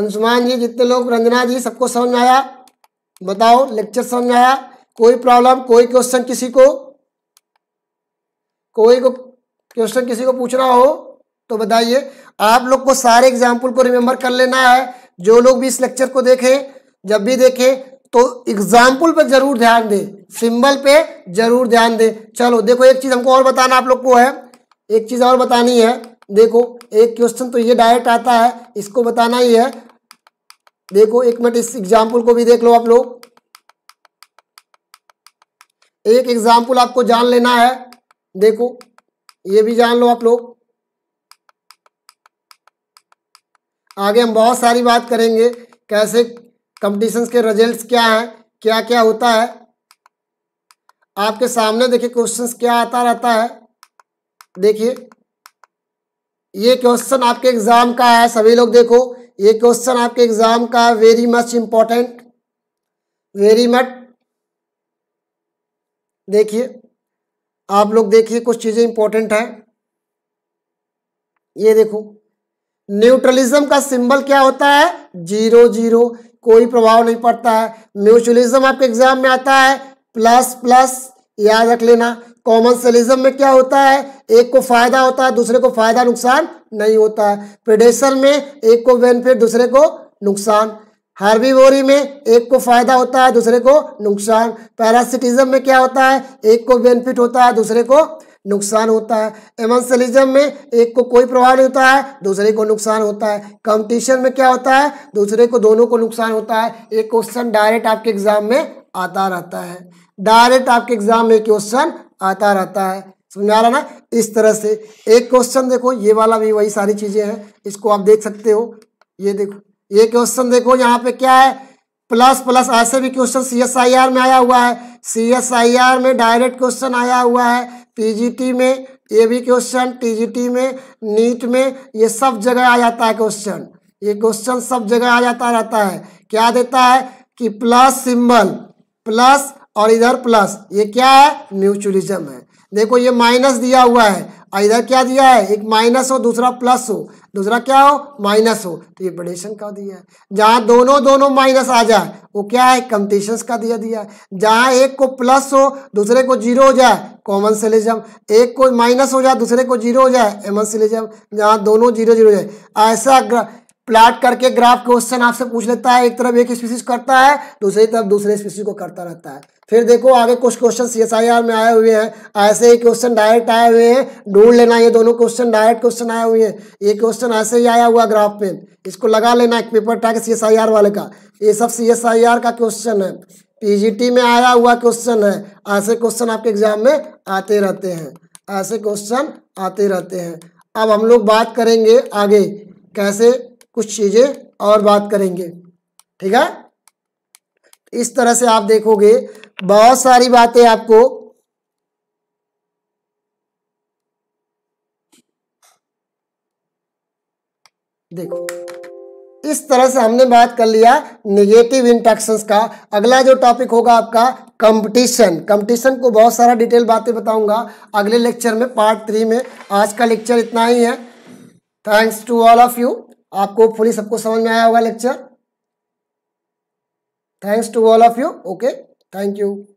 अंशुमान जी जितने लोग रंजना जी सबको समझ आया बताओ लेक्चर समझ आया कोई प्रॉब्लम कोई क्वेश्चन किसी को कोई को क्वेश्चन किसी को पूछना हो तो बताइए आप लोग को सारे एग्जाम्पल को रिमेम्बर कर लेना है जो लोग भी इस लेक्चर को देखें जब भी देखें तो एग्जाम्पल पर जरूर ध्यान दें सिंबल पे जरूर ध्यान दें चलो देखो एक चीज़ हमको और बताना आप लोग को है एक चीज़ और बतानी है देखो एक क्वेश्चन तो ये डायरेक्ट आता है इसको बताना ही है देखो एक मिनट इस एग्जाम्पल को भी देख लो आप लोग एक एग्जाम्पल आपको जान लेना है देखो ये भी जान लो आप लोग आगे हम बहुत सारी बात करेंगे कैसे कंपटीशंस के रिजल्ट्स क्या हैं क्या क्या होता है आपके सामने देखिए क्वेश्चंस क्या आता रहता है देखिए ये क्वेश्चन आपके एग्जाम का है सभी लोग देखो ये क्वेश्चन आपके एग्जाम का very much important very much देखिए आप लोग देखिए कुछ चीज़ें इंपॉर्टेंट है ये देखो न्यूट्रलिज्म का सिंबल क्या होता है जीरो जीरो कोई प्रभाव नहीं पड़ता है म्यूचुअलिज्म आपके एग्जाम में आता है प्लस प्लस याद रख लेना कॉमन सेलिज्म में क्या होता है एक को फायदा होता है दूसरे को फायदा नुकसान नहीं होता है प्रेडेशन में एक को बेनिफिट दूसरे को नुकसान हार्बीवोरी में एक को फायदा होता है दूसरे को नुकसान पैरासिटिज्म में क्या होता है एक को बेनिफिट होता है दूसरे को नुकसान होता है एमसेलिज्म में एक को कोई प्रभाव नहीं होता है दूसरे को नुकसान होता है कंपटीशन में क्या होता है दूसरे को दोनों को नुकसान होता है एक क्वेश्चन डायरेक्ट आपके एग्जाम में आता रहता है डायरेक्ट आपके एग्जाम में क्वेश्चन आता रहता है समझ आ रहा ना इस तरह से एक क्वेश्चन देखो ये वाला भी वही सारी चीज़ें हैं इसको आप देख सकते हो ये देखो ये क्वेश्चन देखो यहाँ पे क्या है प्लस प्लस ऐसे भी question C S I R में आया हुआ है सी एस आई आर में डायरेक्ट क्वेश्चन आया हुआ है पी जी टी में ये भी क्वेश्चन टी जी टी में नीट में ये सब जगह आ जाता है क्वेश्चन ये क्वेश्चन सब जगह आ जाता रहता है क्या देता है कि प्लस सिंबल प्लस और इधर प्लस ये क्या है म्यूचुअलिज्म है देखो ये माइनस दिया हुआ है और इधर क्या दिया है एक माइनस हो दूसरा प्लस हो दूसरा क्या हो माइनस हो तो ये बडेशन का दिया है जहाँ दोनों दोनों माइनस आ जाए वो क्या है कम्पटिशन का दिया दिया है जहाँ एक को प्लस हो दूसरे को जीरो हो जाए कॉमन सेलिज्म एक को माइनस हो जाए दूसरे को जीरो हो जाए एमन सेलिज्म जहाँ दोनों जीरो जीरो हो जाए ऐसा प्लाट करके ग्राफ क्वेश्चन आपसे पूछ लेता है एक तरफ एक स्पीसीज करता है दूसरी तरफ दूसरे स्पीसीज को करता रहता है फिर देखो आगे कुछ क्वेश्चन सी में आए हुए हैं ऐसे ही क्वेश्चन डायरेक्ट आए हुए हैं ढूंढ लेना ये दोनों क्वेश्चन डायरेक्ट क्वेश्चन आए हुए हैं ये क्वेश्चन ऐसे ही आया हुआ ग्राफ में इसको लगा लेना एक पेपर टाइप सी वाले का ये सब सी का क्वेश्चन है टी में आया हुआ क्वेश्चन है ऐसे क्वेश्चन आपके एग्जाम में आते रहते हैं ऐसे क्वेश्चन आते रहते हैं अब हम लोग बात करेंगे आगे कैसे कुछ चीज़ें और बात करेंगे ठीक है तो इस तरह से आप देखोगे बहुत सारी बातें आपको देखो इस तरह से हमने बात कर लिया नेगेटिव इंटेक्शन का अगला जो टॉपिक होगा आपका कंपटीशन कंपटीशन को बहुत सारा डिटेल बातें बताऊंगा अगले लेक्चर में पार्ट थ्री में आज का लेक्चर इतना ही है thanks to all of you आपको फुली सबको समझ में आया होगा lecture thanks to all of you okay thank you